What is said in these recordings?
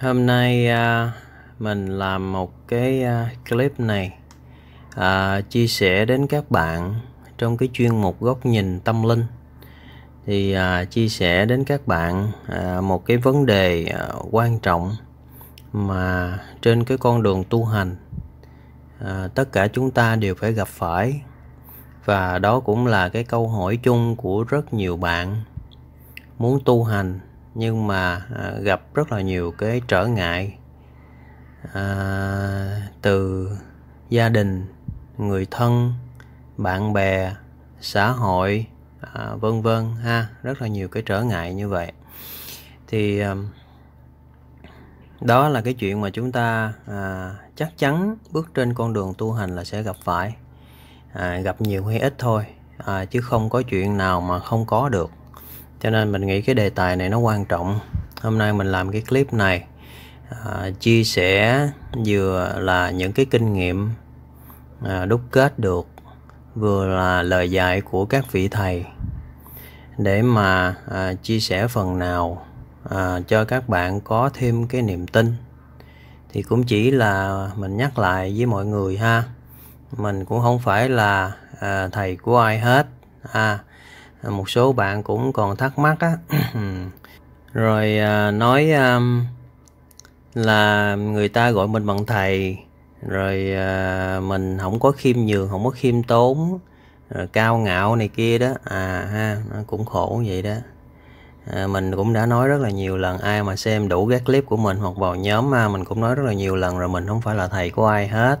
Hôm nay à, mình làm một cái à, clip này à, chia sẻ đến các bạn trong cái chuyên mục góc nhìn tâm linh thì à, chia sẻ đến các bạn à, một cái vấn đề à, quan trọng mà trên cái con đường tu hành à, tất cả chúng ta đều phải gặp phải và đó cũng là cái câu hỏi chung của rất nhiều bạn muốn tu hành nhưng mà à, gặp rất là nhiều cái trở ngại à, từ gia đình người thân bạn bè xã hội à, vân vân ha rất là nhiều cái trở ngại như vậy thì à, đó là cái chuyện mà chúng ta à, chắc chắn bước trên con đường tu hành là sẽ gặp phải à, gặp nhiều hay ít thôi à, chứ không có chuyện nào mà không có được cho nên mình nghĩ cái đề tài này nó quan trọng hôm nay mình làm cái clip này à, chia sẻ vừa là những cái kinh nghiệm à, đúc kết được vừa là lời dạy của các vị thầy để mà à, chia sẻ phần nào à, cho các bạn có thêm cái niềm tin thì cũng chỉ là mình nhắc lại với mọi người ha mình cũng không phải là à, thầy của ai hết à, À, một số bạn cũng còn thắc mắc á rồi à, nói um, là người ta gọi mình bằng thầy rồi à, mình không có khiêm nhường không có khiêm tốn rồi cao ngạo này kia đó à ha nó cũng khổ vậy đó à, mình cũng đã nói rất là nhiều lần ai mà xem đủ các clip của mình hoặc vào nhóm mà mình cũng nói rất là nhiều lần rồi mình không phải là thầy của ai hết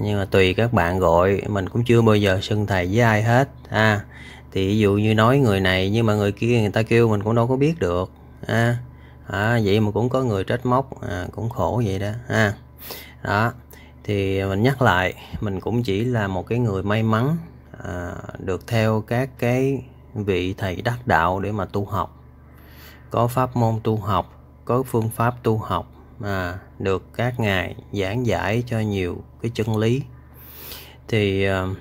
nhưng mà tùy các bạn gọi mình cũng chưa bao giờ xưng thầy với ai hết ha à, thì ví dụ như nói người này nhưng mà người kia người ta kêu mình cũng đâu có biết được à, à vậy mà cũng có người trách móc à, cũng khổ vậy đó ha đó thì mình nhắc lại mình cũng chỉ là một cái người may mắn à, được theo các cái vị thầy đắc đạo để mà tu học có pháp môn tu học có phương pháp tu học mà được các ngài giảng giải cho nhiều cái chân lý thì uh,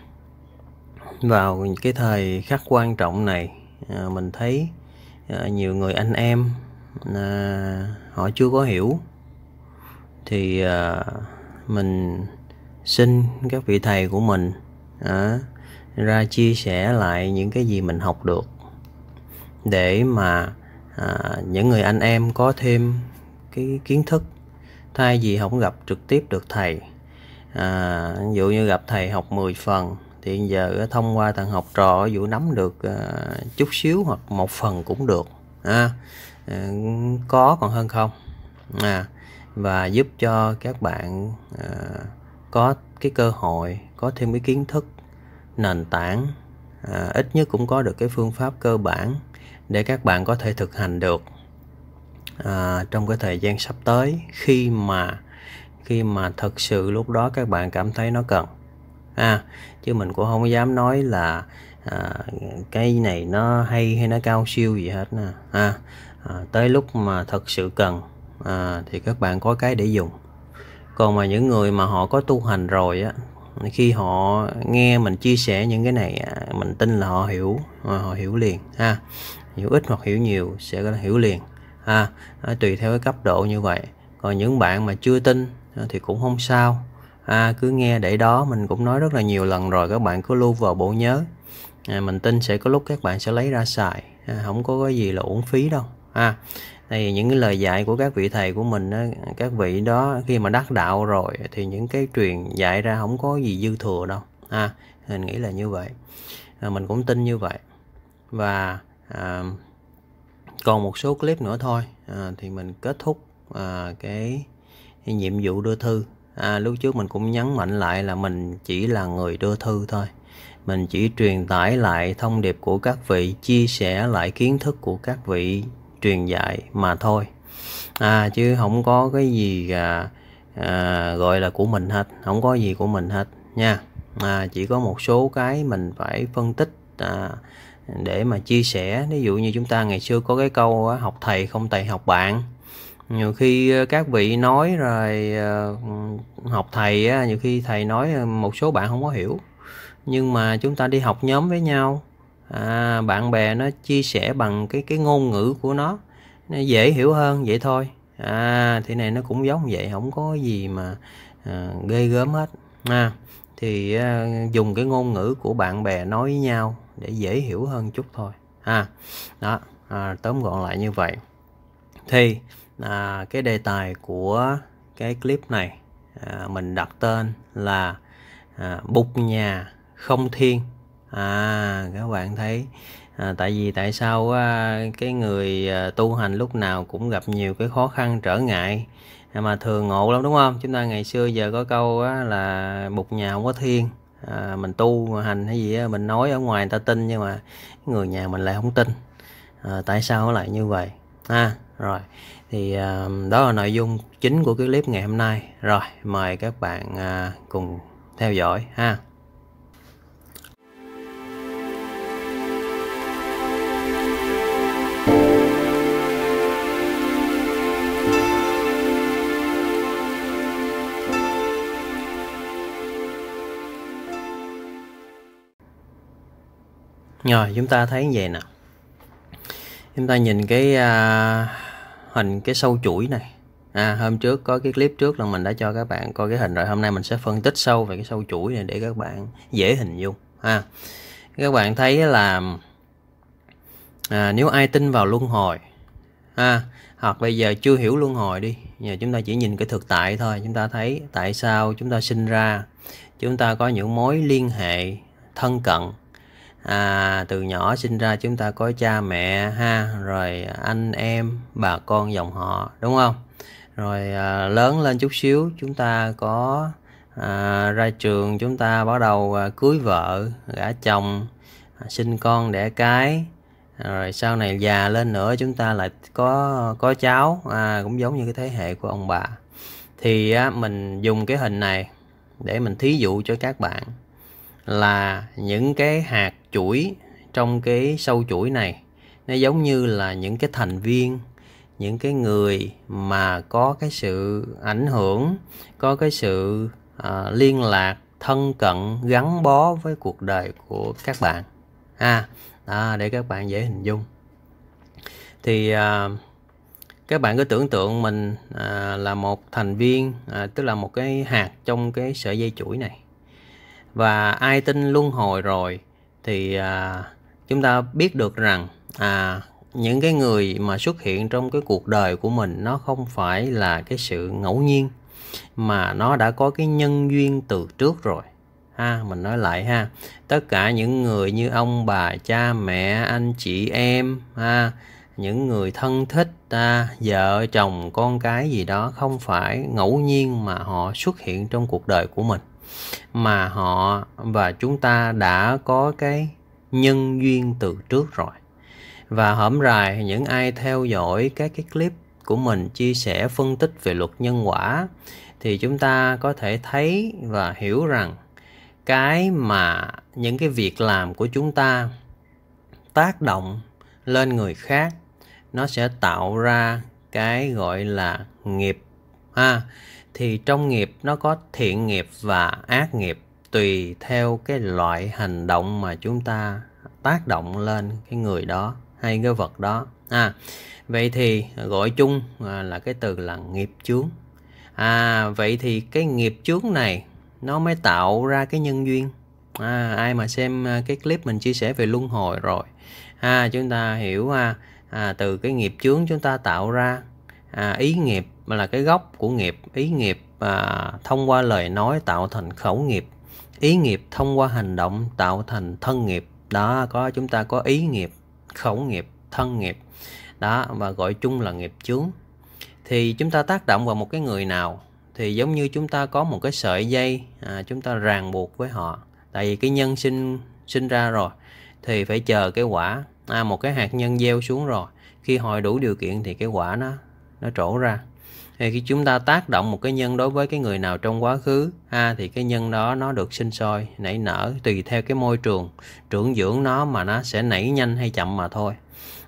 vào cái thời khắc quan trọng này à, mình thấy à, nhiều người anh em à, họ chưa có hiểu thì mình xin các vị thầy của mình ra chia sẻ lại những cái gì mình học được để mà những người anh em có thêm cái kiến thức thay vì không gặp trực tiếp được thầy à, ví dụ như gặp thầy học 10 phần hiện giờ ờ, thông qua thằng học trò dụ nắm được ờ, chút xíu hoặc một phần cũng được à, có còn hơn không à, và giúp cho các bạn à, có cái cơ hội có thêm cái kiến thức nền tảng à, ít nhất cũng có được cái phương pháp cơ bản để các bạn có thể thực hành được à, trong cái thời gian sắp tới khi mà khi mà thật sự lúc đó các bạn cảm thấy nó cần ha chứ mình cũng không dám nói là à, cái này nó hay hay nó cao siêu gì hết nè ha à, tới lúc mà thật sự cần à, thì các bạn có cái để dùng còn mà những người mà họ có tu hành rồi á khi họ nghe mình chia sẻ những cái này mình tin là họ hiểu à, họ hiểu liền ha hiểu ít hoặc hiểu nhiều sẽ hiểu liền ha tùy theo cái cấp độ như vậy còn những bạn mà chưa tin thì cũng không sao à, cứ nghe để đó mình cũng nói rất là nhiều lần rồi các bạn cứ lưu vào bộ nhớ à, mình tin sẽ có lúc các bạn sẽ lấy ra xài à, không có cái gì là uổng phí đâu ha à, thì những cái lời dạy của các vị thầy của mình á, các vị đó khi mà đắc đạo rồi thì những cái truyền dạy ra không có gì dư thừa đâu ha à, mình nghĩ là như vậy à, mình cũng tin như vậy và à, còn một số clip nữa thôi à, thì mình kết thúc à, cái nhiệm vụ đưa thư à, lúc trước mình cũng nhấn mạnh lại là mình chỉ là người đưa thư thôi mình chỉ truyền tải lại thông điệp của các vị chia sẻ lại kiến thức của các vị truyền dạy mà thôi à, chứ không có cái gì à, à, gọi là của mình hết không có gì của mình hết nha à, chỉ có một số cái mình phải phân tích à, để mà chia sẻ ví dụ như chúng ta ngày xưa có cái câu học thầy không thầy học bạn nhiều khi ờ, các vị nói rồi ờ, học thầy nhiều khi thầy nói ờ, một số bạn không có hiểu nhưng mà chúng ta đi học nhóm với nhau à, bạn bè nó chia sẻ bằng cái cái ngôn ngữ của nó nó dễ hiểu hơn vậy thôi à thì này nó cũng giống vậy không có gì mà à, ghê gớm hết à, thì à, dùng cái ngôn ngữ của bạn bè nói với nhau để dễ hiểu hơn chút thôi à đó à, tóm gọn lại như vậy thì à, cái đề tài của cái clip này à, mình đặt tên là à, bục nhà không thiên à các bạn thấy à, tại vì tại sao à, cái người à, tu hành lúc nào cũng gặp nhiều cái khó khăn trở ngại à, mà thường ngộ lắm đúng không chúng ta ngày xưa giờ có câu á, là bục nhà không có thiên à, mình tu hành hay gì á, mình nói ở ngoài người ta tin nhưng mà người nhà mình lại không tin à, tại sao lại như vậy ha à, rồi thì uh, đó là nội dung chính của cái clip ngày hôm nay rồi mời các bạn uh, cùng theo dõi ha rồi chúng ta thấy như vậy nè chúng ta nhìn cái uh, hình cái sâu chuỗi này à, hôm trước có cái clip trước là mình đã cho các bạn coi cái hình rồi hôm nay mình sẽ phân tích sâu về cái sâu chuỗi này để các bạn dễ hình dung ha à, các bạn thấy là à, nếu ai tin vào luân hồi ha à, hoặc bây giờ chưa hiểu luân hồi đi giờ chúng ta chỉ nhìn cái thực tại thôi chúng ta thấy tại sao chúng ta sinh ra chúng ta có những mối liên hệ thân cận à, từ nhỏ sinh ra chúng ta có cha mẹ ha rồi anh em bà con dòng họ đúng không rồi à, lớn lên chút xíu chúng ta có à, ra trường chúng ta bắt đầu à, cưới vợ gả chồng à, sinh con đẻ cái rồi sau này già lên nữa chúng ta lại có có cháu à, cũng giống như cái thế hệ của ông bà thì á, mình dùng cái hình này để mình thí dụ cho các bạn là những cái hạt chuỗi trong cái sâu chuỗi này nó giống như là những cái thành viên những cái người mà có cái sự ảnh hưởng có cái sự à, liên lạc thân cận gắn bó với cuộc đời của các bạn ha à, à, để các bạn dễ hình dung thì à, các bạn cứ tưởng tượng mình à, là một thành viên à, tức là một cái hạt trong cái sợi dây chuỗi này và ai tin luân hồi rồi thì à, chúng ta biết được rằng à những cái người mà xuất hiện trong cái cuộc đời của mình nó không phải là cái sự ngẫu nhiên mà nó đã có cái nhân duyên từ trước rồi ha mình nói lại ha tất cả những người như ông bà cha mẹ anh chị em ha những người thân thích ta vợ chồng con cái gì đó không phải ngẫu nhiên mà họ xuất hiện trong cuộc đời của mình mà họ và chúng ta đã có cái nhân duyên từ trước rồi và hổm rài những ai theo dõi các cái clip của mình chia sẻ phân tích về luật nhân quả thì chúng ta có thể thấy và hiểu rằng cái mà những cái việc làm của chúng ta tác động lên người khác nó sẽ tạo ra cái gọi là nghiệp ha thì trong nghiệp nó có thiện nghiệp và ác nghiệp tùy theo cái loại hành động mà chúng ta tác động lên cái người đó hay cái vật đó à vậy thì gọi chung à, là cái từ là nghiệp chướng à vậy thì cái nghiệp chướng này nó mới tạo ra cái nhân duyên à, ai mà xem à, cái clip mình chia sẻ về luân hồi rồi à, chúng ta hiểu à, à, từ cái nghiệp chướng chúng ta tạo ra à, ý nghiệp mà là cái gốc của nghiệp ý nghiệp à, thông qua lời nói tạo thành khẩu nghiệp ý nghiệp thông qua hành động tạo thành thân nghiệp đó có chúng ta có ý nghiệp khẩu nghiệp thân nghiệp đó và gọi chung là nghiệp chướng thì chúng ta tác động vào một cái người nào thì giống như chúng ta có một cái sợi dây à, chúng ta ràng buộc với họ tại vì cái nhân sinh sinh ra rồi thì phải chờ cái quả à, một cái hạt nhân gieo xuống rồi khi họ đủ điều kiện thì cái quả nó nó trổ ra thì khi chúng ta tác động một cái nhân đối với cái người nào trong quá khứ ha thì cái nhân đó nó được sinh sôi nảy nở tùy theo cái môi trường trưởng dưỡng nó mà nó sẽ nảy nhanh hay chậm mà thôi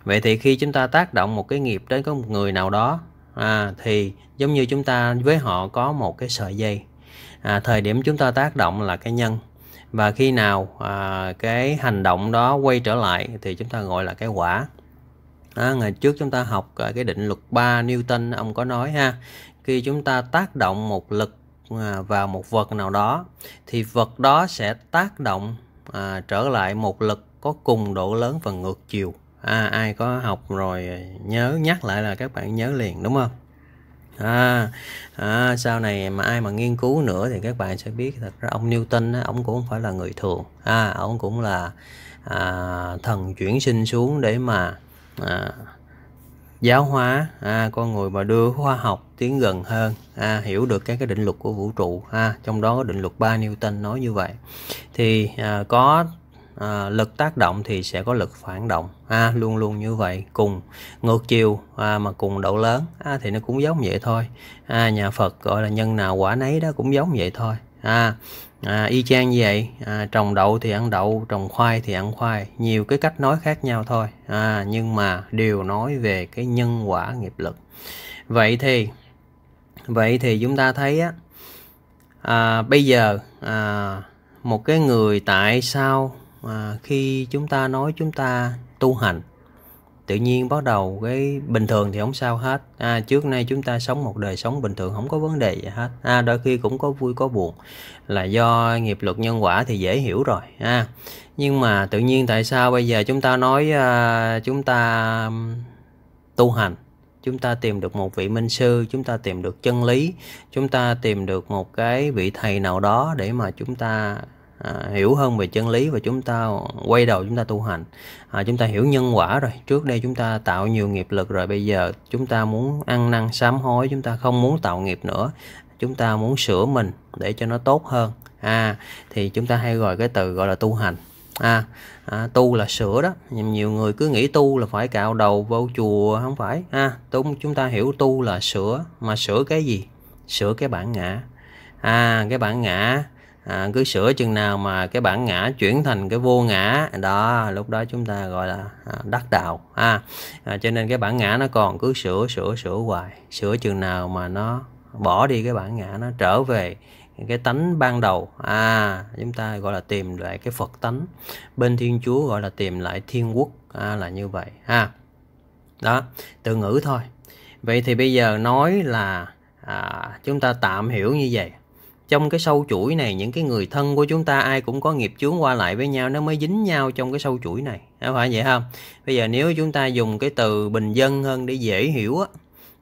vậy thì khi chúng ta tác động một cái nghiệp đến có một người nào đó à, thì giống như chúng ta với họ có một cái sợi dây à, thời điểm chúng ta tác động là cái nhân và khi nào à, cái hành động đó quay trở lại thì chúng ta gọi là cái quả À, ngày trước chúng ta học cái định luật 3 Newton ông có nói ha khi chúng ta tác động một lực à, vào một vật nào đó thì vật đó sẽ tác động à, trở lại một lực có cùng độ lớn và ngược chiều à, ai có học rồi nhớ nhắc lại là các bạn nhớ liền đúng không à, à sau này mà ai mà nghiên cứu nữa thì các bạn sẽ biết thật ra ông Newton ông cũng không phải là người thường à ông cũng là à, thần chuyển sinh xuống để mà à, giáo hóa à, con người mà đưa khoa học tiến gần hơn à, hiểu được các cái định luật của vũ trụ à, trong đó có định luật 3 Newton nói như vậy thì à, có à, lực tác động thì sẽ có lực phản động à, luôn luôn như vậy cùng ngược chiều à, mà cùng độ lớn à, thì nó cũng giống vậy thôi à, nhà Phật gọi là nhân nào quả nấy đó cũng giống vậy thôi à, à, y chang như vậy à, trồng đậu thì ăn đậu trồng khoai thì ăn khoai nhiều cái cách nói khác nhau thôi à, nhưng mà đều nói về cái nhân quả nghiệp lực vậy thì vậy thì chúng ta thấy á à, bây giờ à, một cái người tại sao à, khi chúng ta nói chúng ta tu hành tự nhiên bắt đầu cái bình thường thì không sao hết à, trước nay chúng ta sống một đời sống bình thường không có vấn đề gì hết à, đôi khi cũng có vui có buồn là do nghiệp luật nhân quả thì dễ hiểu rồi à, nhưng mà tự nhiên tại sao bây giờ chúng ta nói à, chúng ta tu hành chúng ta tìm được một vị minh sư chúng ta tìm được chân lý chúng ta tìm được một cái vị thầy nào đó để mà chúng ta à, hiểu hơn về chân lý và chúng ta quay đầu chúng ta tu hành à, chúng ta hiểu nhân quả rồi trước đây chúng ta tạo nhiều nghiệp lực rồi bây giờ chúng ta muốn ăn năn sám hối chúng ta không muốn tạo nghiệp nữa chúng ta muốn sửa mình để cho nó tốt hơn à thì chúng ta hay gọi cái từ gọi là tu hành à, à tu là sửa đó nhiều người cứ nghĩ tu là phải cạo đầu vô chùa không phải à tu chúng ta hiểu tu là sửa mà sửa cái gì sửa cái bản ngã à cái bản ngã à, cứ sửa chừng nào mà cái bản ngã chuyển thành cái vô ngã đó lúc đó chúng ta gọi là à, đắc đạo ha à. cho nên cái bản ngã nó còn cứ sửa sửa sửa hoài sửa chừng nào mà nó bỏ đi cái bản ngã nó trở về cái tánh ban đầu à chúng ta gọi là tìm lại cái phật tánh bên thiên chúa gọi là tìm lại thiên quốc à, là như vậy ha đó từ ngữ thôi vậy thì bây giờ nói là à, chúng ta tạm hiểu như vậy trong cái sâu chuỗi này những cái người thân của chúng ta ai cũng có nghiệp chướng qua lại với nhau nó mới dính nhau trong cái sâu chuỗi này có phải vậy không bây giờ nếu chúng ta dùng cái từ bình dân hơn để dễ hiểu á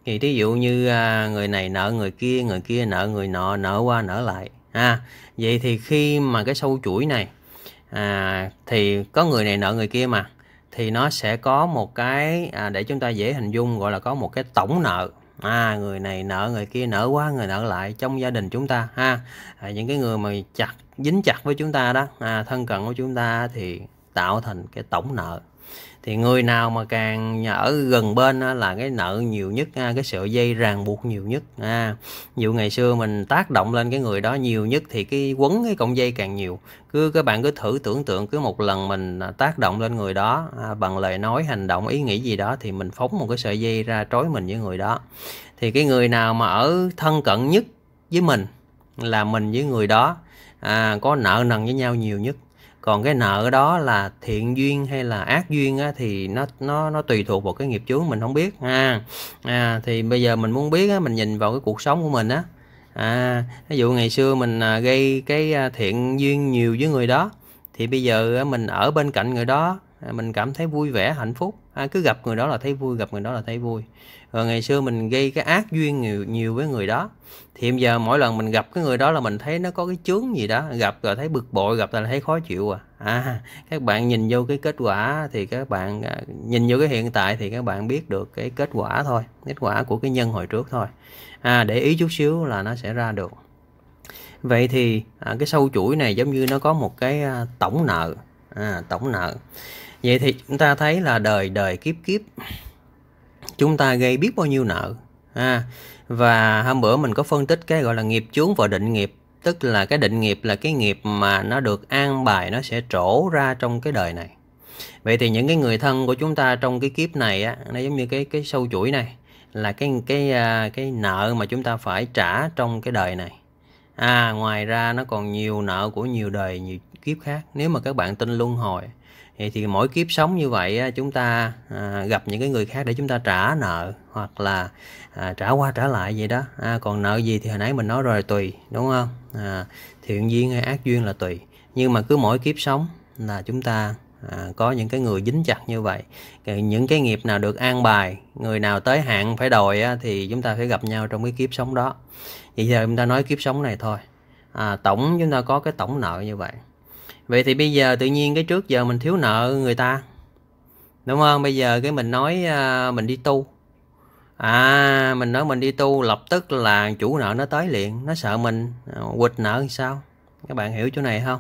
thì thí dụ như à, người này nợ người kia người kia nợ người nọ nợ qua nợ lại à, vậy thì khi mà cái sâu chuỗi này à, thì có người này nợ người kia mà thì nó sẽ có một cái à, để chúng ta dễ hình dung gọi là có một cái tổng nợ à người này nợ người kia nợ quá người nợ lại trong gia đình chúng ta ha à, những cái người mà chặt dính chặt với chúng ta đó à, thân cận của chúng ta thì tạo thành cái tổng nợ thì người nào mà càng ở gần bên á, là cái nợ nhiều nhất à, cái sợi dây ràng buộc nhiều nhất ha. À. dụ ngày xưa mình tác động lên cái người đó nhiều nhất thì cái quấn cái cọng dây càng nhiều cứ các bạn cứ thử tưởng tượng cứ một lần mình à, tác động lên người đó à, bằng lời nói hành động ý nghĩ gì đó thì mình phóng một cái sợi dây ra trói mình với người đó thì cái người nào mà ở thân cận nhất với mình là mình với người đó à, có nợ nần với nhau nhiều nhất còn cái nợ đó là thiện duyên hay là ác duyên á, thì nó nó nó tùy thuộc vào cái nghiệp chướng mình không biết ha à. thì bây giờ mình muốn biết á, mình nhìn vào cái cuộc sống của mình á à, ví dụ ngày xưa mình à, gây cái à, thiện duyên nhiều với người đó thì bây giờ mình ở bên cạnh người đó à, mình cảm thấy vui vẻ hạnh phúc à, cứ gặp người đó là thấy vui gặp người đó là thấy vui rồi ờ, ngày xưa mình gây cái ác duyên nhiều nhiều với người đó thì hiện giờ mỗi lần mình gặp cái người đó là mình thấy nó có cái chướng gì đó gặp rồi thấy bực bội gặp là thấy khó chịu à à các bạn nhìn vô cái kết quả thì các bạn à, nhìn vô cái hiện tại thì các bạn biết được cái kết quả thôi kết quả của cái nhân hồi trước thôi à để ý chút xíu là nó sẽ ra được vậy thì à, cái sâu chuỗi này giống như nó có một cái à, tổng nợ à, tổng nợ vậy thì chúng ta thấy là đời đời kiếp kiếp chúng ta gây biết bao nhiêu nợ à, và hôm bữa mình có phân tích cái gọi là nghiệp chướng và định nghiệp tức là cái định nghiệp là cái nghiệp mà nó được an bài nó sẽ trổ ra trong cái đời này vậy thì những cái người thân của chúng ta trong cái kiếp này á nó giống như cái cái sâu chuỗi này là cái cái à, cái nợ mà chúng ta phải trả trong cái đời này à ngoài ra nó còn nhiều nợ của nhiều đời nhiều kiếp khác nếu mà các bạn tin luân hồi vậy thì mỗi kiếp sống như vậy chúng ta à, gặp những cái người khác để chúng ta trả nợ hoặc là à, trả qua trả lại vậy đó à, còn nợ gì thì hồi nãy mình nói rồi tùy đúng không à, thiện duyên hay ác duyên là tùy nhưng mà cứ mỗi kiếp sống là chúng ta à, có những cái người dính chặt như vậy những cái nghiệp nào được an bài người nào tới hạn phải đòi á, thì chúng ta phải gặp nhau trong cái kiếp sống đó bây giờ chúng ta nói kiếp sống này thôi à, tổng chúng ta có cái tổng nợ như vậy Vậy thì bây giờ tự nhiên cái trước giờ mình thiếu nợ người ta. Đúng không? Bây giờ cái mình nói ờ, mình đi tu. À, mình nói mình đi tu lập tức là chủ nợ nó tới liền, nó sợ mình ờ, quỵt nợ thì sao? Các bạn hiểu chỗ này không?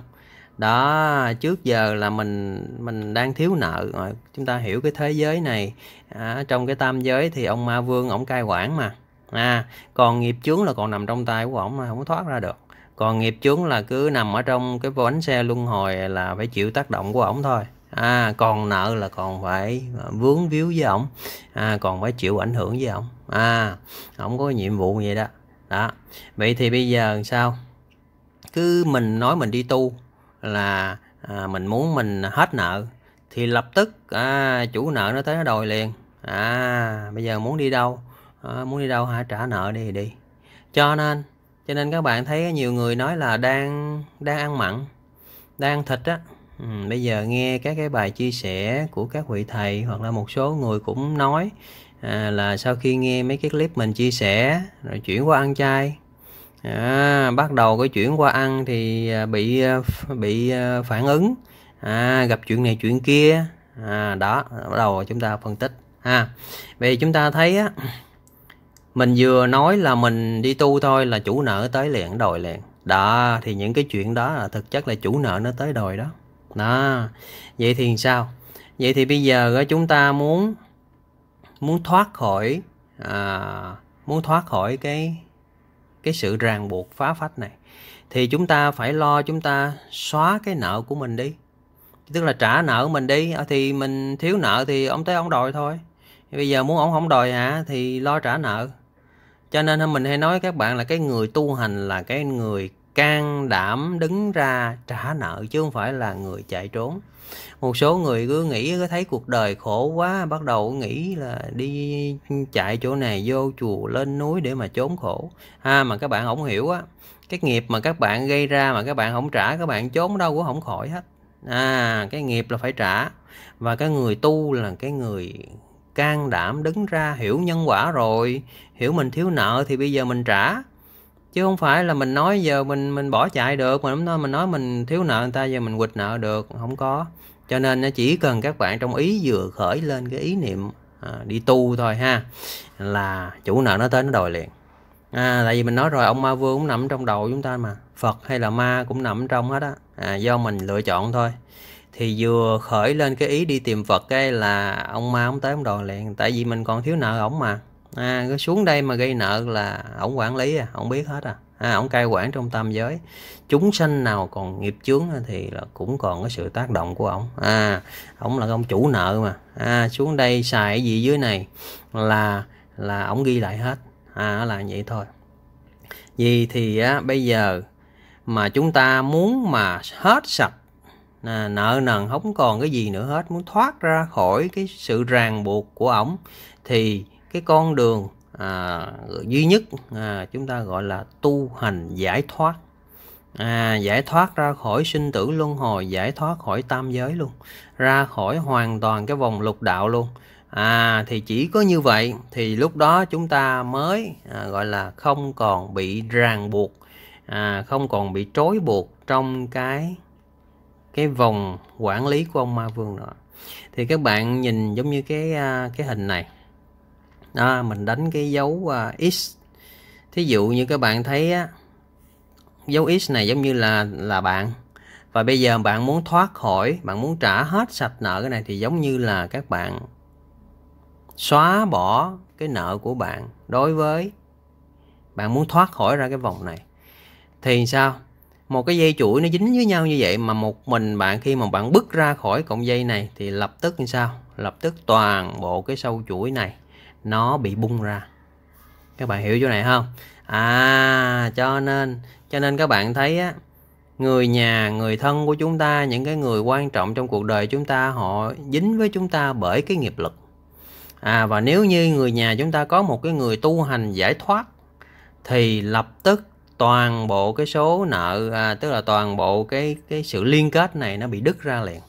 đó trước giờ là mình mình đang thiếu nợ rồi ờ, chúng ta hiểu cái thế giới này à, trong cái tam giới thì ông ma vương ổng cai quản mà à còn nghiệp chướng là còn nằm trong tay của ổng mà không thoát ra được còn nghiệp chướng là cứ nằm ở trong cái bánh xe luân hồi là phải chịu tác động của ổng thôi à còn nợ là còn phải à, vướng víu với ổng à còn phải chịu ảnh hưởng với ổng à ổng có nhiệm vụ vậy đó đó vậy thì bây giờ sao cứ mình nói mình đi tu là à, mình muốn mình hết nợ thì lập tức à, chủ nợ nó tới nó đòi liền à bây giờ muốn đi đâu à, muốn đi đâu hả trả nợ đi thì đi cho nên cho nên các bạn thấy nhiều người nói là đang đang ăn mặn đang ăn thịt á ừ, bây giờ nghe các cái bài chia sẻ của các vị thầy hoặc là một số người cũng nói à, là sau khi nghe mấy cái clip mình chia sẻ rồi chuyển qua ăn chay à, bắt đầu cái chuyển qua ăn thì à, bị à, bị à, phản ứng à, gặp chuyện này chuyện kia à, đó bắt đầu chúng ta phân tích ha à, vậy chúng ta thấy á mình vừa nói là mình đi tu thôi là chủ nợ tới liền đòi liền đó thì những cái chuyện đó là thực chất là chủ nợ nó tới đòi đó đó vậy thì sao vậy thì bây giờ chúng ta muốn muốn thoát khỏi à, muốn thoát khỏi cái cái sự ràng buộc phá phách này thì chúng ta phải lo chúng ta xóa cái nợ của mình đi tức là trả nợ mình đi à, thì mình thiếu nợ thì ông tới ông đòi thôi bây giờ muốn ông không đòi hả thì lo trả nợ cho nên mình hay nói các bạn là cái người tu hành là cái người can đảm đứng ra trả nợ chứ không phải là người chạy trốn một số người cứ nghĩ cứ thấy cuộc đời khổ quá bắt đầu nghĩ là đi chạy chỗ này vô chùa lên núi để mà trốn khổ à mà các bạn không hiểu á cái nghiệp mà các bạn gây ra mà các bạn không trả các bạn trốn đâu cũng không khỏi hết à cái nghiệp là phải trả và cái người tu là cái người can đảm đứng ra hiểu nhân quả rồi hiểu mình thiếu nợ thì bây giờ mình trả chứ không phải là mình nói giờ mình mình bỏ chạy được mà nói mình nói mình thiếu nợ người ta giờ mình quỵt nợ được không có cho nên chỉ cần các bạn trong ý vừa khởi lên cái ý niệm à, đi tu thôi ha là chủ nợ nó tới nó đòi liền à, tại vì mình nói rồi ông ma vương cũng nằm trong đầu chúng ta mà phật hay là ma cũng nằm trong hết á à, do mình lựa chọn thôi thì vừa khởi lên cái ý đi tìm Phật cái là ông ma ông tới ông đòi liền tại vì mình còn thiếu nợ ổng mà à, cứ xuống đây mà gây nợ là ổng quản lý à ổng biết hết à à, ổng cai quản trong tam giới chúng sanh nào còn nghiệp chướng thì là cũng còn cái sự tác động của ông, à ổng là ông chủ nợ mà à, xuống đây xài gì dưới này là là ông ghi lại hết à là vậy thôi vì thì á, bây giờ mà chúng ta muốn mà hết sạch à, nợ nần không còn cái gì nữa hết muốn thoát ra khỏi cái sự ràng buộc của ổng thì cái con đường à, duy nhất à, chúng ta gọi là tu hành giải thoát à, giải thoát ra khỏi sinh tử luân hồi giải thoát khỏi tam giới luôn ra khỏi hoàn toàn cái vòng lục đạo luôn à thì chỉ có như vậy thì lúc đó chúng ta mới à, gọi là không còn bị ràng buộc à, không còn bị trói buộc trong cái cái vòng quản lý của ông ma vương nữa thì các bạn nhìn giống như cái à, cái hình này à, mình đánh cái dấu à, x thí dụ như các bạn thấy á, dấu x này giống như là là bạn và bây giờ bạn muốn thoát khỏi bạn muốn trả hết sạch nợ cái này thì giống như là các bạn xóa bỏ cái nợ của bạn đối với bạn muốn thoát khỏi ra cái vòng này thì sao một cái dây chuỗi nó dính với nhau như vậy mà một mình bạn khi mà bạn bước ra khỏi cọng dây này thì lập tức như sao lập tức toàn bộ cái sâu chuỗi này nó bị bung ra các bạn hiểu chỗ này không à cho nên cho nên các bạn thấy á người nhà người thân của chúng ta những cái người quan trọng trong cuộc đời chúng ta họ dính với chúng ta bởi cái nghiệp lực à và nếu như người nhà chúng ta có một cái người tu hành giải thoát thì lập tức toàn bộ cái số nợ à, tức là toàn bộ cái cái sự liên kết này nó bị đứt ra liền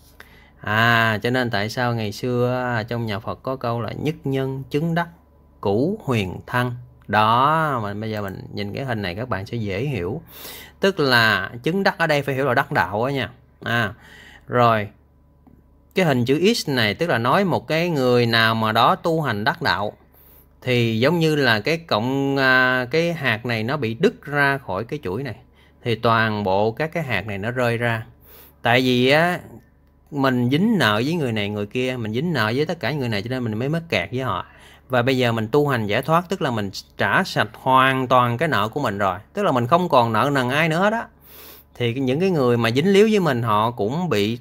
à cho nên tại sao ngày xưa à, trong nhà Phật có câu là nhất nhân chứng đắc cũ huyền thân đó mà bây giờ mình nhìn cái hình này các bạn sẽ dễ hiểu tức là chứng đắc ở đây phải hiểu là đắc đạo á nha à rồi cái hình chữ X này tức là nói một cái người nào mà đó tu hành đắc đạo thì giống như là cái cộng à, cái hạt này nó bị đứt ra khỏi cái chuỗi này thì toàn bộ các cái hạt này nó rơi ra tại vì á mình dính nợ với người này người kia mình dính nợ với tất cả người này cho nên mình mới mất kẹt với họ và bây giờ mình tu hành giải thoát tức là mình trả sạch hoàn toàn cái nợ của mình rồi tức là mình không còn nợ nần ai nữa đó thì những cái người mà dính líu với mình họ cũng bị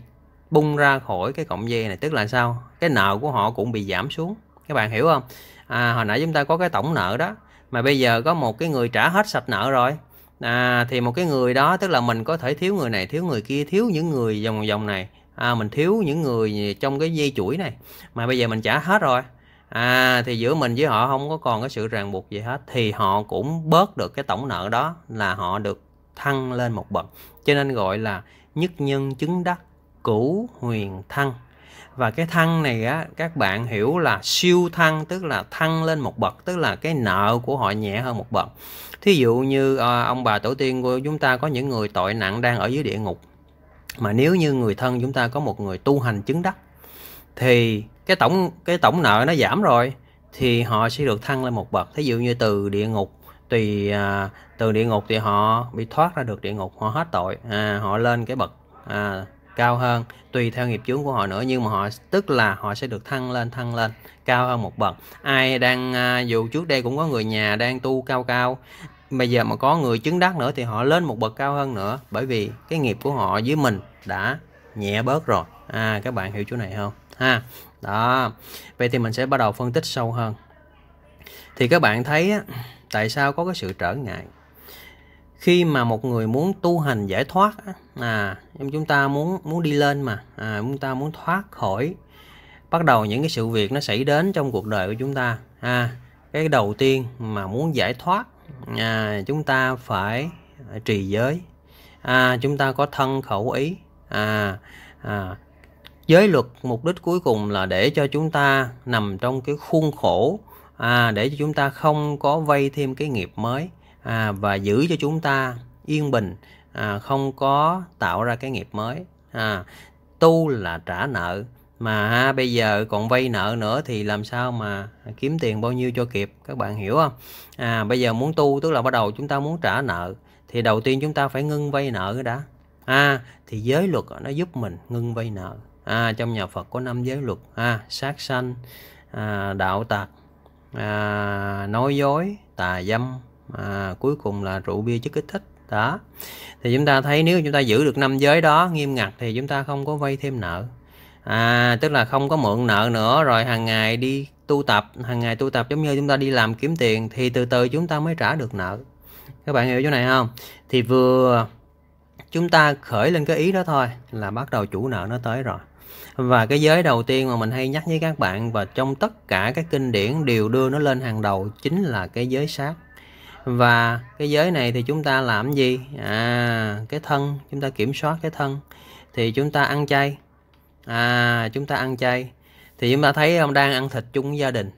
bung ra khỏi cái cọng dây này tức là sao cái nợ của họ cũng bị giảm xuống các bạn hiểu không à, hồi nãy chúng ta có cái tổng nợ đó mà bây giờ có một cái người trả hết sạch nợ rồi à, thì một cái người đó tức là mình có thể thiếu người này thiếu người kia thiếu những người dòng dòng này à, mình thiếu những người trong cái dây chuỗi này mà bây giờ mình trả hết rồi à thì giữa mình với họ không có còn cái sự ràng buộc gì hết thì họ cũng bớt được cái tổng nợ đó là họ được thăng lên một bậc cho nên gọi là nhất nhân chứng đắc cửu huyền thăng và cái thăng này á các bạn hiểu là siêu thăng tức là thăng lên một bậc tức là cái nợ của họ nhẹ hơn một bậc thí dụ như ờ, ông bà tổ tiên của chúng ta có những người tội nặng đang ở dưới địa ngục mà nếu như người thân chúng ta có một người tu hành chứng đắc thì cái tổng cái tổng nợ nó giảm rồi thì họ sẽ được thăng lên một bậc thí dụ như từ địa ngục tùy à, từ địa ngục thì họ bị thoát ra được địa ngục họ hết tội à, họ lên cái bậc à, cao hơn tùy theo nghiệp chướng của họ nữa nhưng mà họ tức là họ sẽ được thăng lên thăng lên cao hơn một bậc ai đang à, dù trước đây cũng có người nhà đang tu cao cao bây giờ mà có người chứng đắc nữa thì họ lên một bậc cao hơn nữa bởi vì cái nghiệp của họ dưới mình đã nhẹ bớt rồi à các bạn hiểu chỗ này không ha đó vậy thì mình sẽ bắt đầu phân tích sâu hơn thì các bạn thấy tại sao có cái sự trở ngại khi mà một người muốn tu hành giải thoát à nhưng chúng ta muốn muốn đi lên mà à, chúng ta muốn thoát khỏi bắt đầu những cái sự việc nó xảy đến trong cuộc đời của chúng ta à, cái đầu tiên mà muốn giải thoát à, chúng ta phải trì giới à, chúng ta có thân khẩu ý à, à, giới luật mục đích cuối cùng là để cho chúng ta nằm trong cái khuôn khổ à, để cho chúng ta không có vay thêm cái nghiệp mới à, và giữ cho chúng ta yên bình à, không có tạo ra cái nghiệp mới à, tu là trả nợ mà ha, bây giờ còn vay nợ nữa thì làm sao mà kiếm tiền bao nhiêu cho kịp các bạn hiểu không à bây giờ muốn tu tức là bắt đầu chúng ta muốn trả nợ thì đầu tiên chúng ta phải ngưng vay nợ đã à thì giới luật nó giúp mình ngưng vay nợ à trong nhà Phật có năm giới luật à sát sanh à, đạo tặc à, nói dối tà dâm à, cuối cùng là rượu bia chất kích thích đó thì chúng ta thấy nếu chúng ta giữ được năm giới đó nghiêm ngặt thì chúng ta không có vay thêm nợ à tức là không có mượn nợ nữa rồi hàng ngày đi tu tập hàng ngày tu tập giống như chúng ta đi làm kiếm tiền thì từ từ chúng ta mới trả được nợ các bạn hiểu chỗ này không thì vừa chúng ta khởi lên cái ý đó thôi là bắt đầu chủ nợ nó tới rồi và cái giới đầu tiên mà mình hay nhắc với các bạn và trong tất cả các kinh điển đều đưa nó lên hàng đầu chính là cái giới sát và cái giới này thì chúng ta làm gì à cái thân chúng ta kiểm soát cái thân thì chúng ta ăn chay à chúng ta ăn chay thì chúng ta thấy ông đang ăn thịt chung với gia đình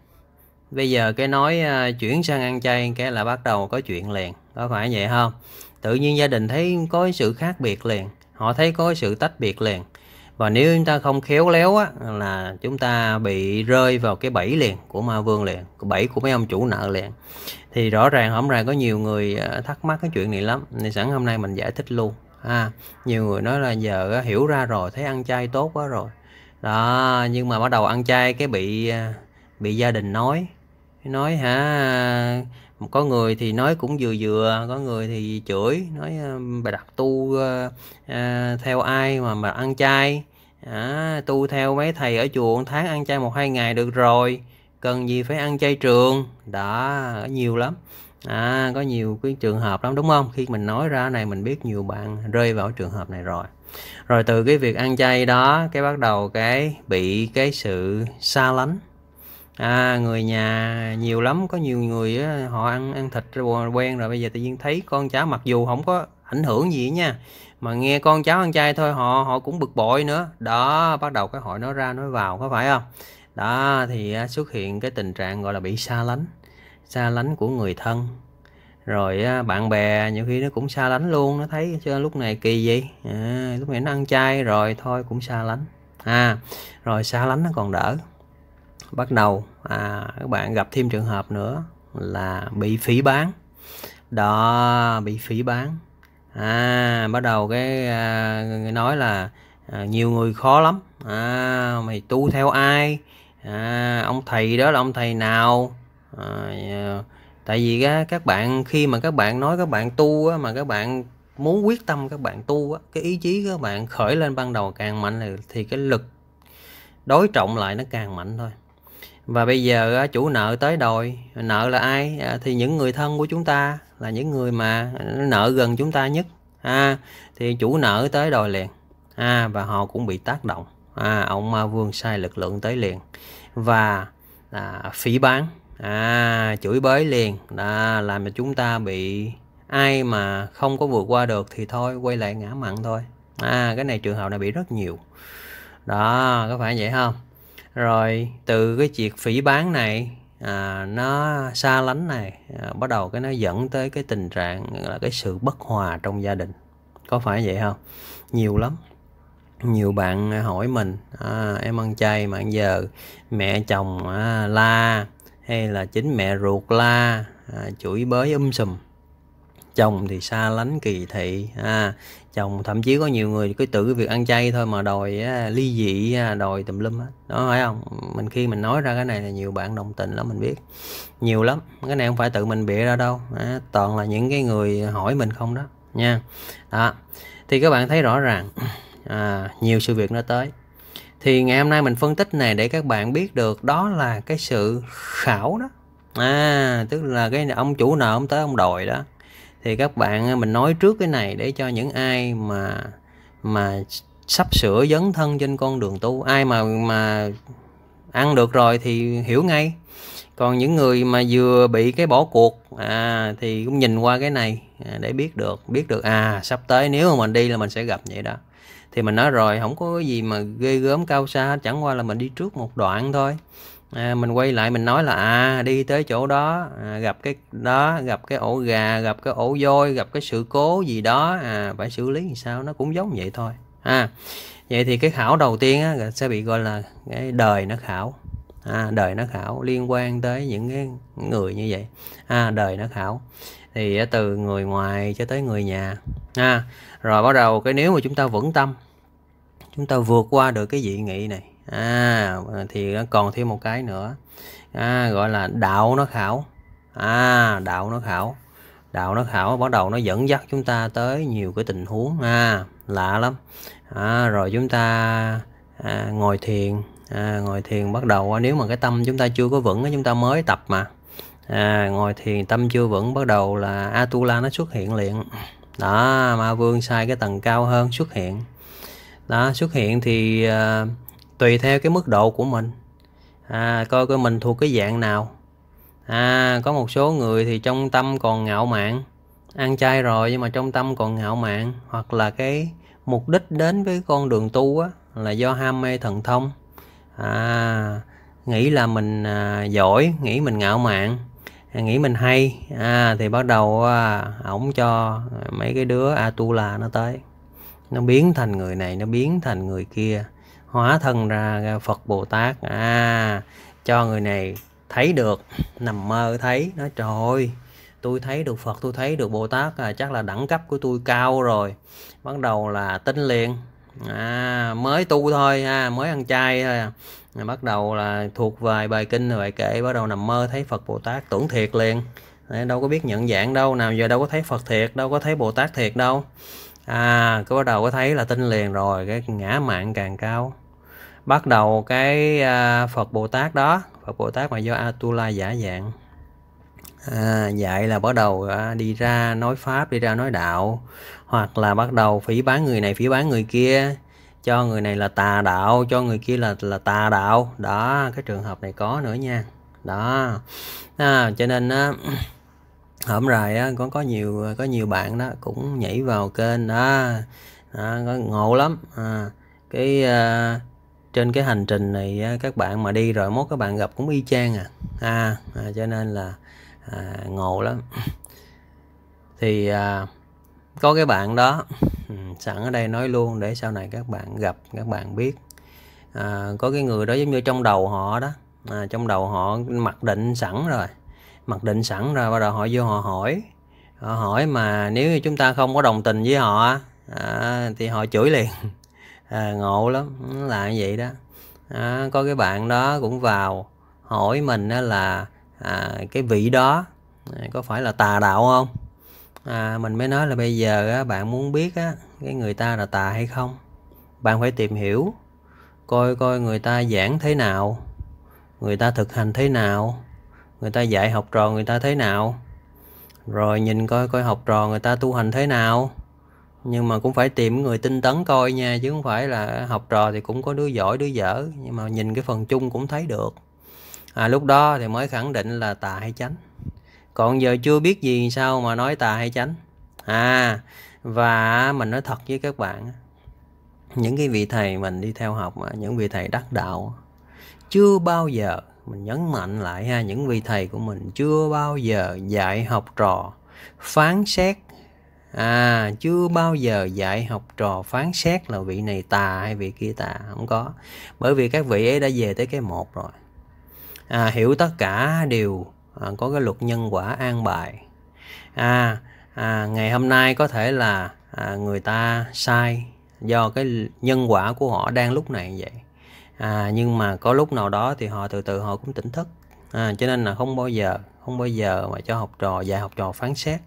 bây giờ cái nói à, chuyển sang ăn chay cái là bắt đầu có chuyện liền có phải vậy không tự nhiên gia đình thấy có sự khác biệt liền họ thấy có sự tách biệt liền và nếu chúng ta không khéo léo á là chúng ta bị rơi vào cái bẫy liền của ma vương liền bẫy của mấy ông chủ nợ liền thì rõ ràng hổng ràng có nhiều người ờ, thắc mắc cái chuyện này lắm nên sẵn hôm nay mình giải thích luôn ha à, nhiều người nói là giờ hiểu ra rồi thấy ăn chay tốt quá rồi đó nhưng mà bắt đầu ăn chay cái bị ờ, bị gia đình nói nói hả có người thì nói cũng vừa vừa có người thì chửi nói ờ, bà đặt tu uh, theo ai mà mà ăn chay à, tu theo mấy thầy ở chùa một tháng ăn chay một hai ngày được rồi cần gì phải ăn chay trường đó nhiều lắm à, có nhiều cái trường hợp lắm đúng không khi mình nói ra này mình biết nhiều bạn rơi vào trường hợp này rồi rồi từ cái việc ăn chay đó cái bắt đầu cái bị cái sự xa lánh à, người nhà nhiều lắm có nhiều người á, họ ăn ăn thịt quen rồi bây giờ tự nhiên thấy con cháu mặc dù không có ảnh hưởng gì nha mà nghe con cháu ăn chay thôi họ họ cũng bực bội nữa đó bắt đầu cái hội nói ra nói vào có phải không đó thì à, xuất hiện cái tình trạng gọi là bị xa lánh xa lánh của người thân rồi à, bạn bè nhiều khi nó cũng xa lánh luôn nó thấy chưa lúc này kỳ gì à, lúc này nó ăn chay rồi thôi cũng xa lánh à rồi xa lánh nó còn đỡ bắt đầu à, các bạn gặp thêm trường hợp nữa là bị phỉ bán đó bị phỉ bán à bắt đầu cái à, người nói là à, nhiều người khó lắm à, mày tu theo ai à, ông thầy đó là ông thầy nào à, à, tại vì á, các bạn khi mà các bạn nói các bạn tu á, mà các bạn muốn quyết tâm các bạn tu á, cái ý chí các bạn khởi lên ban đầu càng mạnh thì, thì cái lực đối trọng lại nó càng mạnh thôi và bây giờ chủ nợ tới đòi nợ là ai à, thì những người thân của chúng ta là những người mà nợ gần chúng ta nhất à, thì chủ nợ tới đòi liền à, và họ cũng bị tác động à, ông ma vương sai lực lượng tới liền và à, phỉ bán à, chửi bới liền à, làm cho chúng ta bị ai mà không có vượt qua được thì thôi quay lại ngã mặn thôi à, cái này trường hợp này bị rất nhiều đó có phải vậy không rồi từ cái chuyện phỉ bán này à, nó xa lánh này à, bắt đầu cái nó dẫn tới cái tình trạng là cái sự bất hòa trong gia đình có phải vậy không nhiều lắm nhiều bạn hỏi mình à, em ăn chay mà ăn giờ mẹ chồng à, la hay là chính mẹ ruột la à, chửi bới um sùm chồng thì xa lánh kỳ thị à, chồng thậm chí có nhiều người cứ tự cái việc ăn chay thôi mà đòi ly dị à, đòi tùm lum á đó phải không mình khi mình nói ra cái này là nhiều bạn đồng tình lắm mình biết nhiều lắm cái này không phải tự mình bịa ra đâu à, toàn là những cái người hỏi mình không đó nha đó thì các bạn thấy rõ ràng à, nhiều sự việc nó tới thì ngày hôm nay mình phân tích này để các bạn biết được đó là cái sự khảo đó à tức là cái ông chủ nợ ông tới ông đòi đó thì các bạn à, mình nói trước cái này để cho những ai mà mà sắp sửa dấn thân trên con đường tu ai mà mà ăn được rồi thì hiểu ngay còn những người mà vừa bị cái bỏ cuộc à, thì cũng nhìn qua cái này à, để biết được biết được à sắp tới nếu mà mình đi là mình sẽ gặp vậy đó thì mình nói rồi không có cái gì mà ghê gớm cao xa chẳng qua là mình đi trước một đoạn thôi à, mình quay lại mình nói là à đi tới chỗ đó à, gặp cái đó gặp cái ổ gà gặp cái ổ voi gặp cái sự cố gì đó à, phải xử lý làm sao nó cũng giống vậy thôi à vậy thì cái khảo đầu tiên á, sẽ bị gọi là cái đời nó khảo à, đời nó khảo liên quan tới những cái người như vậy à, đời nó khảo thì từ người ngoài cho tới người nhà à, rồi bắt đầu cái nếu mà chúng ta vững tâm chúng ta vượt qua được cái dị nghị này à thì nó còn thêm một cái nữa à, gọi là đạo nó khảo à đạo nó khảo đạo nó khảo bắt đầu nó dẫn dắt chúng ta tới nhiều cái tình huống à lạ lắm à, rồi chúng ta à, ngồi thiền à, ngồi thiền bắt đầu à, nếu mà cái tâm chúng ta chưa có vững chúng ta mới tập mà à, ngồi thiền tâm chưa vững bắt đầu là atula nó xuất hiện liền đó ma vương sai cái tầng cao hơn xuất hiện đó xuất hiện thì uh, tùy theo cái mức độ của mình à, coi coi mình thuộc cái dạng nào à có một số người thì trong tâm còn ngạo mạn ăn chay rồi nhưng mà trong tâm còn ngạo mạn hoặc là cái mục đích đến với con đường tu á là do ham mê thần thông à nghĩ là mình à, giỏi nghĩ mình ngạo mạn à, nghĩ mình hay à thì bắt đầu à, ổng cho mấy cái đứa atula nó tới nó biến thành người này nó biến thành người kia hóa thân ra Phật Bồ Tát à cho người này thấy được nằm mơ thấy nói trời ơi tôi thấy được Phật tôi thấy được Bồ Tát à, chắc là đẳng cấp của tôi cao rồi bắt đầu là tinh liền à, mới tu thôi ha à, mới ăn chay thôi à. à. bắt đầu là thuộc vài bài kinh rồi bài kệ bắt đầu nằm mơ thấy Phật Bồ Tát tưởng thiệt liền à, đâu có biết nhận dạng đâu nào giờ đâu có thấy Phật thiệt đâu có thấy Bồ Tát thiệt đâu à cứ bắt đầu có thấy là tinh liền rồi cái ngã mạng càng cao bắt đầu cái à, Phật Bồ Tát đó Phật Bồ Tát mà do Atula giả dạng à, dạy là bắt đầu à, đi ra nói pháp đi ra nói đạo hoặc là bắt đầu phỉ bán người này phỉ bán người kia cho người này là tà đạo cho người kia là là tà đạo đó cái trường hợp này có nữa nha đó à, cho nên á hôm rồi á có có nhiều có nhiều bạn đó cũng nhảy vào kênh đó, đó ngộ lắm à, cái uh, trên cái hành trình này các bạn mà đi rồi mốt các bạn gặp cũng y chang à à, à cho nên là à, ngộ lắm thì à, có cái bạn đó ừ, sẵn ở đây nói luôn để sau này các bạn gặp các bạn biết à, có cái người đó giống như trong đầu họ đó à, trong đầu họ mặc định sẵn rồi mặc định sẵn rồi bắt đầu họ vô họ hỏi họ hỏi mà nếu như chúng ta không có đồng tình với họ à, thì họ chửi liền à, ngộ lắm là như vậy đó à, có cái bạn đó cũng vào hỏi mình là à, cái vị đó à, có phải là tà đạo không à, mình mới nói là bây giờ bạn muốn biết cái người ta là tà hay không bạn phải tìm hiểu coi coi người ta giảng thế nào người ta thực hành thế nào người ta dạy học trò người ta thế nào rồi nhìn coi coi học trò người ta tu hành thế nào nhưng mà cũng phải tìm người tinh tấn coi nha chứ không phải là học trò thì cũng có đứa giỏi đứa dở nhưng mà nhìn cái phần chung cũng thấy được à, lúc đó thì mới khẳng định là tà hay chánh còn giờ chưa biết gì sao mà nói tà hay chánh à và mình nói thật với các bạn những cái vị thầy mình đi theo học những vị thầy đắc đạo chưa bao giờ mình nhấn mạnh lại ha những vị thầy của mình chưa bao giờ dạy học trò phán xét à chưa bao giờ dạy học trò phán xét là vị này tà hay vị kia tà không có bởi vì các vị ấy đã về tới cái một rồi à, hiểu tất cả đều à, có cái luật nhân quả an bài à, à ngày hôm nay có thể là à, người ta sai do cái nhân quả của họ đang lúc này vậy à, nhưng mà có lúc nào đó thì họ từ từ họ cũng tỉnh thức à, cho nên là không bao giờ không bao giờ mà cho học trò dạy học trò phán xét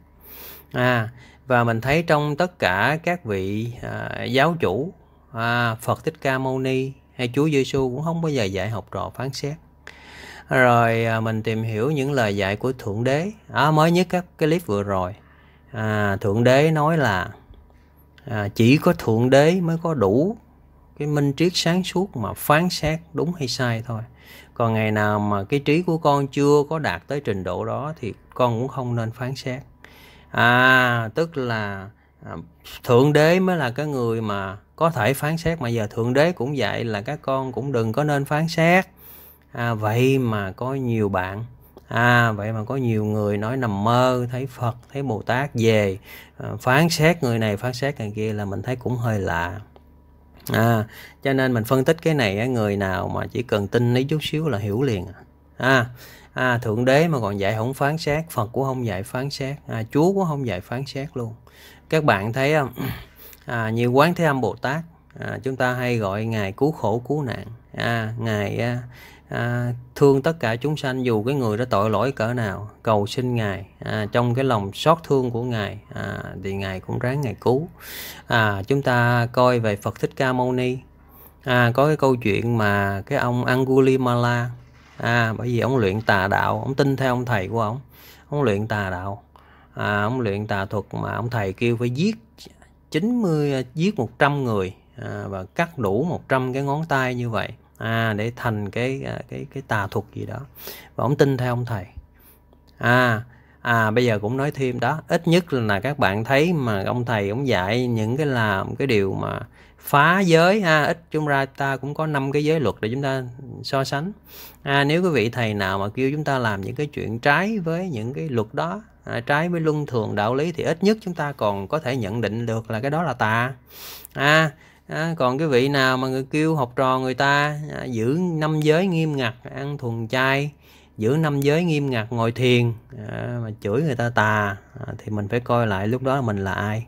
à, và mình thấy trong tất cả các vị à, giáo chủ à, Phật Thích Ca Mâu Ni hay Chúa Giêsu cũng không bao giờ dạy học trò phán xét rồi à, mình tìm hiểu những lời dạy của thượng đế à, mới nhất các cái clip vừa rồi à, thượng đế nói là à, chỉ có thượng đế mới có đủ cái minh triết sáng suốt mà phán xét đúng hay sai thôi còn ngày nào mà cái trí của con chưa có đạt tới trình độ đó thì con cũng không nên phán xét à tức là à, thượng đế mới là cái người mà có thể phán xét mà giờ thượng đế cũng vậy là các con cũng đừng có nên phán xét à, vậy mà có nhiều bạn à vậy mà có nhiều người nói nằm mơ thấy phật thấy bồ tát về à, phán xét người này phán xét người kia là mình thấy cũng hơi lạ à cho nên mình phân tích cái này người nào mà chỉ cần tin lấy chút xíu là hiểu liền à, à à, thượng đế mà còn dạy không phán xét phật cũng không dạy phán xét à, chúa cũng không dạy phán xét luôn các bạn thấy không à, à, như quán thế âm bồ tát à, chúng ta hay gọi ngài cứu khổ cứu nạn à, ngài à, à, thương tất cả chúng sanh dù cái người đã tội lỗi cỡ nào cầu xin ngài à, trong cái lòng xót thương của ngài à, thì ngài cũng ráng ngài cứu à, chúng ta coi về phật thích ca mâu ni à, có cái câu chuyện mà cái ông angulimala à, bởi vì ông luyện tà đạo ông tin theo ông thầy của ông ông luyện tà đạo à, ông luyện tà thuật mà ông thầy kêu phải giết 90 giết 100 người à, và cắt đủ 100 cái ngón tay như vậy à, để thành cái à, cái cái tà thuật gì đó và ông tin theo ông thầy à à bây giờ cũng nói thêm đó ít nhất là các bạn thấy mà ông thầy ông dạy những cái làm cái điều mà phá giới ha ít chúng ra ta cũng có năm cái giới luật để chúng ta so sánh à, nếu quý vị thầy nào mà kêu chúng ta làm những cái chuyện trái với những cái luật đó à, trái với luân thường đạo lý thì ít nhất chúng ta còn có thể nhận định được là cái đó là tà à, à còn cái vị nào mà người kêu học trò người ta à, giữ năm giới nghiêm ngặt ăn thuần chay giữ năm giới nghiêm ngặt ngồi thiền à, mà chửi người ta tà à, thì mình phải coi lại lúc đó mình là ai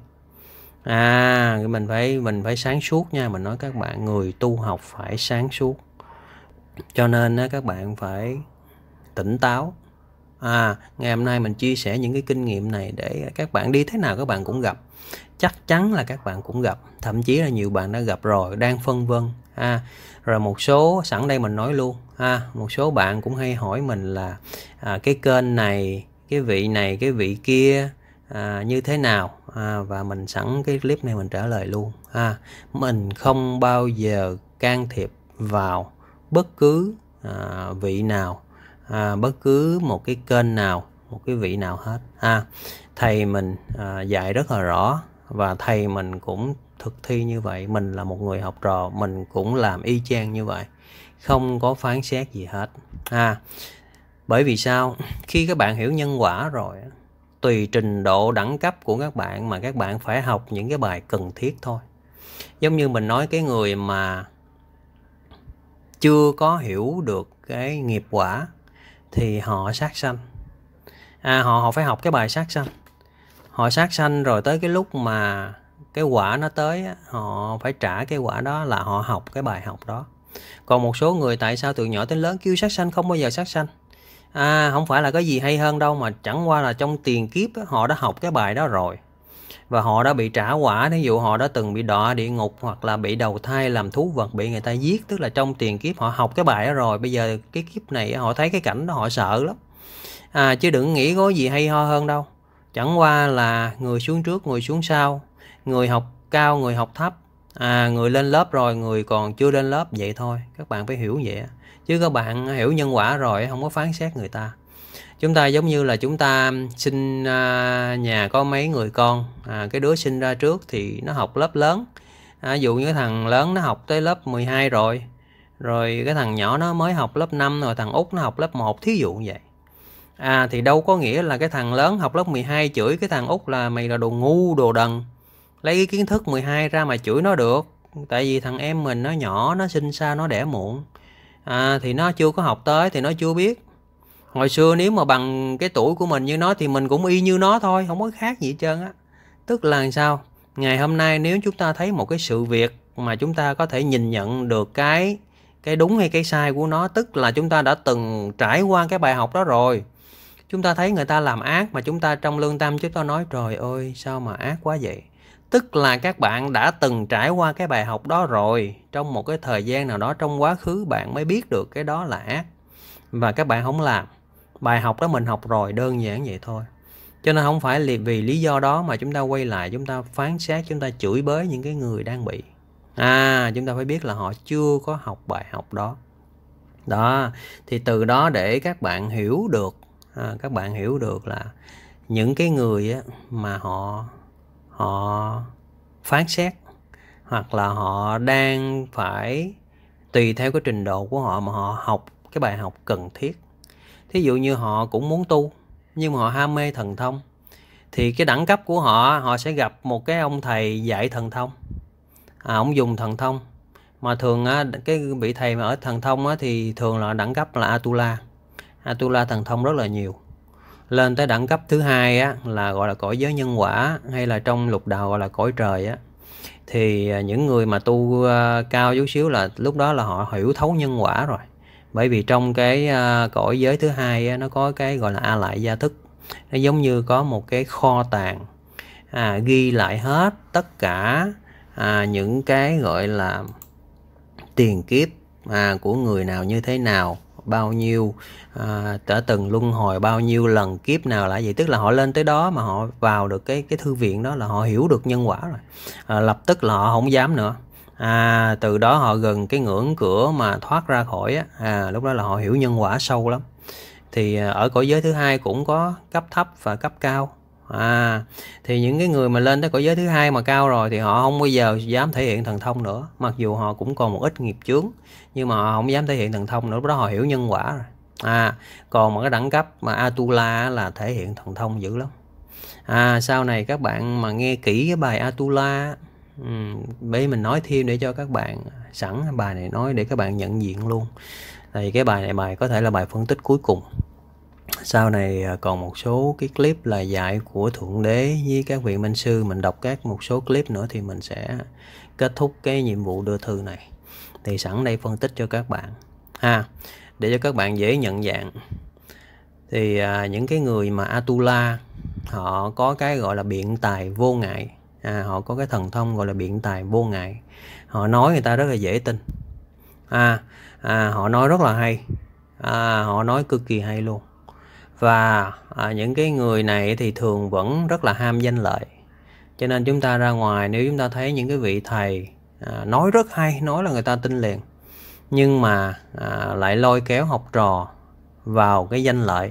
à mình phải mình phải sáng suốt nha mình nói các bạn người tu học phải sáng suốt cho nên á, các bạn phải tỉnh táo à ngày hôm nay mình chia sẻ những cái kinh nghiệm này để các bạn đi thế nào các bạn cũng gặp chắc chắn là các bạn cũng gặp thậm chí là nhiều bạn đã gặp rồi đang phân vân à rồi một số sẵn đây mình nói luôn à một số bạn cũng hay hỏi mình là à, cái kênh này cái vị này cái vị kia à, như thế nào à, và mình sẵn cái clip này mình trả lời luôn ha à, mình không bao giờ can thiệp vào bất cứ à, vị nào à, bất cứ một cái kênh nào một cái vị nào hết ha à, thầy mình à, dạy rất là rõ và thầy mình cũng thực thi như vậy mình là một người học trò mình cũng làm y chang như vậy không có phán xét gì hết ha à, bởi vì sao khi các bạn hiểu nhân quả rồi tùy trình độ đẳng cấp của các bạn mà các bạn phải học những cái bài cần thiết thôi giống như mình nói cái người mà chưa có hiểu được cái nghiệp quả thì họ sát sanh à, họ họ phải học cái bài sát sanh họ sát sanh rồi tới cái lúc mà cái quả nó tới họ phải trả cái quả đó là họ học cái bài học đó còn một số người tại sao từ nhỏ tới lớn kêu sát sanh không bao giờ sát sanh À, không phải là có gì hay hơn đâu mà chẳng qua là trong tiền kiếp họ đã học cái bài đó rồi. Và họ đã bị trả quả, thí dụ họ đã từng bị đọa địa ngục hoặc là bị đầu thai làm thú vật bị người ta giết, tức là trong tiền kiếp họ học cái bài đó rồi, bây giờ cái kiếp này họ thấy cái cảnh đó họ sợ lắm. À chứ đừng nghĩ có gì hay ho hơn đâu. Chẳng qua là người xuống trước, người xuống sau, người học cao, người học thấp, à người lên lớp rồi, người còn chưa lên lớp vậy thôi. Các bạn phải hiểu vậy chứ các bạn hiểu nhân quả rồi không có phán xét người ta chúng ta giống như là chúng ta sinh à, nhà có mấy người con à, cái đứa sinh ra trước thì nó học lớp lớn à, dụ như thằng lớn nó học tới lớp 12 rồi rồi cái thằng nhỏ nó mới học lớp 5 rồi thằng út nó học lớp 1 thí dụ như vậy à thì đâu có nghĩa là cái thằng lớn học lớp 12 chửi cái thằng út là mày là đồ ngu đồ đần lấy cái kiến thức 12 ra mà chửi nó được tại vì thằng em mình nó nhỏ nó sinh ra nó đẻ muộn à, thì nó chưa có học tới thì nó chưa biết hồi xưa nếu mà bằng cái tuổi của mình như nó thì mình cũng y như nó thôi không có khác gì hết trơn á tức là sao ngày hôm nay nếu chúng ta thấy một cái sự việc mà chúng ta có thể nhìn nhận được cái cái đúng hay cái sai của nó tức là chúng ta đã từng trải qua cái bài học đó rồi chúng ta thấy người ta làm ác mà chúng ta trong lương tâm chúng ta nói trời ơi sao mà ác quá vậy tức là các bạn đã từng trải qua cái bài học đó rồi trong một cái thời gian nào đó trong quá khứ bạn mới biết được cái đó là ác và các bạn không làm bài học đó mình học rồi đơn giản vậy thôi cho nên không phải vì lý do đó mà chúng ta quay lại chúng ta phán xét chúng ta chửi bới những cái người đang bị à chúng ta phải biết là họ chưa có học bài học đó đó thì từ đó để các bạn hiểu được à, các bạn hiểu được là những cái người á, mà họ họ phán xét hoặc là họ đang phải tùy theo cái trình độ của họ mà họ học cái bài học cần thiết thí dụ như họ cũng muốn tu nhưng mà họ ham mê thần thông thì cái đẳng cấp của họ họ sẽ gặp một cái ông thầy dạy thần thông à, ông dùng thần thông mà thường á, cái vị thầy mà ở thần thông á, thì thường là đẳng cấp là atula atula thần thông rất là nhiều lên tới đẳng cấp thứ hai á, là gọi là cõi giới nhân quả hay là trong lục đạo gọi là cõi trời á thì à, những người mà tu à, cao chút xíu là lúc đó là họ hiểu thấu nhân quả rồi bởi vì trong cái à, cõi giới thứ hai á, nó có cái gọi là a lại gia thức nó giống như có một cái kho tàng à, ghi lại hết tất cả à, những cái gọi là tiền kiếp à, của người nào như thế nào bao nhiêu à, đã từng luân hồi bao nhiêu lần kiếp nào là vậy tức là họ lên tới đó mà họ vào được cái cái thư viện đó là họ hiểu được nhân quả rồi à, lập tức là họ không dám nữa à, từ đó họ gần cái ngưỡng cửa mà thoát ra khỏi á à, lúc đó là họ hiểu nhân quả sâu lắm thì à, ở cõi giới thứ hai cũng có cấp thấp và cấp cao à thì những cái người mà lên tới cõi giới thứ hai mà cao rồi thì họ không bao giờ dám thể hiện thần thông nữa mặc dù họ cũng còn một ít nghiệp chướng nhưng mà không dám thể hiện thần thông nữa đó họ hiểu nhân quả rồi à còn một cái đẳng cấp mà atula là thể hiện thần thông dữ lắm à sau này các bạn mà nghe kỹ cái bài atula bây mình nói thêm để cho các bạn sẵn bài này nói để các bạn nhận diện luôn thì cái bài này bài có thể là bài phân tích cuối cùng sau này à, còn một số cái clip là dạy của thượng đế với các vị minh sư mình đọc các một số clip nữa thì mình sẽ kết thúc cái nhiệm vụ đưa thư này thì sẵn đây phân tích cho các bạn ha để cho các bạn dễ nhận dạng thì à, những cái người mà Atula họ có cái gọi là biện tài vô ngại à, họ có cái thần thông gọi là biện tài vô ngại họ nói người ta rất là dễ tin à, à họ nói rất là hay à, họ nói cực kỳ hay luôn và à, những cái người này thì thường vẫn rất là ham danh lợi cho nên chúng ta ra ngoài nếu chúng ta thấy những cái vị thầy à, nói rất hay nói là người ta tin liền nhưng mà à, lại lôi kéo học trò vào cái danh lợi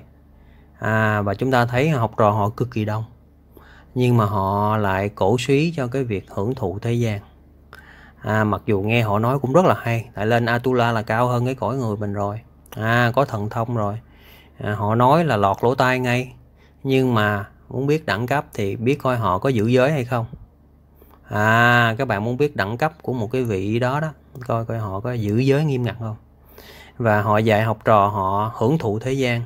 à, và chúng ta thấy học trò họ cực kỳ đông nhưng mà họ lại cổ suý cho cái việc hưởng thụ thế gian à, mặc dù nghe họ nói cũng rất là hay tại lên Atula là cao hơn cái cõi người mình rồi à, có thần thông rồi à, họ nói là lọt lỗ tai ngay nhưng mà muốn biết đẳng cấp thì biết coi họ có giữ giới hay không à các bạn muốn biết đẳng cấp của một cái vị đó đó coi coi họ có giữ giới nghiêm ngặt không và họ dạy học trò họ hưởng thụ thế gian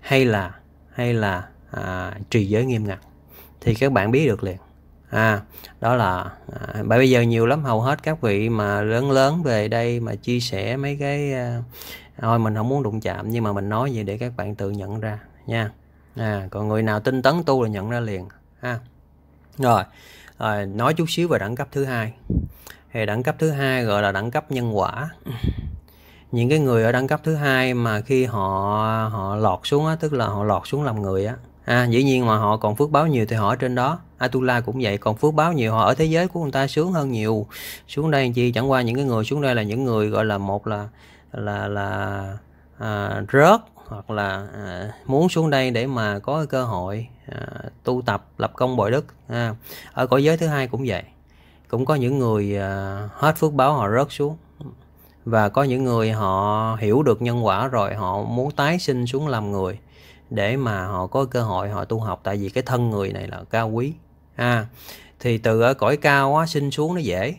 hay là hay là à, trì giới nghiêm ngặt thì các bạn biết được liền à đó là à, bây giờ nhiều lắm hầu hết các vị mà lớn lớn về đây mà chia sẻ mấy cái à, thôi mình không muốn đụng chạm nhưng mà mình nói vậy để các bạn tự nhận ra nha à, còn người nào tinh tấn tu là nhận ra liền ha rồi à, nói chút xíu về đẳng cấp thứ hai thì đẳng cấp thứ hai gọi là đẳng cấp nhân quả những cái người ở đẳng cấp thứ hai mà khi họ họ lọt xuống á, tức là họ lọt xuống làm người á à, dĩ nhiên mà họ còn phước báo nhiều thì họ ở trên đó Atula cũng vậy còn phước báo nhiều họ ở thế giới của người ta sướng hơn nhiều xuống đây chi chẳng qua những cái người xuống đây là những người gọi là một là là là à, rớt hoặc là à, muốn xuống đây để mà có cơ hội À, tu tập lập công bội đức à, ở cõi giới thứ hai cũng vậy cũng có những người à, hết phước báo họ rớt xuống và có những người họ hiểu được nhân quả rồi họ muốn tái sinh xuống làm người để mà họ có cơ hội họ tu học tại vì cái thân người này là cao quý à thì từ ở cõi cao á, sinh xuống nó dễ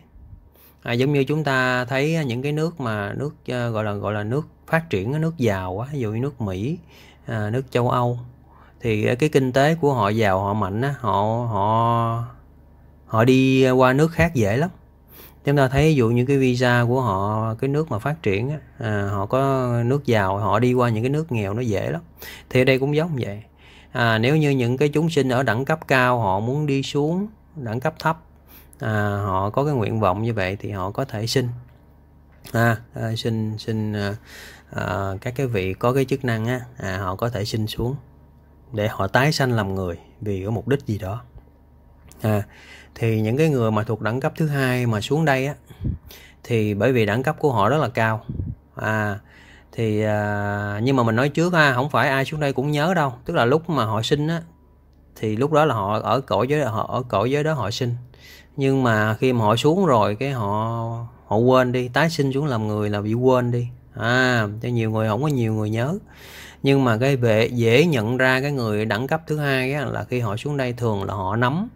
à, giống như chúng ta thấy những cái nước mà nước uh, gọi là gọi là nước phát triển nước giàu á ví dụ như nước Mỹ à, nước châu Âu thì à, cái kinh tế của họ giàu họ mạnh á họ họ họ đi qua nước khác dễ lắm chúng ta thấy ví dụ như cái visa của họ cái nước mà phát triển á, à, họ có nước giàu họ đi qua những cái nước nghèo nó dễ lắm thì ở đây cũng giống vậy à, nếu như những cái chúng sinh ở đẳng cấp cao họ muốn đi xuống đẳng cấp thấp à, họ có cái nguyện vọng như vậy thì họ có thể xin à, à xin xin à, à, các cái vị có cái chức năng á à, họ có thể xin xuống để họ tái sanh làm người vì có mục đích gì đó à, thì những cái người mà thuộc đẳng cấp thứ hai mà xuống đây á thì bởi vì đẳng cấp của họ rất là cao à thì à, nhưng mà mình nói trước ha không phải ai xuống đây cũng nhớ đâu tức là lúc mà họ sinh á thì lúc đó là họ ở cõi giới họ ở cõi giới đó họ sinh nhưng mà khi mà họ xuống rồi cái họ họ quên đi tái sinh xuống làm người là bị quên đi à cho nhiều người không có nhiều người nhớ nhưng mà cái vệ dễ nhận ra cái người đẳng cấp thứ hai á, là khi họ xuống đây thường là họ nắm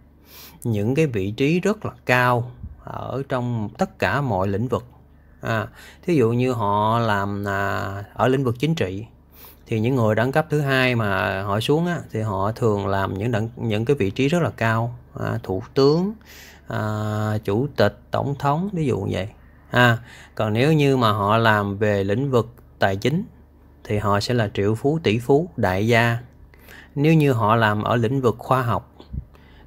những cái vị trí rất là cao ở trong tất cả mọi lĩnh vực à, thí dụ như họ làm à, ở lĩnh vực chính trị thì những người đẳng cấp thứ hai mà họ xuống á, thì họ thường làm những đẳng, những cái vị trí rất là cao à, thủ tướng à, chủ tịch tổng thống ví dụ như vậy à, còn nếu như mà họ làm về lĩnh vực tài chính thì họ sẽ là triệu phú tỷ phú đại gia nếu như họ làm ở lĩnh vực khoa học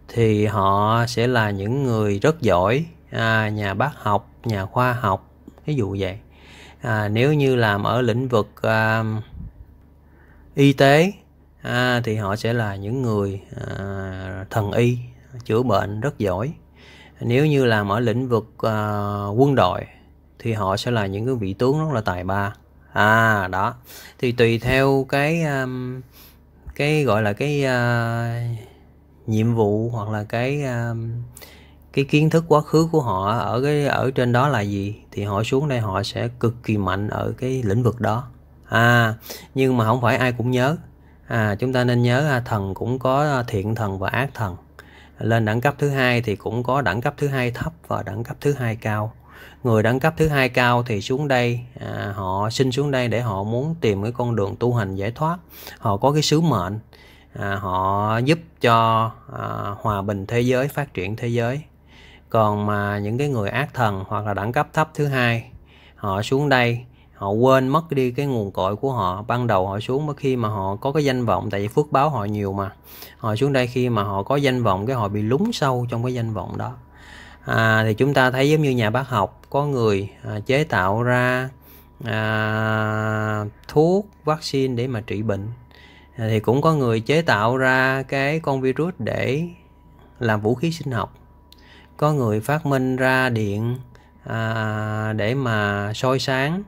thì họ sẽ là những người rất giỏi à, nhà bác học nhà khoa học ví dụ vậy à, nếu như làm ở lĩnh vực à, y tế à, thì họ sẽ là những người à, thần y chữa bệnh rất giỏi nếu như làm ở lĩnh vực à, quân đội thì họ sẽ là những cái vị tướng rất là tài ba à đó thì tùy theo cái um, cái gọi là cái uh, nhiệm vụ hoặc là cái um, cái kiến thức quá khứ của họ ở cái ở trên đó là gì thì họ xuống đây họ sẽ cực kỳ mạnh ở cái lĩnh vực đó à nhưng mà không phải ai cũng nhớ à chúng ta nên nhớ à, thần cũng có thiện thần và ác thần lên đẳng cấp thứ hai thì cũng có đẳng cấp thứ hai thấp và đẳng cấp thứ hai cao người đẳng cấp thứ hai cao thì xuống đây à, họ sinh xuống đây để họ muốn tìm cái con đường tu hành giải thoát họ có cái sứ mệnh à, họ giúp cho à, hòa bình thế giới phát triển thế giới còn mà những cái người ác thần hoặc là đẳng cấp thấp thứ hai họ xuống đây họ quên mất đi cái nguồn cội của họ ban đầu họ xuống khi mà họ có cái danh vọng tại vì phước báo họ nhiều mà họ xuống đây khi mà họ có danh vọng cái họ bị lún sâu trong cái danh vọng đó à, thì chúng ta thấy giống như nhà bác học có người à, chế tạo ra à, thuốc vaccine để mà trị bệnh à, thì cũng có người chế tạo ra cái con virus để làm vũ khí sinh học có người phát minh ra điện à, để mà soi sáng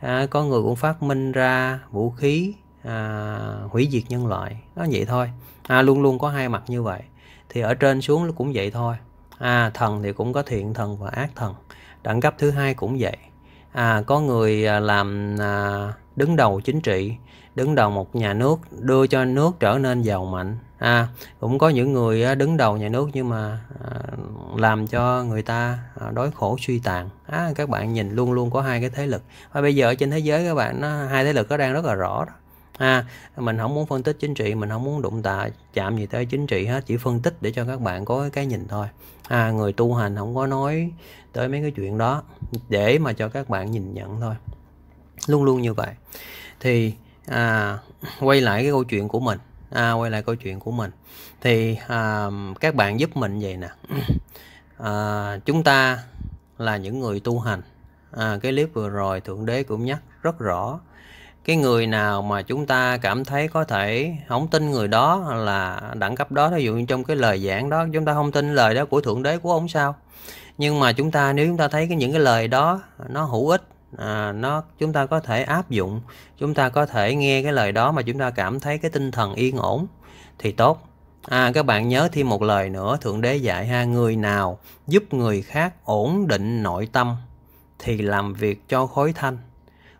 à, có người cũng phát minh ra vũ khí à, hủy diệt nhân loại nó vậy thôi à, luôn luôn có hai mặt như vậy thì ở trên xuống cũng vậy thôi à, thần thì cũng có thiện thần và ác thần đẳng cấp thứ hai cũng vậy à, có người à, làm à, đứng đầu chính trị đứng đầu một nhà nước đưa cho nước trở nên giàu mạnh à, cũng có những người à, đứng đầu nhà nước nhưng mà à, làm cho người ta à, đói khổ suy tàn à, các bạn nhìn luôn luôn có hai cái thế lực và bây giờ trên thế giới các bạn nó hai thế lực nó đang rất là rõ đó à, mình không muốn phân tích chính trị mình không muốn đụng tạ chạm gì tới chính trị hết chỉ phân tích để cho các bạn có cái nhìn thôi à, người tu hành không có nói tới mấy cái chuyện đó để mà cho các bạn nhìn nhận thôi luôn luôn như vậy thì à, quay lại cái câu chuyện của mình à, quay lại câu chuyện của mình thì à, các bạn giúp mình vậy nè à, chúng ta là những người tu hành à, cái clip vừa rồi thượng đế cũng nhắc rất rõ cái người nào mà chúng ta cảm thấy có thể không tin người đó là đẳng cấp đó ví dụ như trong cái lời giảng đó chúng ta không tin lời đó của thượng đế của ông sao nhưng mà chúng ta nếu chúng ta thấy cái những cái lời đó nó hữu ích à, nó chúng ta có thể áp dụng chúng ta có thể nghe cái lời đó mà chúng ta cảm thấy cái tinh thần yên ổn thì tốt à các bạn nhớ thêm một lời nữa thượng đế dạy ha người nào giúp người khác ổn định nội tâm thì làm việc cho khối thanh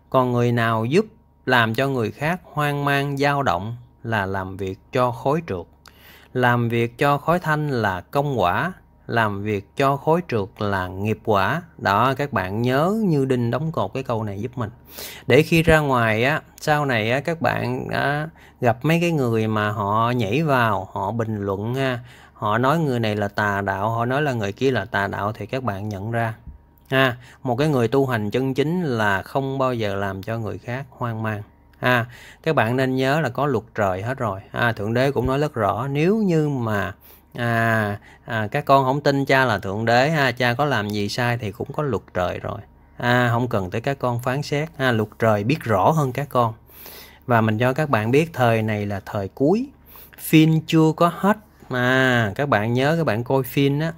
còn người nào giúp làm cho người khác hoang mang dao động là làm việc cho khối trượt làm việc cho khối thanh là công quả làm việc cho khối trượt là nghiệp quả đó các bạn nhớ như đinh đóng cột cái câu này giúp mình để khi ra ngoài á sau này á các bạn á, gặp mấy cái người mà họ nhảy vào họ bình luận ha họ nói người này là tà đạo họ nói là người kia là tà đạo thì các bạn nhận ra ha một cái người tu hành chân chính là không bao giờ làm cho người khác hoang mang ha các bạn nên nhớ là có luật trời hết rồi ha, thượng đế cũng nói rất rõ nếu như mà à, à các con không tin cha là thượng đế ha cha có làm gì sai thì cũng có luật trời rồi à, không cần tới các con phán xét ha, luật trời biết rõ hơn các con và mình cho các bạn biết thời này là thời cuối phim chưa có hết mà các bạn nhớ các bạn coi phim á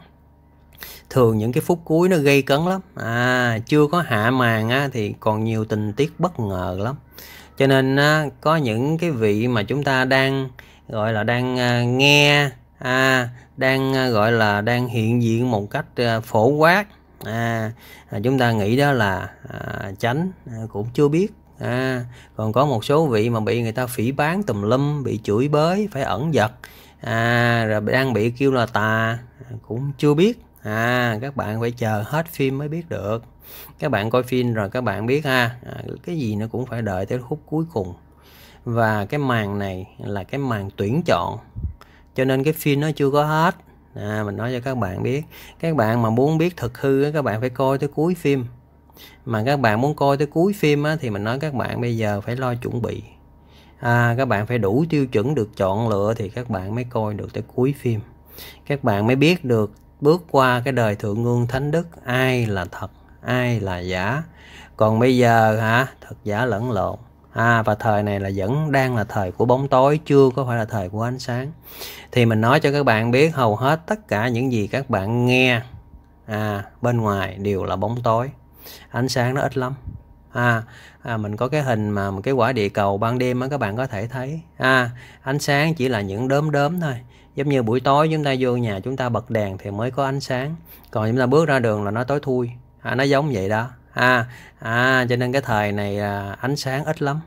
thường những cái phút cuối nó gây cấn lắm à chưa có hạ màn á, thì còn nhiều tình tiết bất ngờ lắm cho nên á, có những cái vị mà chúng ta đang gọi là đang à, nghe à, đang à, gọi là đang hiện diện một cách à, phổ quát à, à chúng ta nghĩ đó là à, tránh à, cũng chưa biết à, còn có một số vị mà bị người ta phỉ bán tùm lum bị chửi bới phải ẩn giật à, rồi đang bị kêu là tà à, cũng chưa biết à các bạn phải chờ hết phim mới biết được các bạn coi phim rồi các bạn biết ha à, cái gì nó cũng phải đợi tới khúc cuối cùng và cái màn này là cái màn tuyển chọn cho nên cái phim nó chưa có hết à, mình nói cho các bạn biết các bạn mà muốn biết thực hư các bạn phải coi tới cuối phim mà các bạn muốn coi tới cuối phim á, thì mình nói các bạn bây giờ phải lo chuẩn bị à, các bạn phải đủ tiêu chuẩn được chọn lựa thì các bạn mới coi được tới cuối phim các bạn mới biết được bước qua cái đời thượng ngương thánh đức ai là thật ai là giả còn bây giờ hả thật giả lẫn lộn à, và thời này là vẫn đang là thời của bóng tối chưa có phải là thời của ánh sáng thì mình nói cho các bạn biết hầu hết tất cả những gì các bạn nghe à, bên ngoài đều là bóng tối ánh sáng nó ít lắm à, à mình có cái hình mà một cái quả địa cầu ban đêm á các bạn có thể thấy à, ánh sáng chỉ là những đốm đốm thôi giống như buổi tối chúng ta vô nhà chúng ta bật đèn thì mới có ánh sáng còn chúng ta bước ra đường là nó tối thui à, nó giống vậy đó à à cho nên cái thời này à, ánh sáng ít lắm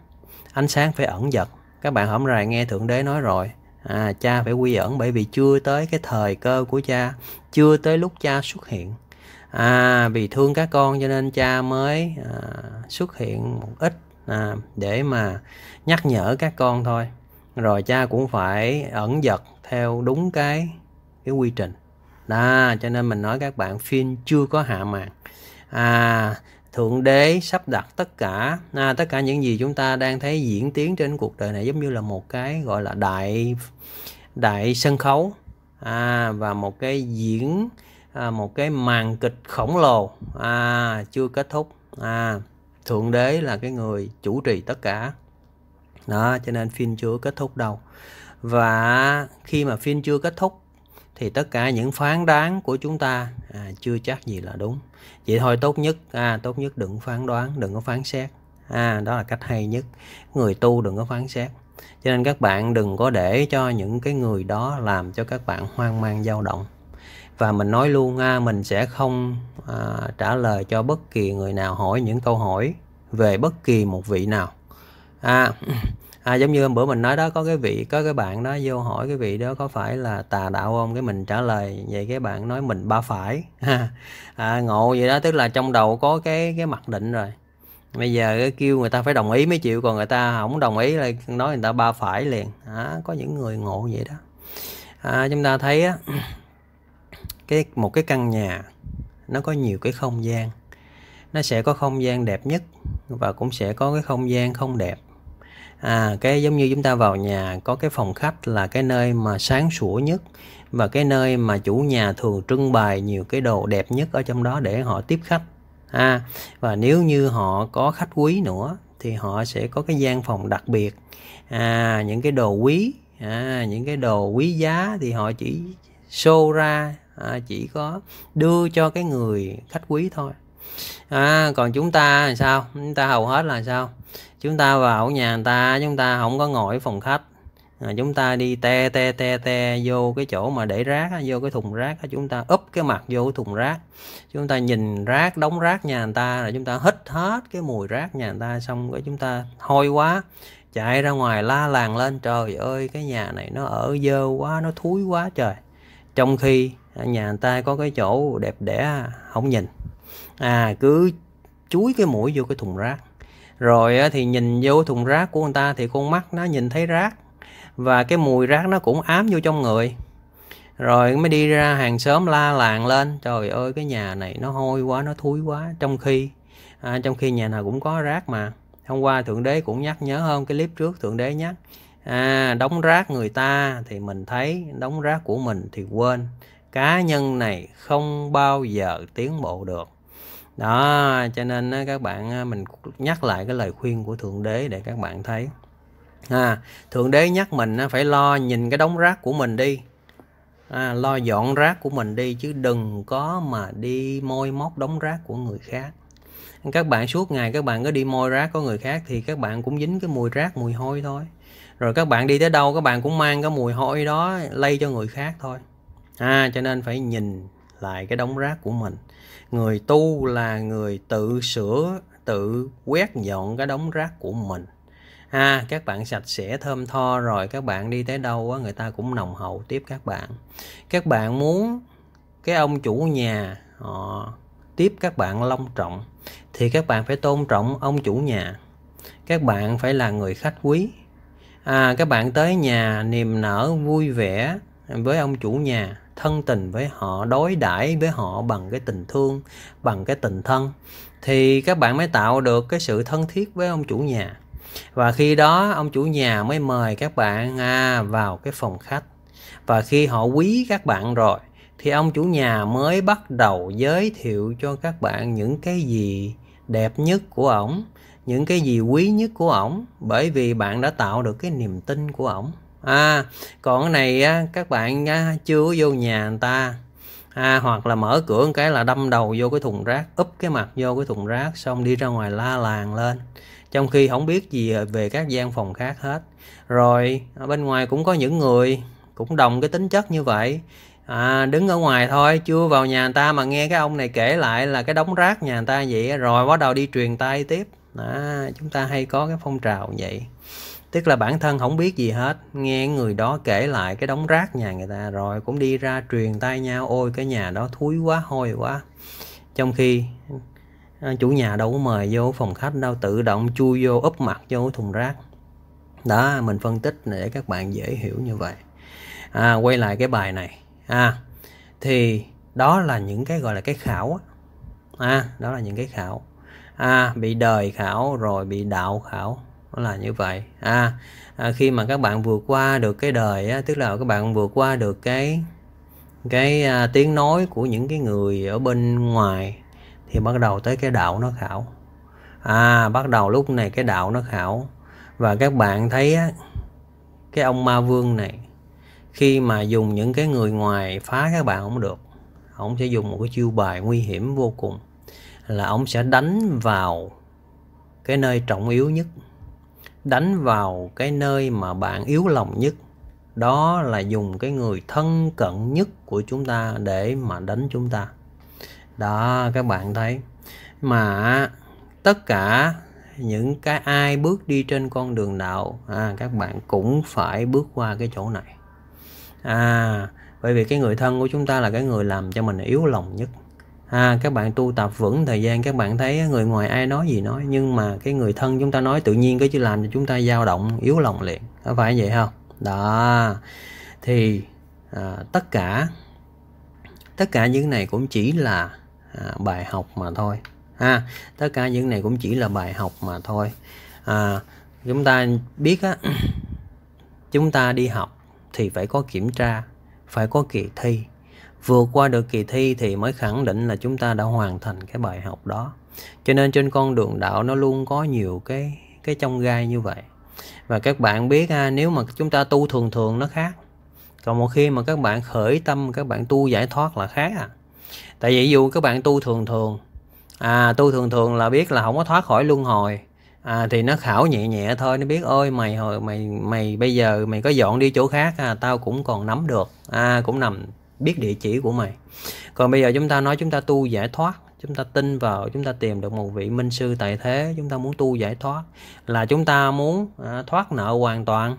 ánh sáng phải ẩn giật các bạn hổm rày nghe thượng đế nói rồi à, cha phải quy ẩn bởi vì chưa tới cái thời cơ của cha chưa tới lúc cha xuất hiện à vì thương các con cho nên cha mới à, xuất hiện một ít à, để mà nhắc nhở các con thôi rồi cha cũng phải ẩn giật theo đúng cái cái quy trình đó cho nên mình nói các bạn phim chưa có hạ màn à thượng đế sắp đặt tất cả à, tất cả những gì chúng ta đang thấy diễn tiến trên cuộc đời này giống như là một cái gọi là đại đại sân khấu à, và một cái diễn à, một cái màn kịch khổng lồ à, chưa kết thúc à, thượng đế là cái người chủ trì tất cả đó cho nên phim chưa kết thúc đâu và khi mà phiên chưa kết thúc thì tất cả những phán đoán của chúng ta à, chưa chắc gì là đúng vậy thôi tốt nhất à, tốt nhất đừng phán đoán đừng có phán xét à, đó là cách hay nhất người tu đừng có phán xét cho nên các bạn đừng có để cho những cái người đó làm cho các bạn hoang mang dao động và mình nói luôn à, mình sẽ không à, trả lời cho bất kỳ người nào hỏi những câu hỏi về bất kỳ một vị nào à, à, giống như hôm bữa mình nói đó có cái vị có cái bạn đó vô hỏi cái vị đó có phải là tà đạo không cái mình trả lời vậy cái bạn nói mình ba phải à, ngộ vậy đó tức là trong đầu có cái cái mặc định rồi bây giờ kêu người ta phải đồng ý mới chịu còn người ta không đồng ý là nói người ta ba phải liền à, có những người ngộ vậy đó à, chúng ta thấy á cái một cái căn nhà nó có nhiều cái không gian nó sẽ có không gian đẹp nhất và cũng sẽ có cái không gian không đẹp à cái giống như chúng ta vào nhà có cái phòng khách là cái nơi mà sáng sủa nhất và cái nơi mà chủ nhà thường trưng bày nhiều cái đồ đẹp nhất ở trong đó để họ tiếp khách à và nếu như họ có khách quý nữa thì họ sẽ có cái gian phòng đặc biệt à những cái đồ quý à những cái đồ quý giá thì họ chỉ show ra à, chỉ có đưa cho cái người khách quý thôi à còn chúng ta là sao chúng ta hầu hết là sao chúng ta vào nhà người ta chúng ta không có ngồi ở phòng khách à, chúng ta đi te te te te vô cái chỗ mà để rác vô cái thùng rác chúng ta úp cái mặt vô cái thùng rác chúng ta nhìn rác đóng rác nhà người ta rồi chúng ta hít hết cái mùi rác nhà người ta xong rồi chúng ta hôi quá chạy ra ngoài la làng lên trời ơi cái nhà này nó ở dơ quá nó thúi quá trời trong khi nhà người ta có cái chỗ đẹp đẽ không nhìn à cứ chuối cái mũi vô cái thùng rác rồi thì nhìn vô thùng rác của người ta thì con mắt nó nhìn thấy rác và cái mùi rác nó cũng ám vô trong người rồi mới đi ra hàng xóm la làng lên trời ơi cái nhà này nó hôi quá nó thúi quá trong khi à, trong khi nhà nào cũng có rác mà hôm qua thượng đế cũng nhắc nhớ hơn cái clip trước thượng đế nhắc à, đóng rác người ta thì mình thấy đóng rác của mình thì quên cá nhân này không bao giờ tiến bộ được đó cho nên các bạn mình nhắc lại cái lời khuyên của thượng đế để các bạn thấy à, thượng đế nhắc mình phải lo nhìn cái đống rác của mình đi à, lo dọn rác của mình đi chứ đừng có mà đi môi móc đống rác của người khác các bạn suốt ngày các bạn cứ đi môi rác của người khác thì các bạn cũng dính cái mùi rác mùi hôi thôi rồi các bạn đi tới đâu các bạn cũng mang cái mùi hôi đó lây cho người khác thôi à, cho nên phải nhìn lại cái đống rác của mình người tu là người tự sửa tự quét dọn cái đống rác của mình ha à, các bạn sạch sẽ thơm tho rồi các bạn đi tới đâu á người ta cũng nồng hậu tiếp các bạn các bạn muốn cái ông chủ nhà họ tiếp các bạn long trọng thì các bạn phải tôn trọng ông chủ nhà các bạn phải là người khách quý à, các bạn tới nhà niềm nở vui vẻ với ông chủ nhà thân tình với họ đối đãi với họ bằng cái tình thương bằng cái tình thân thì các bạn mới tạo được cái sự thân thiết với ông chủ nhà và khi đó ông chủ nhà mới mời các bạn à, vào cái phòng khách và khi họ quý các bạn rồi thì ông chủ nhà mới bắt đầu giới thiệu cho các bạn những cái gì đẹp nhất của ổng những cái gì quý nhất của ổng bởi vì bạn đã tạo được cái niềm tin của ổng à, còn cái này á, các bạn á, chưa vô nhà người ta à, hoặc là mở cửa một cái là đâm đầu vô cái thùng rác úp cái mặt vô cái thùng rác xong đi ra ngoài la làng lên trong khi không biết gì về các gian phòng khác hết rồi ở à, bên ngoài cũng có những người cũng đồng cái tính chất như vậy à, đứng ở ngoài thôi chưa vào nhà người ta mà nghe cái ông này kể lại là cái đống rác nhà người ta vậy rồi bắt đầu đi truyền tay tiếp à, chúng ta hay có cái phong trào vậy tức là bản thân không biết gì hết nghe người đó kể lại cái đống rác nhà người ta rồi cũng đi ra truyền tay nhau ôi cái nhà đó thúi quá hôi quá trong khi ờ, chủ nhà đâu có mời vô phòng khách đâu tự động chui vô úp mặt vô thùng rác đó mình phân tích để các bạn dễ hiểu như vậy à, quay lại cái bài này à thì đó là những cái gọi là cái khảo à đó là những cái khảo à bị đời khảo rồi bị đạo khảo nó là như vậy à, à khi mà các bạn vượt qua được cái đời á, tức là các bạn vượt qua được cái cái à, tiếng nói của những cái người ở bên ngoài thì bắt đầu tới cái đạo nó khảo à bắt đầu lúc này cái đạo nó khảo và các bạn thấy á, cái ông ma vương này khi mà dùng những cái người ngoài phá các bạn không được ông sẽ dùng một cái chiêu bài nguy hiểm vô cùng là ông sẽ đánh vào cái nơi trọng yếu nhất đánh vào cái nơi mà bạn yếu lòng nhất đó là dùng cái người thân cận nhất của chúng ta để mà đánh chúng ta đó các bạn thấy mà tất cả những cái ai bước đi trên con đường đạo à, các bạn cũng phải bước qua cái chỗ này à bởi vì cái người thân của chúng ta là cái người làm cho mình yếu lòng nhất à, các bạn tu tập vững thời gian các bạn thấy người ngoài ai nói gì nói nhưng mà cái người thân chúng ta nói tự nhiên cái chứ làm cho chúng ta dao động yếu lòng liền có phải vậy không đó thì à, tất cả tất cả những này cũng chỉ là à, bài học mà thôi ha à, tất cả những này cũng chỉ là bài học mà thôi à, chúng ta biết á chúng ta đi học thì phải có kiểm tra phải có kỳ thi vượt qua được kỳ thi thì mới khẳng định là chúng ta đã hoàn thành cái bài học đó cho nên trên con đường đạo nó luôn có nhiều cái cái trong gai như vậy và các bạn biết ha, nếu mà chúng ta tu thường thường nó khác còn một khi mà các bạn khởi tâm các bạn tu giải thoát là khác à tại vì dù các bạn tu thường thường à tu thường thường là biết là không có thoát khỏi luân hồi à, thì nó khảo nhẹ nhẹ thôi nó biết ơi mày hồi mày mày bây giờ mày có dọn đi chỗ khác à, tao cũng còn nắm được à, cũng nằm biết địa chỉ của mày còn bây giờ chúng ta nói chúng ta tu giải thoát chúng ta tin vào chúng ta tìm được một vị minh sư tại thế chúng ta muốn tu giải thoát là chúng ta muốn à, thoát nợ hoàn toàn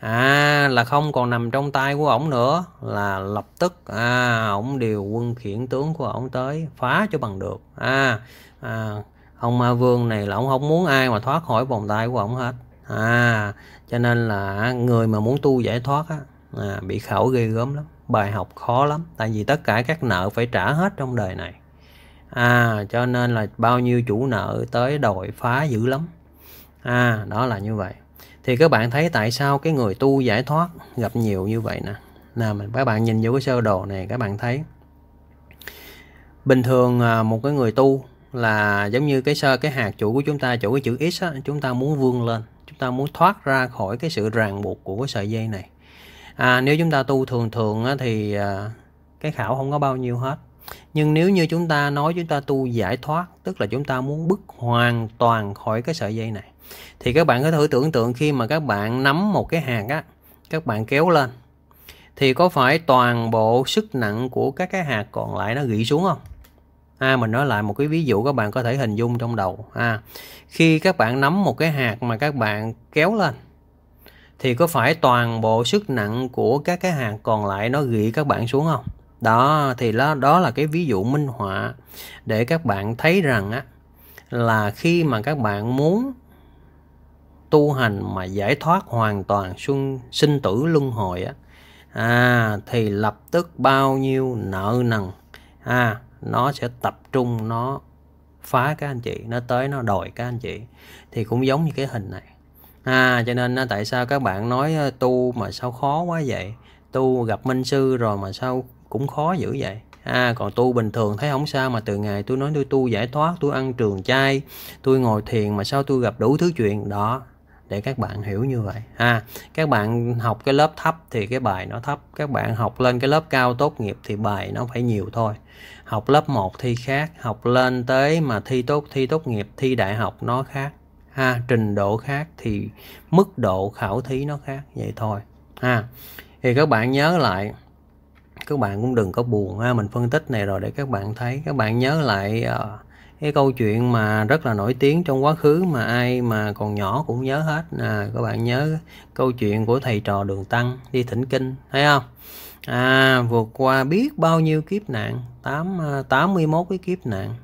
à là không còn nằm trong tay của ổng nữa là lập tức à ổng điều quân khiển tướng của ổng tới phá cho bằng được à, à ông ma vương này là ổng không muốn ai mà thoát khỏi vòng tay của ổng hết à cho nên là người mà muốn tu giải thoát á à, bị khảo ghê gớm lắm bài học khó lắm tại vì tất cả các nợ phải trả hết trong đời này à cho nên là bao nhiêu chủ nợ tới đòi phá dữ lắm à đó là như vậy thì các bạn thấy tại sao cái người tu giải thoát gặp nhiều như vậy nè nè mình các bạn nhìn vô cái sơ đồ này các bạn thấy bình thường à, một cái người tu là giống như cái sơ cái hạt chủ của chúng ta chủ cái chữ x á, chúng ta muốn vươn lên chúng ta muốn thoát ra khỏi cái sự ràng buộc của cái sợi dây này à, nếu chúng ta tu thường thường á, thì à, cái khảo không có bao nhiêu hết nhưng nếu như chúng ta nói chúng ta tu giải thoát tức là chúng ta muốn bứt hoàn toàn khỏi cái sợi dây này thì các bạn có thử tưởng tượng khi mà các bạn nắm một cái hạt á các bạn kéo lên thì có phải toàn bộ sức nặng của các cái hạt còn lại nó gỉ xuống không à, mình nói lại một cái ví dụ các bạn có thể hình dung trong đầu à, khi các bạn nắm một cái hạt mà các bạn kéo lên thì có phải toàn bộ sức nặng của các cái hạt còn lại nó gỉ các bạn xuống không? Đó thì đó, đó là cái ví dụ minh họa để các bạn thấy rằng á là khi mà các bạn muốn tu hành mà giải thoát hoàn toàn xuân sinh tử luân hồi á à thì lập tức bao nhiêu nợ nần à nó sẽ tập trung nó phá các anh chị nó tới nó đòi các anh chị thì cũng giống như cái hình này ha cho nên tại sao các bạn nói tu mà sao khó quá vậy tu gặp minh sư rồi mà sao cũng khó dữ vậy à còn tu bình thường thấy không sao mà từ ngày tôi nói tôi tu giải thoát tôi ăn trường chay tôi ngồi thiền mà sao tôi gặp đủ thứ chuyện đó để các bạn hiểu như vậy ha à, các bạn học cái lớp thấp thì cái bài nó thấp các bạn học lên cái lớp cao tốt nghiệp thì bài nó phải nhiều thôi học lớp 1 thi khác học lên tới mà thi tốt thi tốt nghiệp thi đại học nó khác ha trình độ khác thì mức độ khảo thí nó khác vậy thôi ha thì các bạn nhớ lại các bạn cũng đừng có buồn ha mình phân tích này rồi để các bạn thấy các bạn nhớ lại uh, cái câu chuyện mà rất là nổi tiếng trong quá khứ mà ai mà còn nhỏ cũng nhớ hết à, các bạn nhớ câu chuyện của thầy trò đường tăng đi thỉnh kinh thấy không à vượt qua biết bao nhiêu kiếp nạn tám ờ, tám mươi cái kiếp nạn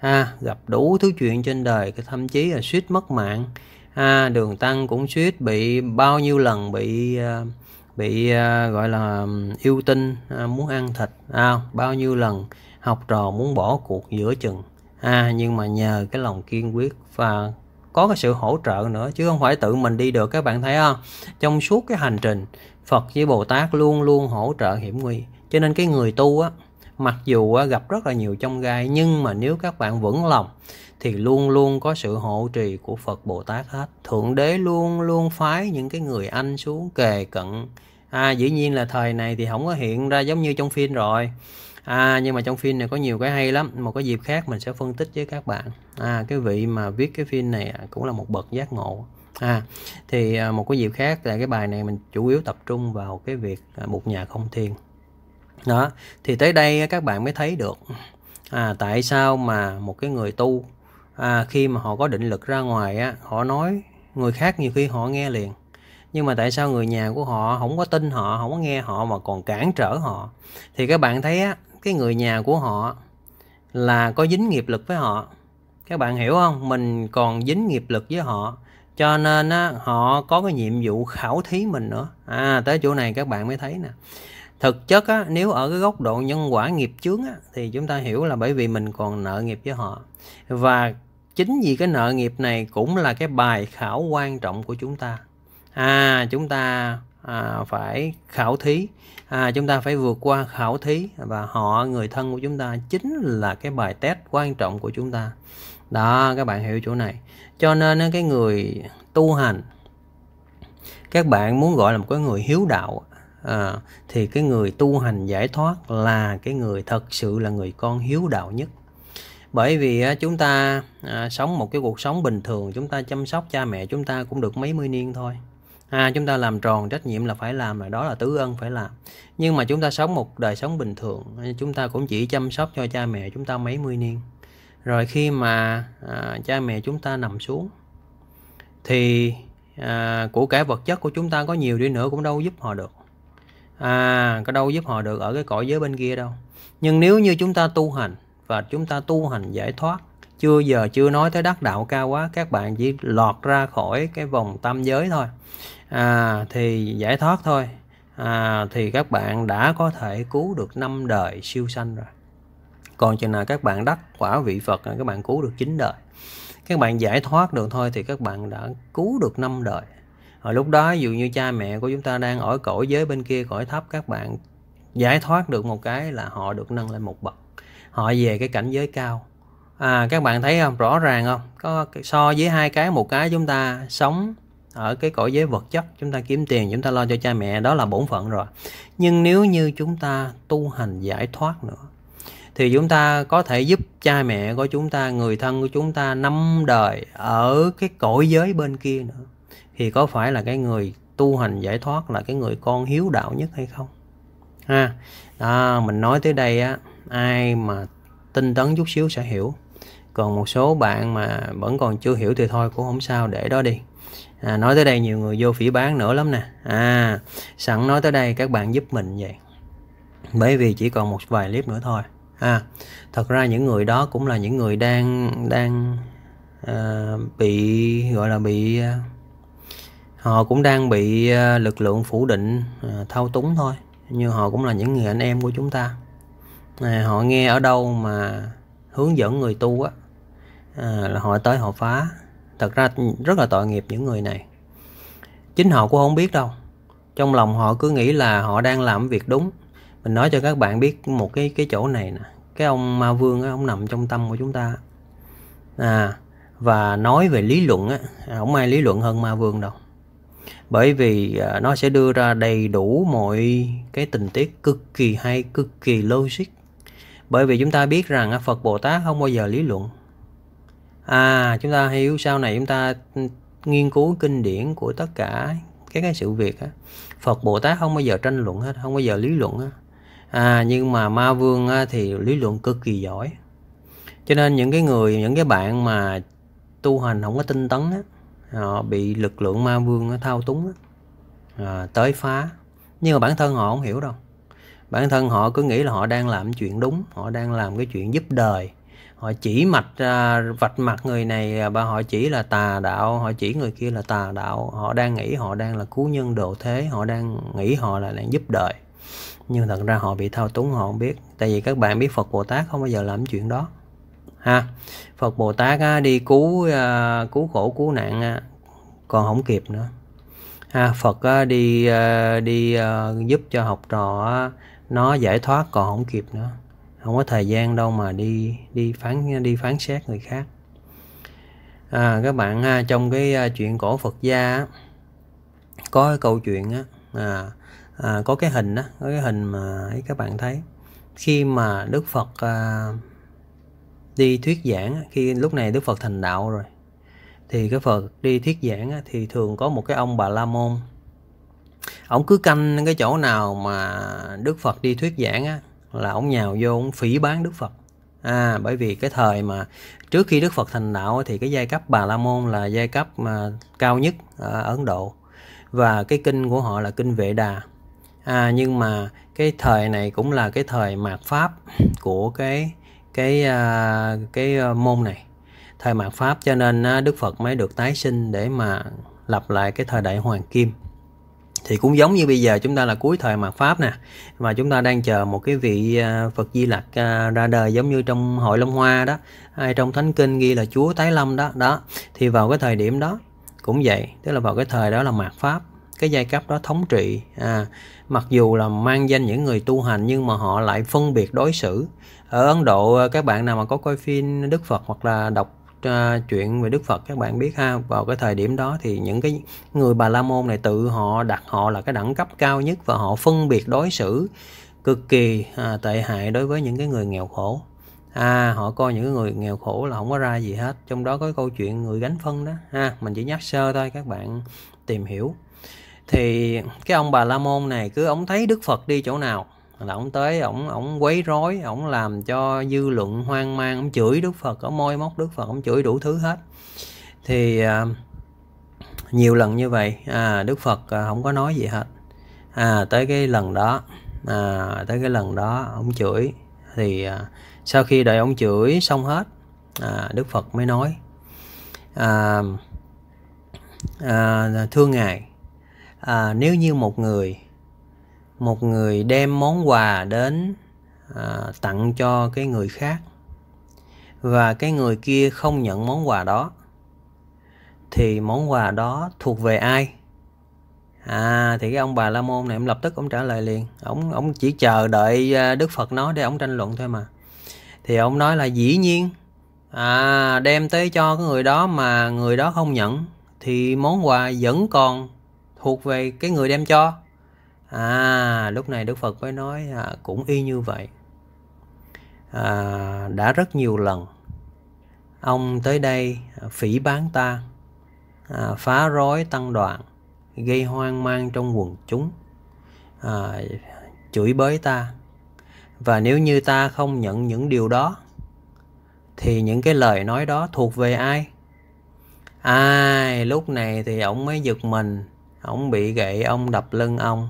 ha gặp đủ thứ chuyện trên đời thậm chí là suýt mất mạng ha đường tăng cũng suýt bị bao nhiêu lần bị à, bị à, gọi là yêu tinh à, muốn ăn thịt à, bao nhiêu lần học trò muốn bỏ cuộc giữa chừng à, nhưng mà nhờ cái lòng kiên quyết và có cái sự hỗ trợ nữa chứ không phải tự mình đi được các bạn thấy không trong suốt cái hành trình phật với bồ tát luôn luôn hỗ trợ hiểm nguy cho nên cái người tu á mặc dù gặp rất là nhiều trong gai nhưng mà nếu các bạn vững lòng thì luôn luôn có sự hộ trì của Phật Bồ Tát hết thượng đế luôn luôn phái những cái người anh xuống kề cận à dĩ nhiên là thời này thì không có hiện ra giống như trong phim rồi à nhưng mà trong phim này có nhiều cái hay lắm một cái dịp khác mình sẽ phân tích với các bạn à cái vị mà viết cái phim này cũng là một bậc giác ngộ à thì à, một cái dịp khác là cái bài này mình chủ yếu tập trung vào cái việc à, một nhà không thiên đó thì tới đây các bạn mới thấy được à, tại sao mà một cái người tu à, khi mà họ có định lực ra ngoài á họ nói người khác nhiều khi họ nghe liền nhưng mà tại sao người nhà của họ không có tin họ không có nghe họ mà còn cản trở họ thì các bạn thấy á cái người nhà của họ là có dính nghiệp lực với họ các bạn hiểu không mình còn dính nghiệp lực với họ cho nên á, họ có cái nhiệm vụ khảo thí mình nữa à tới chỗ này các bạn mới thấy nè thực chất á, nếu ở cái góc độ nhân quả nghiệp chướng á, thì chúng ta hiểu là bởi vì mình còn nợ nghiệp với họ và chính vì cái nợ nghiệp này cũng là cái bài khảo quan trọng của chúng ta à chúng ta à, phải khảo thí à, chúng ta phải vượt qua khảo thí và họ người thân của chúng ta chính là cái bài test quan trọng của chúng ta đó các bạn hiểu chỗ này cho nên cái người tu hành các bạn muốn gọi là một cái người hiếu đạo à, thì cái người tu hành giải thoát là cái người thật sự là người con hiếu đạo nhất bởi vì chúng ta à, sống một cái cuộc sống bình thường chúng ta chăm sóc cha mẹ chúng ta cũng được mấy mươi niên thôi à, chúng ta làm tròn trách nhiệm là phải làm là đó là tứ ân phải làm nhưng mà chúng ta sống một đời sống bình thường chúng ta cũng chỉ chăm sóc cho cha mẹ chúng ta mấy mươi niên rồi khi mà à, cha mẹ chúng ta nằm xuống thì à, của cải vật chất của chúng ta có nhiều đi nữa cũng đâu giúp họ được à có đâu giúp họ được ở cái cõi giới bên kia đâu nhưng nếu như chúng ta tu hành và chúng ta tu hành giải thoát chưa giờ chưa nói tới đắc đạo cao quá các bạn chỉ lọt ra khỏi cái vòng tam giới thôi à, thì giải thoát thôi à, thì các bạn đã có thể cứu được năm đời siêu sanh rồi còn chừng nào các bạn đắc quả vị Phật các bạn cứu được chín đời các bạn giải thoát được thôi thì các bạn đã cứu được năm đời rồi lúc đó dù như cha mẹ của chúng ta đang ở cõi giới bên kia cõi thấp các bạn giải thoát được một cái là họ được nâng lên một bậc. Họ về cái cảnh giới cao. À các bạn thấy không? Rõ ràng không? Có so với hai cái một cái chúng ta sống ở cái cõi giới vật chất chúng ta kiếm tiền chúng ta lo cho cha mẹ đó là bổn phận rồi nhưng nếu như chúng ta tu hành giải thoát nữa thì chúng ta có thể giúp cha mẹ của chúng ta người thân của chúng ta năm đời ở cái cõi giới bên kia nữa thì có phải là cái người tu hành giải thoát là cái người con hiếu đạo nhất hay không ha à, mình nói tới đây á ai mà tinh tấn chút xíu sẽ hiểu còn một số bạn mà vẫn còn chưa hiểu thì thôi cũng không sao để đó đi à, nói tới đây nhiều người vô phỉ bán nữa lắm nè à sẵn nói tới đây các bạn giúp mình vậy bởi vì chỉ còn một vài clip nữa thôi à thật ra những người đó cũng là những người đang đang uh, bị gọi là bị uh, họ cũng đang bị ờ, lực lượng phủ định ờ, thao túng thôi như họ cũng là những người anh em của chúng ta à, họ nghe ở đâu mà hướng dẫn người tu á à, là họ tới họ phá thật ra rất là tội nghiệp những người này chính họ cũng không biết đâu trong lòng họ cứ nghĩ là họ đang làm việc đúng mình nói cho các bạn biết một cái cái chỗ này nè cái ông ma vương á ông nằm trong tâm của chúng ta à và nói về lý luận á à, ông ai lý luận hơn ma vương đâu bởi vì à, nó sẽ đưa ra đầy đủ mọi cái tình tiết cực kỳ hay cực kỳ logic bởi vì chúng ta biết rằng à, Phật Bồ Tát không bao giờ lý luận à chúng ta hiểu sau này chúng ta ừ, nghiên cứu kinh điển của tất cả các cái sự việc á Phật Bồ Tát không bao giờ tranh luận hết không bao giờ lý luận à nhưng mà ma vương thì lý luận cực kỳ giỏi cho nên những cái người những cái bạn mà tu hành không có tinh tấn á, họ ờ, bị lực lượng ma vương thao túng à, tới phá nhưng mà bản thân họ không hiểu đâu bản thân họ cứ nghĩ là họ đang làm chuyện đúng họ đang làm cái chuyện giúp đời họ chỉ mạch à, vạch mặt người này à, và họ chỉ là tà đạo họ chỉ người kia là tà đạo họ đang nghĩ họ đang là cứu nhân độ thế họ đang nghĩ họ là đang giúp đời nhưng thật ra họ bị thao túng họ không biết tại vì các bạn biết phật bồ tát không bao giờ làm chuyện đó ha phật bồ tát đi cứu à, cứu khổ cứu nạn à, còn không kịp nữa ha phật đi à, đi giúp cho học trò nó giải thoát còn không kịp nữa không có thời gian đâu mà đi đi phán đi phán xét người khác à, các bạn ha, trong cái chuyện cổ Phật gia có cái câu chuyện á à, à, có cái hình đó có cái hình mà các bạn thấy khi mà Đức Phật à, đi thuyết giảng khi lúc này Đức Phật thành đạo rồi thì cái Phật đi thuyết giảng thì thường có một cái ông bà la môn ông cứ canh cái chỗ nào mà Đức Phật đi thuyết giảng á là ông nhào vô ông phỉ bán Đức Phật à bởi vì cái thời mà trước khi Đức Phật thành đạo thì cái giai cấp bà la môn là giai cấp mà cao nhất ở Ấn Độ và cái kinh của họ là kinh Vệ Đà à, nhưng mà cái thời này cũng là cái thời mạt pháp của cái cái à, cái à, môn này thời mạt pháp cho nên à, đức phật mới được tái sinh để mà lập lại cái thời đại hoàng kim thì cũng giống như bây giờ chúng ta là cuối thời mạt pháp nè và chúng ta đang chờ một cái vị Phật Di Lặc ra đời giống như trong hội Long Hoa đó hay trong thánh kinh ghi là Chúa tái lâm đó đó thì vào cái thời điểm đó cũng vậy tức là vào cái thời đó là mạt pháp cái giai cấp đó thống trị à, mặc dù là mang danh những người tu hành nhưng mà họ lại phân biệt đối xử ở Ấn Độ ờ, các bạn nào mà có coi phim Đức Phật hoặc là đọc uh, ờ, chuyện về Đức Phật các bạn biết ha vào cái thời điểm đó thì những cái người Bà La Môn này tự họ đặt họ là cái đẳng cấp cao nhất và họ phân biệt đối xử cực kỳ à, tệ hại đối với những cái người nghèo khổ à họ coi những người nghèo khổ là không có ra gì hết trong đó có câu chuyện người gánh phân đó ha mình chỉ nhắc sơ thôi các bạn tìm hiểu thì cái ông bà la môn này cứ ông thấy đức phật đi chỗ nào là ông tới ổng ổng quấy rối ổng làm cho dư luận hoang mang ổng chửi đức phật ổng môi móc đức phật ổng chửi đủ thứ hết thì à, nhiều lần như vậy à, đức phật à, không có nói gì hết à tới cái lần đó à, tới cái lần đó ổng chửi thì à, sau khi đợi ổng chửi xong hết à, đức phật mới nói à, à, thưa ngài à, nếu như một người một người đem món quà đến à, tặng cho cái người khác và cái người kia không nhận món quà đó thì món quà đó thuộc về ai à thì cái ông bà la môn này ông lập tức ông trả lời liền ông ông chỉ chờ đợi à, đức phật nói để ông tranh luận thôi mà thì ông nói là dĩ nhiên à đem tới cho cái người đó mà người đó không nhận thì món quà vẫn còn thuộc về cái người đem cho à lúc này đức phật mới nói à, cũng y như vậy à, đã rất nhiều lần ông tới đây à, phỉ bán ta à, phá rối tăng đoạn gây hoang mang trong quần chúng à, chửi bới ta và nếu như ta không nhận những điều đó thì những cái lời nói đó thuộc về ai ai lúc này thì ông mới giật mình ông bị gậy ông đập lưng ông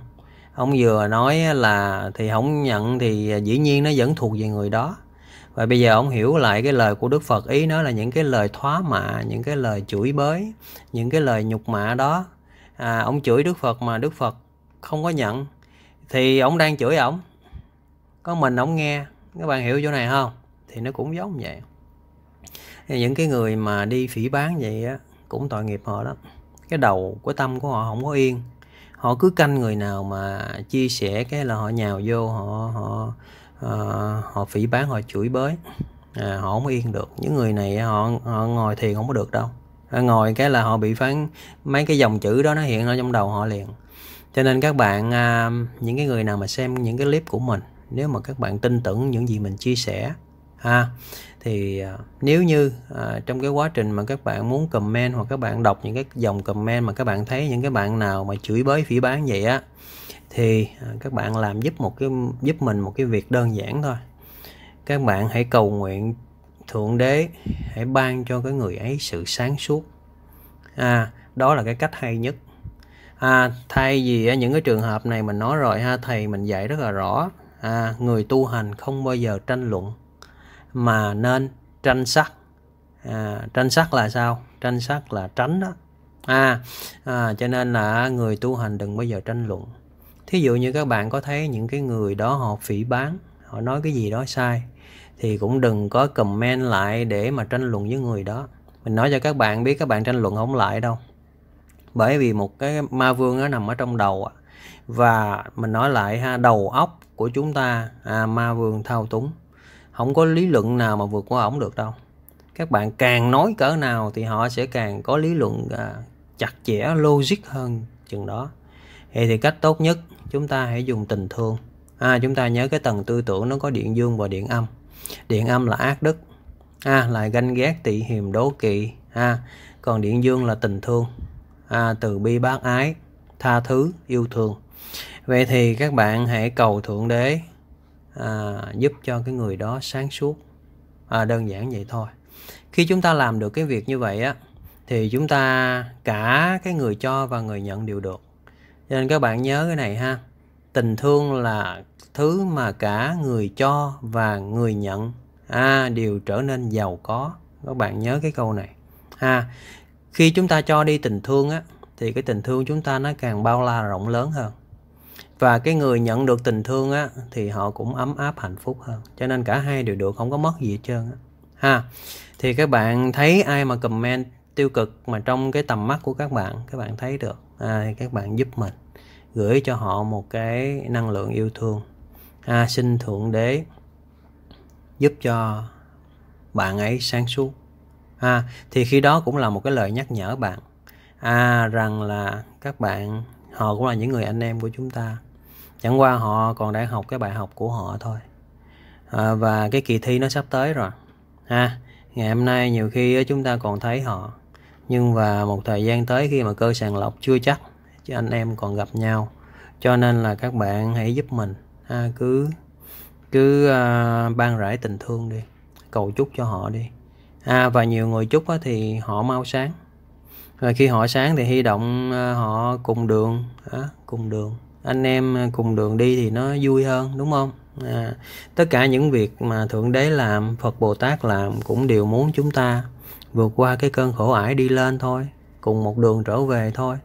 ông vừa nói là thì không nhận thì dĩ nhiên nó vẫn thuộc về người đó và bây giờ ông hiểu lại cái lời của Đức Phật ý nó là những cái lời thoá mạ những cái lời chửi bới những cái lời nhục mạ đó à, ông chửi Đức Phật mà Đức Phật không có nhận thì ông đang chửi ổng có mình ông nghe các bạn hiểu chỗ này không thì nó cũng giống vậy những cái người mà đi phỉ bán vậy á cũng tội nghiệp họ đó cái đầu của tâm của họ không có yên họ cứ canh người nào mà chia sẻ cái là họ nhào vô họ họ uh, họ phỉ bán họ chửi bới à, họ không yên được những người này họ họ ngồi thiền không có được đâu à, ngồi cái là họ bị phán mấy cái dòng chữ đó nó hiện ở trong đầu họ liền cho nên các bạn à, những cái người nào mà xem những cái clip của mình nếu mà các bạn tin tưởng những gì mình chia sẻ ha thì à, nếu như à, trong cái quá trình mà các bạn muốn comment hoặc các bạn đọc những cái dòng comment mà các bạn thấy những cái bạn nào mà chửi bới phỉ bán vậy á thì à, các bạn làm giúp một cái giúp mình một cái việc đơn giản thôi các bạn hãy cầu nguyện thượng đế hãy ban cho cái người ấy sự sáng suốt à đó là cái cách hay nhất à, thay vì những cái trường hợp này mình nói rồi ha thầy mình dạy rất là rõ à, người tu hành không bao giờ tranh luận mà nên tranh sắc à, tranh sắc là sao tranh sắc là tránh đó à, à cho nên là người tu hành đừng bao giờ tranh luận thí dụ như các bạn có thấy những cái người đó họ phỉ bán họ nói cái gì đó sai thì cũng đừng có comment lại để mà tranh luận với người đó mình nói cho các bạn biết các bạn tranh luận không lại đâu bởi vì một cái ma vương nó nằm ở trong đầu và mình nói lại ha đầu óc của chúng ta à, ma vương thao túng không có lý luận nào mà vượt qua ổng được đâu các bạn càng nói cỡ nào thì họ sẽ càng có lý luận à, chặt chẽ logic hơn chừng đó vậy thì cách tốt nhất chúng ta hãy dùng tình thương à, chúng ta nhớ cái tầng tư tưởng nó có điện dương và điện âm điện âm là ác đức à, là ganh ghét tị hiềm đố kỵ à, còn điện dương là tình thương à, từ bi bác ái tha thứ yêu thương vậy thì các bạn hãy cầu thượng đế à, giúp cho cái người đó sáng suốt à, đơn giản vậy thôi khi chúng ta làm được cái việc như vậy á thì chúng ta cả cái người cho và người nhận đều được cho nên các bạn nhớ cái này ha tình thương là thứ mà cả người cho và người nhận à, đều trở nên giàu có các bạn nhớ cái câu này ha à, khi chúng ta cho đi tình thương á thì cái tình thương chúng ta nó càng bao la rộng lớn hơn và cái người nhận được tình thương á thì họ cũng ấm áp hạnh phúc hơn cho nên cả hai đều được không có mất gì hết trơn á ha thì các bạn thấy ai mà comment tiêu cực mà trong cái tầm mắt của các bạn các bạn thấy được à, các bạn giúp mình gửi cho họ một cái năng lượng yêu thương à, xin thượng đế giúp cho bạn ấy sáng suốt à, thì khi đó cũng là một cái lời nhắc nhở bạn à rằng là các bạn họ cũng là những người anh em của chúng ta chẳng qua họ còn đang học cái bài học của họ thôi à, và cái kỳ thi nó sắp tới rồi ha à, ngày hôm nay nhiều khi chúng ta còn thấy họ nhưng và một thời gian tới khi mà cơ sàng lọc chưa chắc chứ anh em còn gặp nhau cho nên là các bạn hãy giúp mình ha, à, cứ cứ à, ban rải tình thương đi cầu chúc cho họ đi à, và nhiều người chúc á, thì họ mau sáng rồi khi họ sáng thì hy động à, họ cùng đường cùng đường anh em cùng đường đi thì nó vui hơn đúng không à, tất cả những việc mà thượng đế làm phật bồ tát làm cũng đều muốn chúng ta vượt qua cái cơn khổ ải đi lên thôi cùng một đường trở về thôi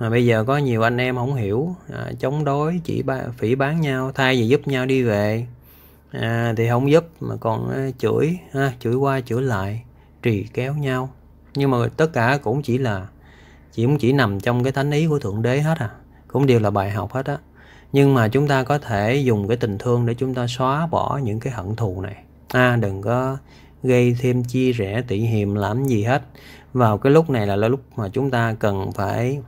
mà bây giờ có nhiều anh em không hiểu à, chống đối chỉ ba, phỉ bán nhau thay vì giúp nhau đi về à, thì không giúp mà còn à, chửi ha, à, chửi qua chửi lại trì kéo nhau nhưng mà tất cả cũng chỉ là chỉ cũng chỉ nằm trong cái thánh ý của thượng đế hết à cũng đều là bài học hết á nhưng mà chúng ta có thể dùng cái tình thương để chúng ta xóa bỏ những cái hận thù này à, đừng có gây thêm chia rẽ tị hiềm làm gì hết vào cái lúc này là, là lúc mà chúng ta cần phải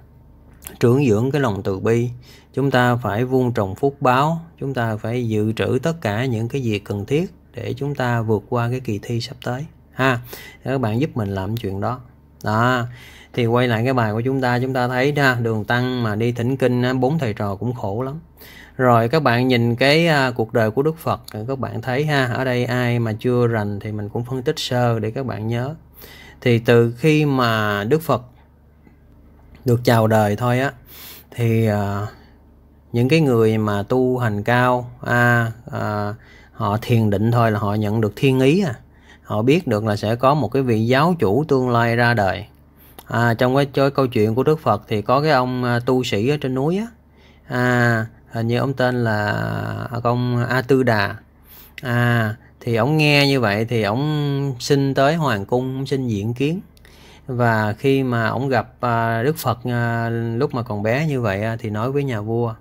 trưởng dưỡng cái lòng từ bi chúng ta phải vuông trồng phúc báo chúng ta phải dự trữ tất cả những cái gì cần thiết để chúng ta vượt qua cái kỳ thi sắp tới ha các bạn giúp mình làm chuyện đó đó thì quay lại cái bài của chúng ta chúng ta thấy ha đường tăng mà đi thỉnh kinh bốn thầy trò cũng khổ lắm rồi các bạn nhìn cái à, cuộc đời của đức phật các bạn thấy ha ở đây ai mà chưa rành thì mình cũng phân tích sơ để các bạn nhớ thì từ khi mà đức phật được chào đời thôi á thì à, những cái người mà tu hành cao à, à, họ thiền định thôi là họ nhận được thiên ý à họ biết được là sẽ có một cái vị giáo chủ tương lai ra đời à, trong cái, chơi câu chuyện của Đức Phật thì có cái ông à, tu sĩ ở trên núi á à, hình như ông tên là ông à, A Tư Đà à thì ông nghe như vậy thì ông xin tới hoàng cung xin diện kiến và khi mà ông gặp à, Đức Phật lúc mà còn bé như vậy thì nói với nhà vua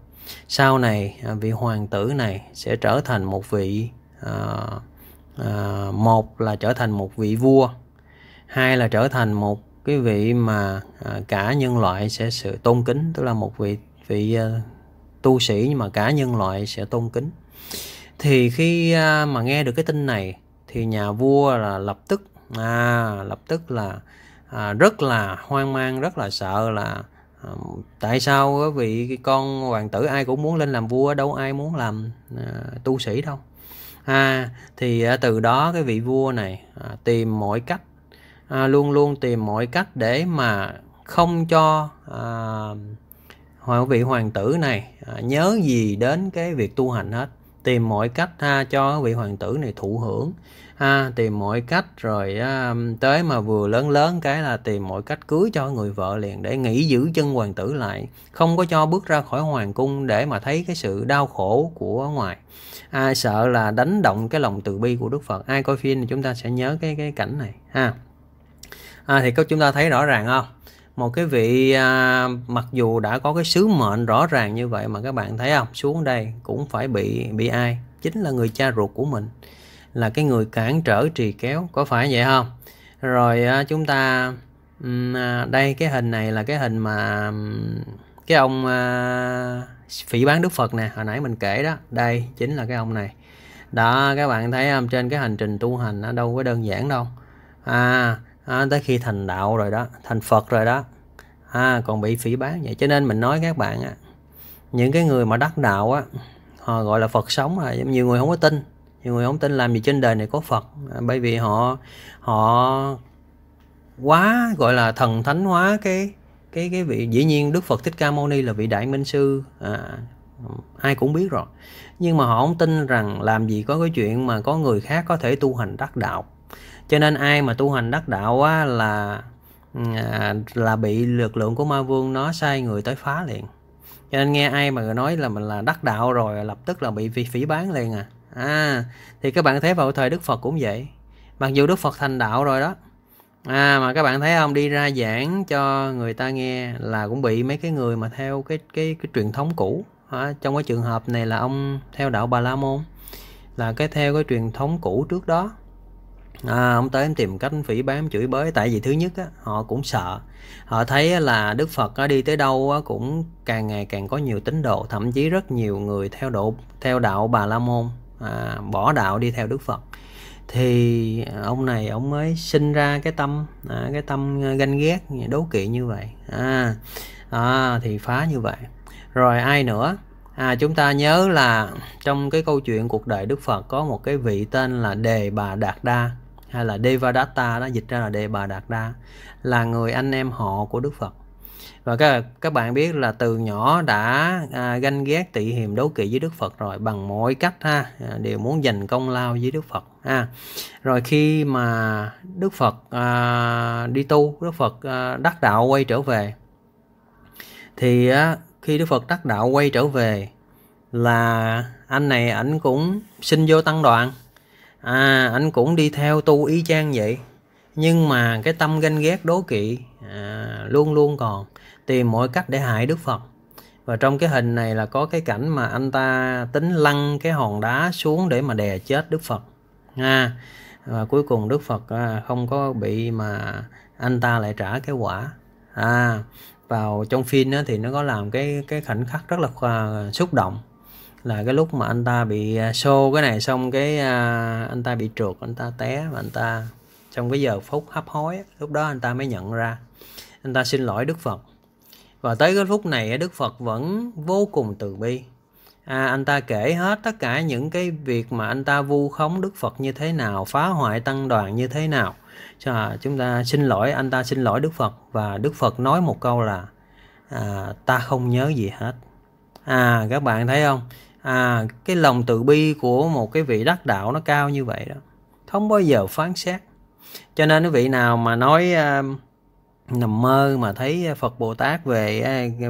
sau này vị hoàng tử này sẽ trở thành một vị uh, à, một là trở thành một vị vua hai là trở thành một cái vị mà à, cả nhân loại sẽ sự tôn kính tức là một vị vị à, tu sĩ nhưng mà cả nhân loại sẽ tôn kính thì khi à, mà nghe được cái tin này thì nhà vua là lập tức à, lập tức là à, rất là hoang mang rất là sợ là à, tại sao quý vị con hoàng tử ai cũng muốn lên làm vua đâu ai muốn làm à, tu sĩ đâu ha thì à, từ đó cái vị vua này à, tìm mọi cách à, luôn luôn tìm mọi cách để mà không cho hoàng vị hoàng tử này nhớ gì đến cái việc tu hành hết tìm mọi cách ha cho vị hoàng tử này thụ hưởng ha tìm mọi cách rồi tới mà vừa lớn lớn cái là tìm mọi cách cưới cho người vợ liền để nghỉ giữ chân hoàng tử lại không có cho bước ra khỏi hoàng cung để mà thấy cái sự đau khổ của ngoài ai sợ là đánh động cái lòng từ bi của đức phật ai coi phim thì chúng ta sẽ nhớ cái cái cảnh này ha à, thì các chúng ta thấy rõ ràng không một cái vị à, mặc dù đã có cái sứ mệnh rõ ràng như vậy mà các bạn thấy không xuống đây cũng phải bị bị ai chính là người cha ruột của mình là cái người cản trở trì kéo có phải vậy không rồi à, chúng ta à, đây cái hình này là cái hình mà cái ông à, phỉ bán Đức Phật nè hồi nãy mình kể đó đây chính là cái ông này đó các bạn thấy không trên cái hành trình tu hành nó đâu có đơn giản đâu à, à tới khi thành đạo rồi đó thành Phật rồi đó à, còn bị phỉ bán vậy cho nên mình nói các bạn á những cái người mà đắc đạo á họ gọi là Phật sống là nhiều người không có tin nhiều người không tin làm gì trên đời này có Phật à, bởi vì họ họ quá gọi là thần thánh hóa cái cái cái vị dĩ nhiên Đức Phật Thích Ca Mâu Ni là vị đại minh sư à, ai cũng biết rồi nhưng mà họ không tin rằng làm gì có cái chuyện mà có người khác có thể tu hành đắc đạo cho nên ai mà tu hành đắc đạo á, là à, là bị lực lượng của ma vương nó sai người tới phá liền cho nên nghe ai mà nói là mình là đắc đạo rồi lập tức là bị phỉ, phỉ bán liền à à thì các bạn thấy vào thời Đức Phật cũng vậy mặc dù Đức Phật thành đạo rồi đó à mà các bạn thấy không đi ra giảng cho người ta nghe là cũng bị mấy cái người mà theo cái cái cái truyền thống cũ hả trong cái trường hợp này là ông theo đạo bà la môn là cái theo cái truyền thống cũ trước đó à, ông tới tìm cách phỉ bám chửi bới tại vì thứ nhất á, họ cũng sợ họ thấy là đức phật á, đi tới đâu á, cũng càng ngày càng có nhiều tín đồ thậm chí rất nhiều người theo độ theo đạo bà la môn à, bỏ đạo đi theo đức phật thì à, ông này ông mới sinh ra cái tâm à, cái tâm à, ganh ghét đố kỵ như vậy à, à thì phá như vậy rồi ai nữa à chúng ta nhớ là trong cái câu chuyện cuộc đời đức phật có một cái vị tên là đề bà đạt đa hay là devadatta đó dịch ra là đề bà đạt đa là người anh em họ của đức phật và các, các bạn biết là từ nhỏ đã à, ganh ghét tị hiềm đấu kỵ với Đức Phật rồi bằng mọi cách ha à, đều muốn giành công lao với Đức Phật ha rồi khi mà Đức Phật à, đi tu Đức Phật à, đắc đạo quay trở về thì à, khi Đức Phật đắc đạo quay trở về là anh này ảnh cũng xin vô tăng đoạn, à ảnh cũng đi theo tu y chang vậy nhưng mà cái tâm ganh ghét đố kỵ à, luôn luôn còn tìm mọi cách để hại Đức Phật. Và trong cái hình này là có cái cảnh mà anh ta tính lăn cái hòn đá xuống để mà đè chết Đức Phật. Nga. Và cuối cùng Đức Phật à, không có bị mà anh ta lại trả cái quả. À, vào trong phim đó thì nó có làm cái cái khoảnh khắc rất là xúc động là cái lúc mà anh ta bị à, xô cái này xong cái à, anh ta bị trượt anh ta té và anh ta trong cái giờ phút hấp hối lúc đó anh ta mới nhận ra anh ta xin lỗi đức phật và tới cái phút này Đức Phật vẫn vô cùng từ bi. À, anh ta kể hết tất cả những cái việc mà anh ta vu khống Đức Phật như thế nào, phá hoại tăng đoàn như thế nào. À, chúng ta xin lỗi, anh ta xin lỗi Đức Phật và Đức Phật nói một câu là à, ta không nhớ gì hết. À các bạn thấy không? À cái lòng từ bi của một cái vị đắc đạo nó cao như vậy đó. Không bao giờ phán xét. Cho nên cái vị nào mà nói uh, nằm mơ mà thấy Phật Bồ Tát về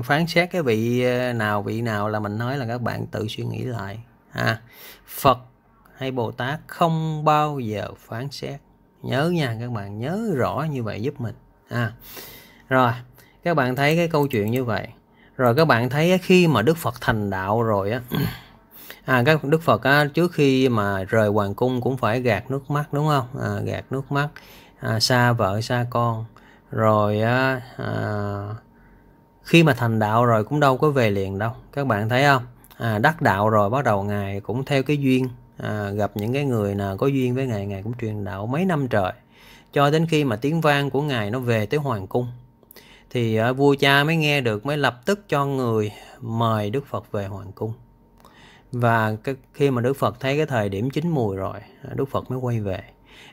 phán xét cái vị nào vị nào là mình nói là các bạn tự suy nghĩ lại ha à, Phật hay Bồ Tát không bao giờ phán xét nhớ nha các bạn nhớ rõ như vậy giúp mình à rồi các bạn thấy cái câu chuyện như vậy rồi các bạn thấy khi mà Đức Phật thành đạo rồi á à các Đức Phật á, trước khi mà rời hoàng cung cũng phải gạt nước mắt đúng không à, gạt nước mắt à, xa vợ xa con rồi à, khi mà thành đạo rồi cũng đâu có về liền đâu các bạn thấy không à, đắc đạo rồi bắt đầu ngài cũng theo cái duyên à, gặp những cái người nào có duyên với ngài ngài cũng truyền đạo mấy năm trời cho đến khi mà tiếng vang của ngài nó về tới hoàng cung thì à, vua cha mới nghe được mới lập tức cho người mời đức phật về hoàng cung và cái, khi mà đức phật thấy cái thời điểm chín mùi rồi đức phật mới quay về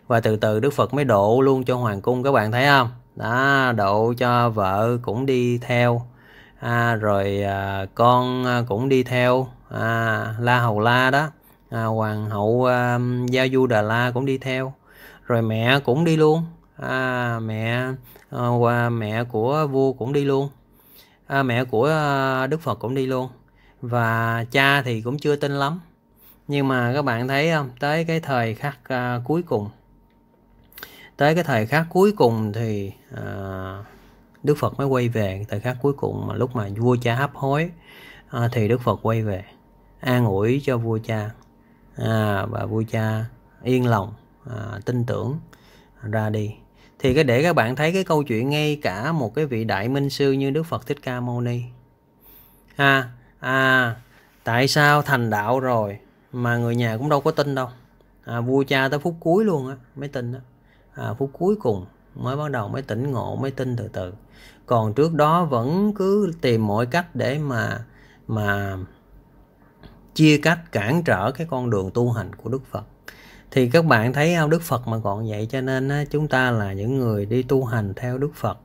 và từ từ đức phật mới độ luôn cho hoàng cung các bạn thấy không đó độ cho vợ cũng đi theo à, rồi à, con à, cũng đi theo à, la hầu la đó à, hoàng hậu à, gia du đà la cũng đi theo rồi mẹ cũng đi luôn à, mẹ à, mẹ của vua cũng đi luôn à, mẹ của à, đức phật cũng đi luôn và cha thì cũng chưa tin lắm nhưng mà các bạn thấy không tới cái thời khắc à, cuối cùng tới cái thời khắc cuối cùng thì à, Đức Phật mới quay về thời khắc cuối cùng mà lúc mà vua cha hấp hối à, thì Đức Phật quay về an ủi cho vua cha à, và vua cha yên lòng à, tin tưởng ra đi thì cái để các bạn thấy cái câu chuyện ngay cả một cái vị đại minh sư như Đức Phật Thích Ca Mâu Ni à, à tại sao thành đạo rồi mà người nhà cũng đâu có tin đâu à, vua cha tới phút cuối luôn á mới tin đó à, phút cuối cùng mới bắt đầu mới tỉnh ngộ mới tin từ từ còn trước đó vẫn cứ tìm mọi cách để mà mà chia cách cản trở cái con đường tu hành của đức phật thì các bạn thấy không đức phật mà còn vậy cho nên á, chúng ta là những người đi tu hành theo đức phật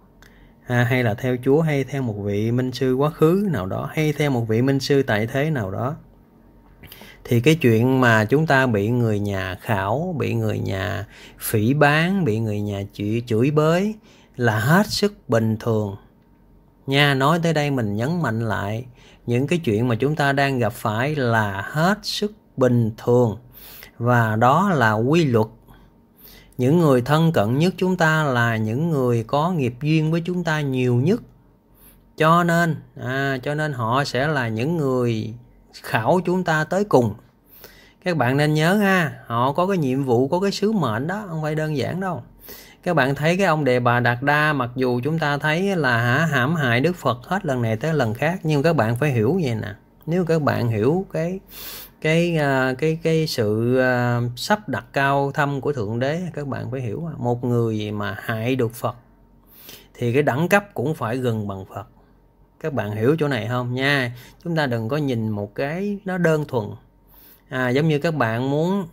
à, hay là theo chúa hay theo một vị minh sư quá khứ nào đó hay theo một vị minh sư tại thế nào đó thì cái chuyện mà chúng ta bị người nhà khảo bị người nhà phỉ bán bị người nhà chửi, chửi bới là hết sức bình thường nha nói tới đây mình nhấn mạnh lại những cái chuyện mà chúng ta đang gặp phải là hết sức bình thường và đó là quy luật những người thân cận nhất chúng ta là những người có nghiệp duyên với chúng ta nhiều nhất cho nên à, cho nên họ sẽ là những người khảo chúng ta tới cùng các bạn nên nhớ ha họ có cái nhiệm vụ có cái sứ mệnh đó không phải đơn giản đâu các bạn thấy cái ông đề bà đạt đa mặc dù chúng ta thấy là hả hãm hại đức phật hết lần này tới lần khác nhưng các bạn phải hiểu vậy nè nếu các bạn hiểu cái cái à, cái cái sự à, sắp đặt cao thâm của thượng đế các bạn phải hiểu một người mà hại được phật thì cái đẳng cấp cũng phải gần bằng phật các bạn hiểu chỗ này không nha chúng ta đừng có nhìn một cái nó đơn thuần à, giống như các bạn muốn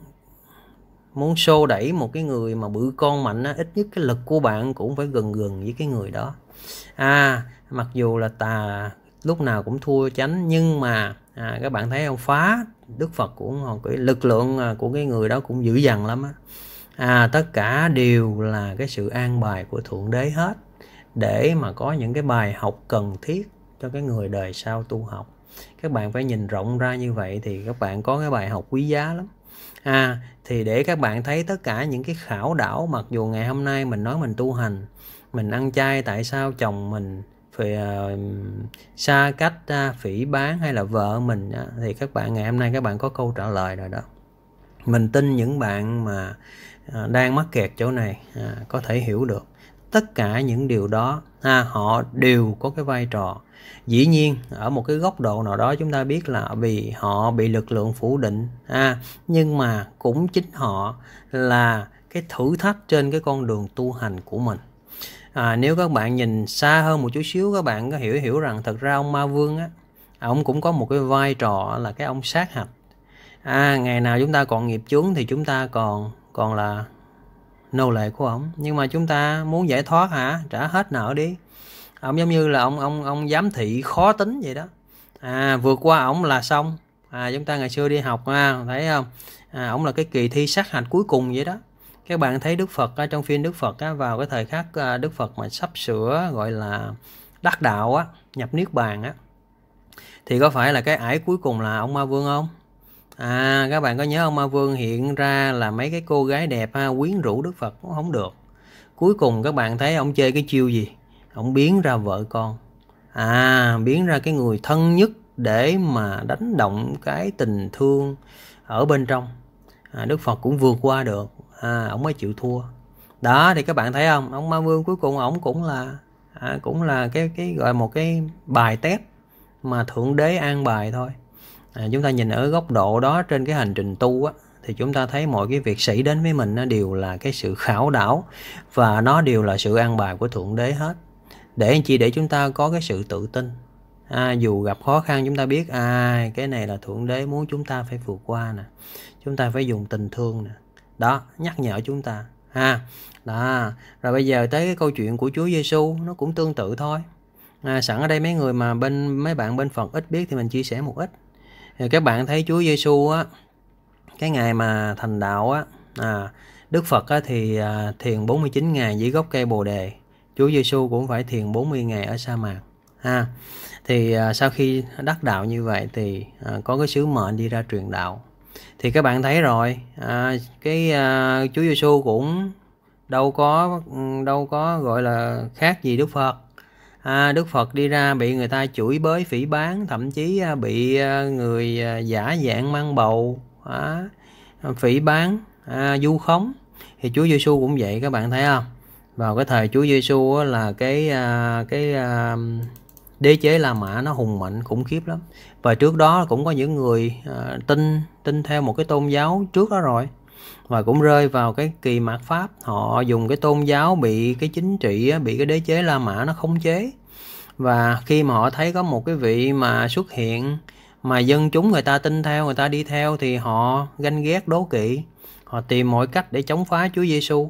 muốn xô đẩy một cái người mà bự con mạnh á, ít nhất cái lực của bạn cũng phải gần gần với cái người đó à mặc dù là tà lúc nào cũng thua chánh nhưng mà à, các bạn thấy không phá đức phật cũng còn cái lực lượng à, của cái người đó cũng dữ dằn lắm á à tất cả đều là cái sự an bài của thượng đế hết để mà có những cái bài học cần thiết cho cái người đời sau tu học các bạn phải nhìn rộng ra như vậy thì các bạn có cái bài học quý giá lắm à thì để các bạn thấy tất cả những cái khảo đảo mặc dù ngày hôm nay mình nói mình tu hành mình ăn chay tại sao chồng mình phải uh, ờ, xa cách uh, phỉ bán hay là vợ mình uh, thì các bạn ngày hôm nay các bạn có câu trả lời rồi đó mình tin những bạn mà uh, đang mắc kẹt chỗ này uh, có thể hiểu được tất cả những điều đó ha, họ đều có cái vai trò dĩ nhiên ở một cái góc độ nào đó chúng ta biết là vì họ bị lực lượng phủ định ha, nhưng mà cũng chính họ là cái thử thách trên cái con đường tu hành của mình à, nếu các bạn nhìn xa hơn một chút xíu các bạn có hiểu hiểu rằng thật ra ông ma vương á ông cũng có một cái vai trò là cái ông sát hạch à, ngày nào chúng ta còn nghiệp chướng thì chúng ta còn còn là nô lệ của ông nhưng mà chúng ta muốn giải thoát hả trả hết nợ đi ông giống như là ông ông ông giám thị khó tính vậy đó à, vượt qua ổng là xong à, chúng ta ngày xưa đi học à, thấy không à, ổng là cái kỳ thi sát hạch cuối cùng vậy đó các bạn thấy Đức Phật á, trong phim Đức Phật á, vào cái thời khắc à, Đức Phật mà sắp sửa gọi là đắc đạo á, nhập niết bàn á thì có phải là cái ải cuối cùng là ông ma vương không À các bạn có nhớ không Ma Vương hiện ra là mấy cái cô gái đẹp ha quyến rũ Đức Phật cũng không được. Cuối cùng các bạn thấy ông chơi cái chiêu gì? Ông biến ra vợ con. À biến ra cái người thân nhất để mà đánh động cái tình thương ở bên trong. À, Đức Phật cũng vượt qua được. À ông mới chịu thua. Đó thì các bạn thấy không? Ông Ma Vương cuối cùng ông cũng là à, cũng là cái cái gọi một cái bài test mà thượng đế an bài thôi à, chúng ta nhìn ở góc độ đó trên cái hành trình tu á, thì chúng ta thấy mọi cái việc xảy đến với mình nó đều là cái sự khảo đảo và nó đều là sự an bài của thượng đế hết để chỉ để chúng ta có cái sự tự tin à, dù gặp khó khăn chúng ta biết à cái này là thượng đế muốn chúng ta phải vượt qua nè chúng ta phải dùng tình thương nè đó nhắc nhở chúng ta ha à, đó rồi bây giờ tới cái câu chuyện của Chúa Giêsu nó cũng tương tự thôi à, sẵn ở đây mấy người mà bên mấy bạn bên phần ít biết thì mình chia sẻ một ít thì các bạn thấy Chúa Giêsu á cái ngày mà thành đạo á à, Đức Phật á, thì à, thiền 49 ngày dưới gốc cây Bồ đề Chúa Giêsu cũng phải thiền 40 ngày ở sa mạc ha thì à, sau khi đắc đạo như vậy thì à, có cái sứ mệnh đi ra truyền đạo thì các bạn thấy rồi à, cái à, Chúa Giêsu cũng đâu có ừ, đâu có gọi là khác gì Đức Phật à, Đức Phật đi ra bị người ta chửi bới phỉ bán thậm chí à, bị à, người à, giả dạng mang bầu à, phỉ bán à, du khống thì Chúa Giêsu cũng vậy các bạn thấy không vào cái thời Chúa Giêsu là cái cái đế chế La Mã nó hùng mạnh khủng khiếp lắm và trước đó cũng có những người tin tin theo một cái tôn giáo trước đó rồi và cũng rơi vào cái kỳ mạt pháp họ dùng cái tôn giáo bị cái chính trị bị cái đế chế la mã nó khống chế và khi mà họ thấy có một cái vị mà xuất hiện mà dân chúng người ta tin theo người ta đi theo thì họ ganh ghét đố kỵ họ tìm mọi cách để chống phá Chúa Giêsu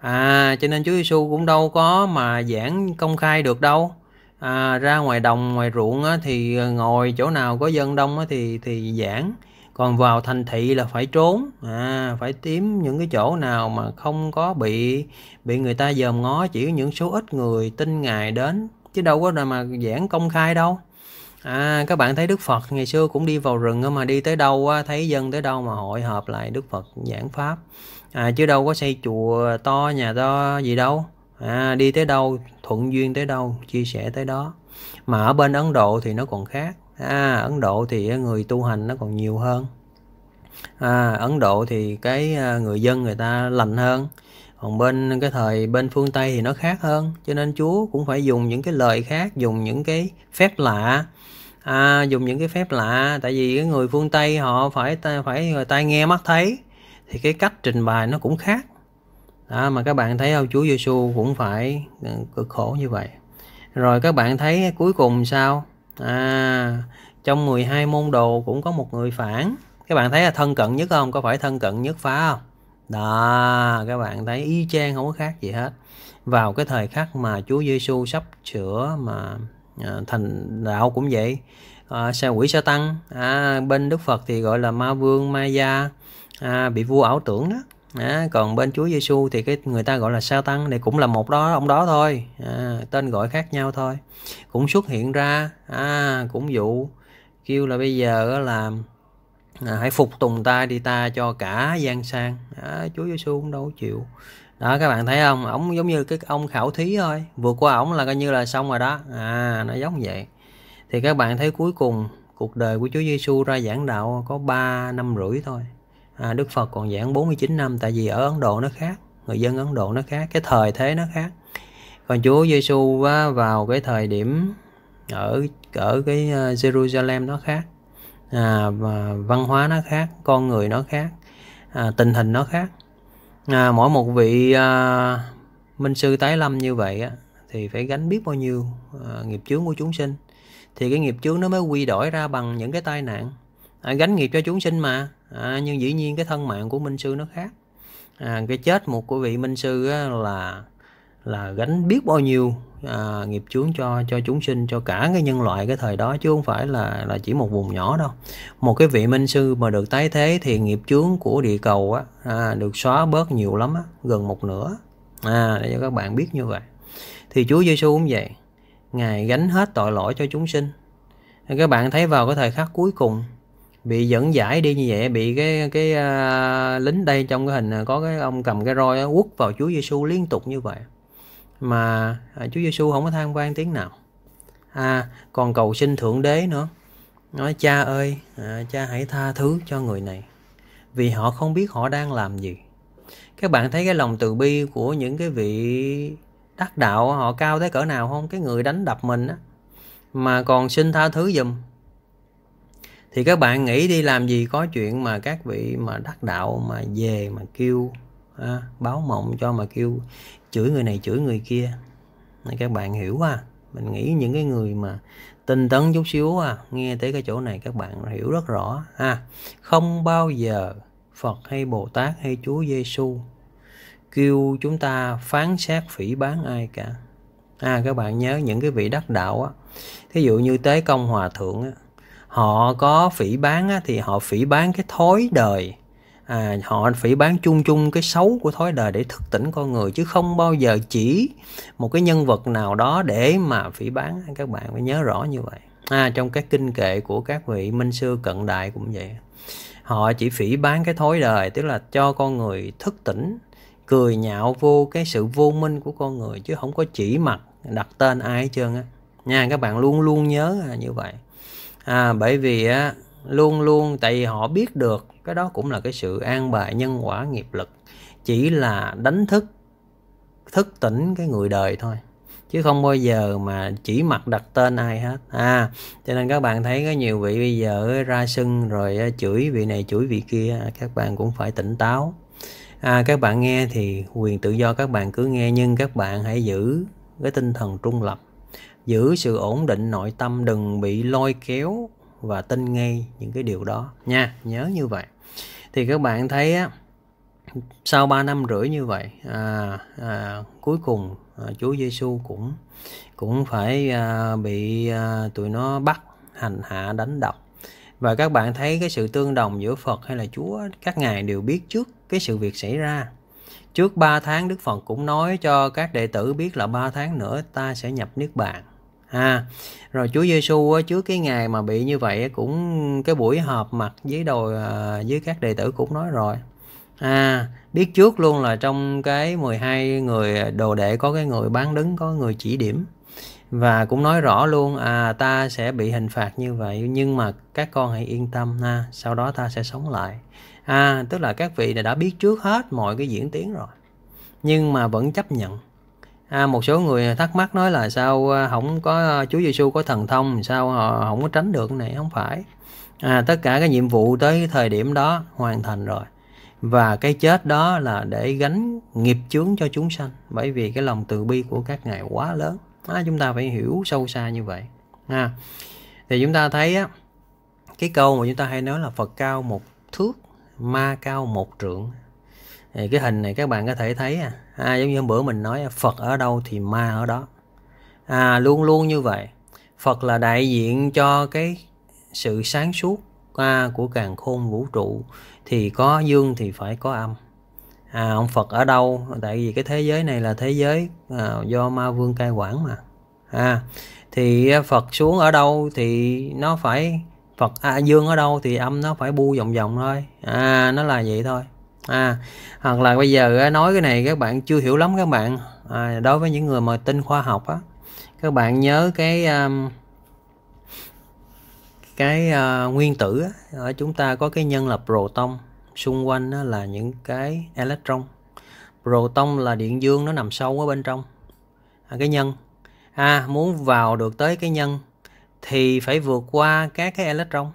à cho nên Chúa Giêsu cũng đâu có mà giảng công khai được đâu à, ra ngoài đồng ngoài ruộng á, thì ngồi chỗ nào có dân đông á, thì thì giảng còn vào thành thị là phải trốn à, phải tìm những cái chỗ nào mà không có bị bị người ta dòm ngó chỉ những số ít người tin ngài đến chứ đâu có là mà giảng công khai đâu à các bạn thấy đức phật ngày xưa cũng đi vào rừng mà đi tới đâu thấy dân tới đâu mà hội họp lại đức phật giảng pháp à, chứ đâu có xây chùa to nhà to gì đâu à, đi tới đâu thuận duyên tới đâu chia sẻ tới đó mà ở bên ấn độ thì nó còn khác à, Ấn Độ thì người tu hành nó còn nhiều hơn à, Ấn Độ thì cái à, người dân người ta lành hơn còn bên cái thời bên phương Tây thì nó khác hơn cho nên Chúa cũng phải dùng những cái lời khác dùng những cái phép lạ à, dùng những cái phép lạ tại vì cái người phương Tây họ phải phải tai nghe mắt thấy thì cái cách trình bày nó cũng khác đó, mà các bạn thấy không Chúa Giêsu cũng phải cực khổ như vậy rồi các bạn thấy cuối cùng sao à trong 12 môn đồ cũng có một người phản các bạn thấy là thân cận nhất không có phải thân cận nhất phá không đó các bạn thấy y chang không có khác gì hết vào cái thời khắc mà Chúa Giêsu sắp sửa mà à, thành đạo cũng vậy à, sa quỷ sa tăng à, bên Đức Phật thì gọi là ma vương ma gia à, bị vua ảo tưởng đó à, còn bên Chúa Giêsu thì cái người ta gọi là sao tăng này cũng là một đó ông đó thôi à, tên gọi khác nhau thôi cũng xuất hiện ra à, cũng dụ kêu là bây giờ là à, hãy phục tùng ta đi ta cho cả gian sang à, Chúa Giêsu cũng đâu chịu đó các bạn thấy không ông giống như cái ông khảo thí thôi vượt qua ổng là coi như là xong rồi đó à nó giống vậy thì các bạn thấy cuối cùng cuộc đời của Chúa Giêsu ra giảng đạo có 3 năm rưỡi thôi à, Đức Phật còn giảng 49 năm tại vì ở Ấn Độ nó khác người dân Ấn Độ nó khác cái thời thế nó khác còn Chúa Giêsu vào cái thời điểm ở ở cái ờ, Jerusalem nó khác à, và văn hóa nó khác con người nó khác à, tình hình nó khác à, mỗi một vị à, minh sư tái lâm như vậy á, thì phải gánh biết bao nhiêu à, nghiệp chướng của chúng sinh thì cái nghiệp chướng nó mới quy đổi ra bằng những cái tai nạn à, gánh nghiệp cho chúng sinh mà à, nhưng dĩ nhiên cái thân mạng của minh sư nó khác à, cái chết một của vị minh sư á, là là gánh biết bao nhiêu à, nghiệp chướng cho cho chúng sinh cho cả cái nhân loại cái thời đó chứ không phải là là chỉ một vùng nhỏ đâu một cái vị minh sư mà được tái thế thì nghiệp chướng của địa cầu á à, được xóa bớt nhiều lắm á, gần một nửa à, để cho các bạn biết như vậy thì Chúa Giêsu cũng vậy ngài gánh hết tội lỗi cho chúng sinh các bạn thấy vào cái thời khắc cuối cùng bị dẫn giải đi như vậy bị cái cái uh, lính đây trong cái hình có cái ông cầm cái roi quất vào Chúa Giêsu liên tục như vậy mà à, Chúa Giêsu không có than van tiếng nào à còn cầu xin thượng đế nữa nói cha ơi à, cha hãy tha thứ cho người này vì họ không biết họ đang làm gì các bạn thấy cái lòng từ bi của những cái vị đắc đạo họ cao tới cỡ nào không cái người đánh đập mình á mà còn xin tha thứ giùm thì các bạn nghĩ đi làm gì có chuyện mà các vị mà đắc đạo mà về mà kêu à, báo mộng cho mà kêu chửi người này chửi người kia các bạn hiểu à mình nghĩ những cái người mà tinh tấn chút xíu à nghe tới cái chỗ này các bạn hiểu rất rõ ha à, không bao giờ Phật hay Bồ Tát hay Chúa Giêsu kêu chúng ta phán xét phỉ bán ai cả à các bạn nhớ những cái vị đắc đạo á thí dụ như tế công hòa thượng á họ có phỉ bán á, thì họ phỉ bán cái thói đời à, họ phỉ bán chung chung cái xấu của thói đời để thức tỉnh con người chứ không bao giờ chỉ một cái nhân vật nào đó để mà phỉ bán các bạn phải nhớ rõ như vậy à, trong các kinh kệ của các vị minh sư cận đại cũng vậy họ chỉ phỉ bán cái thói đời tức là cho con người thức tỉnh cười nhạo vô cái sự vô minh của con người chứ không có chỉ mặt đặt tên ai hết trơn á nha các bạn luôn luôn nhớ à, như vậy à, bởi vì á, luôn luôn tại vì họ biết được cái đó cũng là cái sự an bài nhân quả nghiệp lực chỉ là đánh thức thức tỉnh cái người đời thôi chứ không bao giờ mà chỉ mặt đặt tên ai hết à cho nên các bạn thấy có nhiều vị bây giờ ra sân rồi chửi vị này chửi vị kia các bạn cũng phải tỉnh táo à, các bạn nghe thì quyền tự do các bạn cứ nghe nhưng các bạn hãy giữ cái tinh thần trung lập giữ sự ổn định nội tâm đừng bị lôi kéo và tin ngay những cái điều đó nha nhớ như vậy thì các bạn thấy á sau 3 năm rưỡi như vậy à, à, cuối cùng à, Chúa Giêsu cũng cũng phải à, bị à, tụi nó bắt hành hạ đánh đập và các bạn thấy cái sự tương đồng giữa Phật hay là Chúa các ngài đều biết trước cái sự việc xảy ra trước 3 tháng Đức Phật cũng nói cho các đệ tử biết là 3 tháng nữa ta sẽ nhập Niết Bàn ha rồi Chúa Giêsu trước cái ngày mà bị như vậy cũng cái buổi họp mặt với đồi à, với các đệ tử cũng nói rồi à biết trước luôn là trong cái 12 người à, đồ đệ có cái người bán đứng có người chỉ điểm và cũng nói rõ luôn à ta sẽ bị hình phạt như vậy nhưng mà các con hãy yên tâm ha sau đó ta sẽ sống lại à tức là các vị đã biết trước hết mọi cái diễn tiến rồi nhưng mà vẫn chấp nhận À, một số người thắc mắc nói là sao à, không có à, Chúa Giêsu có thần thông sao họ không có tránh được này không phải à, tất cả cái nhiệm vụ tới thời điểm đó hoàn thành rồi và cái chết đó là để gánh nghiệp chướng cho chúng sanh bởi vì cái lòng từ bi của các ngài quá lớn à, chúng ta phải hiểu sâu xa như vậy à, thì chúng ta thấy á, cái câu mà chúng ta hay nói là Phật cao một thước ma cao một trượng thì cái hình này các bạn có thể thấy à, à giống như hôm bữa mình nói Phật ở đâu thì ma ở đó à luôn luôn như vậy Phật là đại diện cho cái sự sáng suốt à, của càng khôn vũ trụ thì có dương thì phải có âm à, ông Phật ở đâu tại vì cái thế giới này là thế giới à, do ma vương cai quản mà à thì Phật xuống ở đâu thì nó phải Phật à, dương ở đâu thì âm nó phải bu vòng vòng thôi à nó là vậy thôi à hoặc là bây giờ nói cái này các bạn chưa hiểu lắm các bạn à, đối với những người mà tin khoa học á các bạn nhớ cái um, cái uh, nguyên tử á, ở chúng ta có cái nhân là proton xung quanh đó là những cái electron proton là điện dương nó nằm sâu ở bên trong à, cái nhân à muốn vào được tới cái nhân thì phải vượt qua các cái electron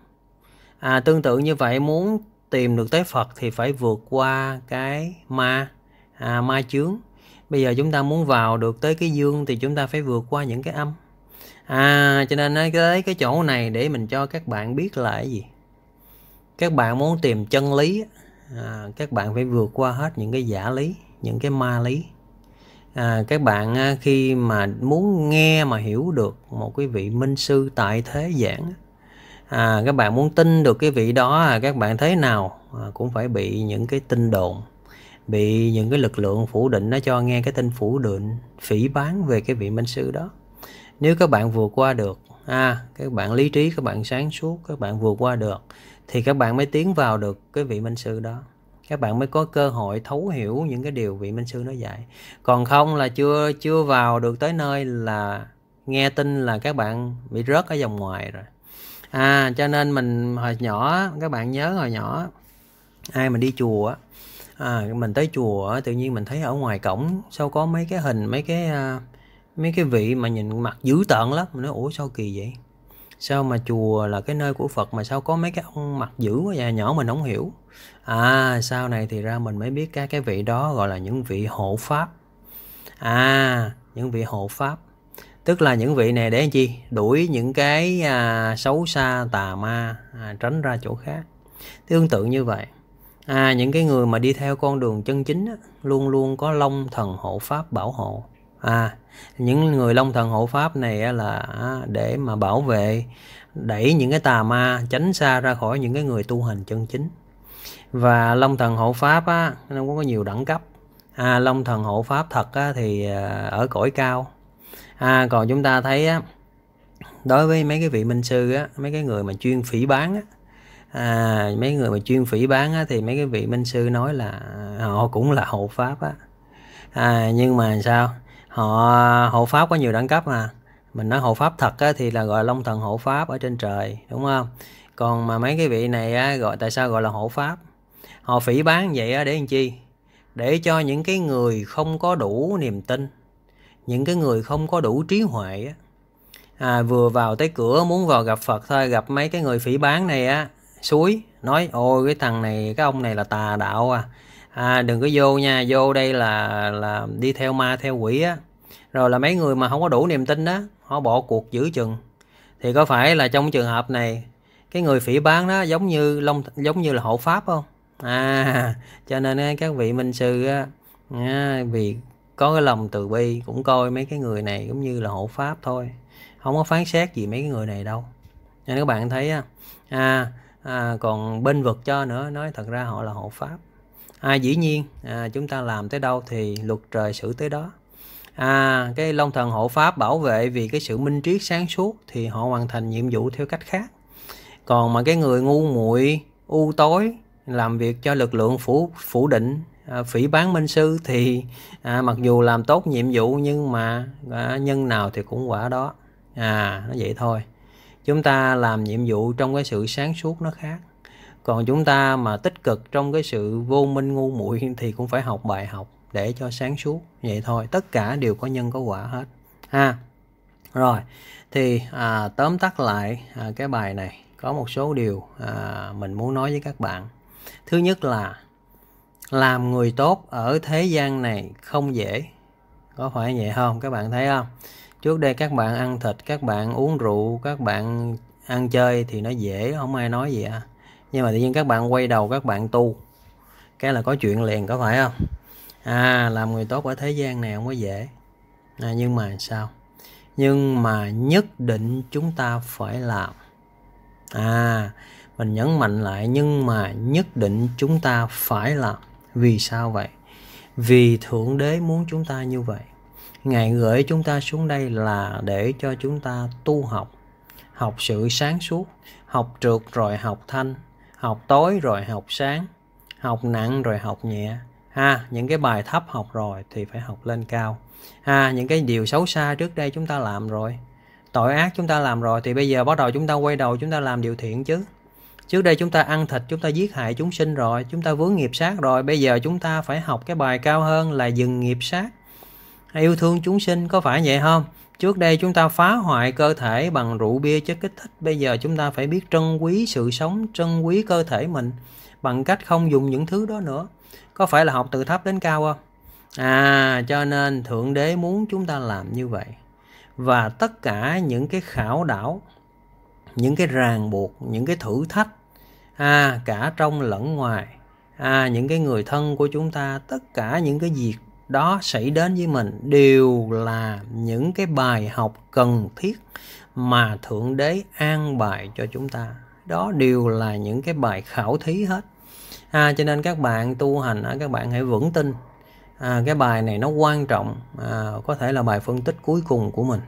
à, tương tự như vậy muốn tìm được tới Phật thì phải vượt qua cái ma à, ma chướng bây giờ chúng ta muốn vào được tới cái dương thì chúng ta phải vượt qua những cái âm à cho nên tới cái chỗ này để mình cho các bạn biết là cái gì các bạn muốn tìm chân lý à, các bạn phải vượt qua hết những cái giả lý những cái ma lý à, các bạn à, khi mà muốn nghe mà hiểu được một cái vị minh sư tại thế giảng à, các bạn muốn tin được cái vị đó à, các bạn thế nào à, cũng phải bị những cái tin đồn bị những cái lực lượng phủ định nó cho nghe cái tin phủ định phỉ bán về cái vị minh sư đó nếu các bạn vượt qua được à các bạn lý trí các bạn sáng suốt các bạn vượt qua được thì các bạn mới tiến vào được cái vị minh sư đó các bạn mới có cơ hội thấu hiểu những cái điều vị minh sư nó dạy còn không là chưa chưa vào được tới nơi là nghe tin là các bạn bị rớt ở vòng ngoài rồi à cho nên mình hồi nhỏ các bạn nhớ hồi nhỏ ai mình đi chùa à, mình tới chùa tự nhiên mình thấy ở ngoài cổng sao có mấy cái hình mấy cái à, mấy cái vị mà nhìn mặt dữ tợn lắm mình nói ủa sao kỳ vậy sao mà chùa là cái nơi của Phật mà sao có mấy cái ông mặt dữ quá vậy nhỏ mình không hiểu à sau này thì ra mình mới biết các cái vị đó gọi là những vị hộ pháp à những vị hộ pháp tức là những vị này để làm chi đuổi những cái à, xấu xa tà ma à, tránh ra chỗ khác tương tự như vậy à, những cái người mà đi theo con đường chân chính á, luôn luôn có long thần hộ pháp bảo hộ à những người long thần hộ pháp này á, là à, để mà bảo vệ đẩy những cái tà ma tránh xa ra khỏi những cái người tu hành chân chính và long thần hộ pháp á, nó cũng có nhiều đẳng cấp à, long thần hộ pháp thật á, thì à, ở cõi cao à, còn chúng ta thấy á, đối với mấy cái vị minh sư á, mấy cái người mà chuyên phỉ bán á, à, mấy người mà chuyên phỉ bán á, thì mấy cái vị minh sư nói là họ cũng là hộ pháp á à, nhưng mà sao họ hộ pháp có nhiều đẳng cấp mà mình nói hộ pháp thật á, thì là gọi long thần hộ pháp ở trên trời đúng không còn mà mấy cái vị này á, gọi tại sao gọi là hộ pháp họ phỉ bán vậy á, để làm chi để cho những cái người không có đủ niềm tin những cái người không có đủ trí huệ á, à, vừa vào tới cửa muốn vào gặp Phật thôi gặp mấy cái người phỉ bán này á suối nói ôi cái thằng này cái ông này là tà đạo à à đừng có vô nha vô đây là là đi theo ma theo quỷ á rồi là mấy người mà không có đủ niềm tin đó họ bỏ cuộc giữ chừng thì có phải là trong trường hợp này cái người phỉ bán đó giống như long giống như là hộ pháp không à cho nên các vị minh sư á, à, vì có cái lòng từ bi cũng coi mấy cái người này cũng như là hộ pháp thôi không có phán xét gì mấy cái người này đâu nên các bạn thấy à, à, còn bên vực cho nữa nói thật ra họ là hộ pháp à, dĩ nhiên à, chúng ta làm tới đâu thì luật trời xử tới đó à cái long thần hộ pháp bảo vệ vì cái sự minh triết sáng suốt thì họ hoàn thành nhiệm vụ theo cách khác còn mà cái người ngu muội u tối làm việc cho lực lượng phủ phủ định À, phỉ bán minh sư thì à, mặc dù làm tốt nhiệm vụ nhưng mà à, nhân nào thì cũng quả đó à nó vậy thôi chúng ta làm nhiệm vụ trong cái sự sáng suốt nó khác còn chúng ta mà tích cực trong cái sự vô minh ngu muội thì cũng phải học bài học để cho sáng suốt vậy thôi tất cả đều có nhân có quả hết ha rồi thì à, tóm tắt lại à, cái bài này có một số điều à, mình muốn nói với các bạn thứ nhất là làm người tốt ở thế gian này không dễ có phải vậy không các bạn thấy không trước đây các bạn ăn thịt các bạn uống rượu các bạn ăn chơi thì nó dễ không ai nói gì à nhưng mà tự nhiên các bạn quay đầu các bạn tu cái là có chuyện liền có phải không à làm người tốt ở thế gian này không có dễ à, nhưng mà sao nhưng mà nhất định chúng ta phải làm à mình nhấn mạnh lại nhưng mà nhất định chúng ta phải làm vì sao vậy? Vì Thượng Đế muốn chúng ta như vậy. Ngài gửi chúng ta xuống đây là để cho chúng ta tu học, học sự sáng suốt, học trượt rồi học thanh, học tối rồi học sáng, học nặng rồi học nhẹ. Ha, những cái bài thấp học rồi thì phải học lên cao. Ha, những cái điều xấu xa trước đây chúng ta làm rồi, tội ác chúng ta làm rồi thì bây giờ bắt đầu chúng ta quay đầu chúng ta làm điều thiện chứ. Trước đây chúng ta ăn thịt, chúng ta giết hại chúng sinh rồi, chúng ta vướng nghiệp sát rồi, bây giờ chúng ta phải học cái bài cao hơn là dừng nghiệp sát. Yêu thương chúng sinh có phải vậy không? Trước đây chúng ta phá hoại cơ thể bằng rượu bia chất kích thích, bây giờ chúng ta phải biết trân quý sự sống, trân quý cơ thể mình bằng cách không dùng những thứ đó nữa. Có phải là học từ thấp đến cao không? À, cho nên Thượng Đế muốn chúng ta làm như vậy. Và tất cả những cái khảo đảo những cái ràng buộc những cái thử thách à, cả trong lẫn ngoài à, những cái người thân của chúng ta tất cả những cái việc đó xảy đến với mình đều là những cái bài học cần thiết mà thượng đế an bài cho chúng ta đó đều là những cái bài khảo thí hết à, cho nên các bạn tu hành các bạn hãy vững tin à, cái bài này nó quan trọng à, có thể là bài phân tích cuối cùng của mình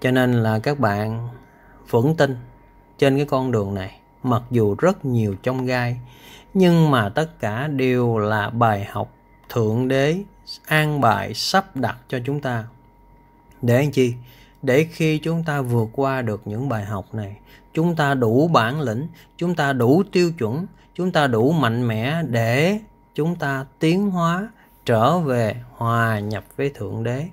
cho nên là các bạn vững tin trên cái con đường này mặc dù rất nhiều trong gai nhưng mà tất cả đều là bài học thượng đế an bài sắp đặt cho chúng ta để anh chi để khi chúng ta vượt qua được những bài học này chúng ta đủ bản lĩnh chúng ta đủ tiêu chuẩn chúng ta đủ mạnh mẽ để chúng ta tiến hóa trở về hòa nhập với thượng đế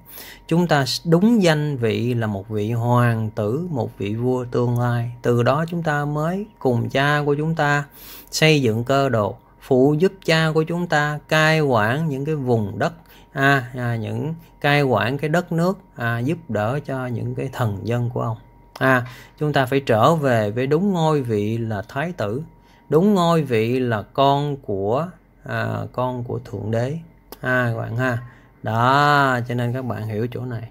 chúng ta đúng danh vị là một vị hoàng tử một vị vua tương lai từ đó chúng ta mới cùng cha của chúng ta xây dựng cơ đồ phụ giúp cha của chúng ta cai quản những cái vùng đất à, à những cai quản cái đất nước à, giúp đỡ cho những cái thần dân của ông à chúng ta phải trở về với đúng ngôi vị là thái tử đúng ngôi vị là con của à, con của thượng đế ha các bạn ha đó cho nên các bạn hiểu chỗ này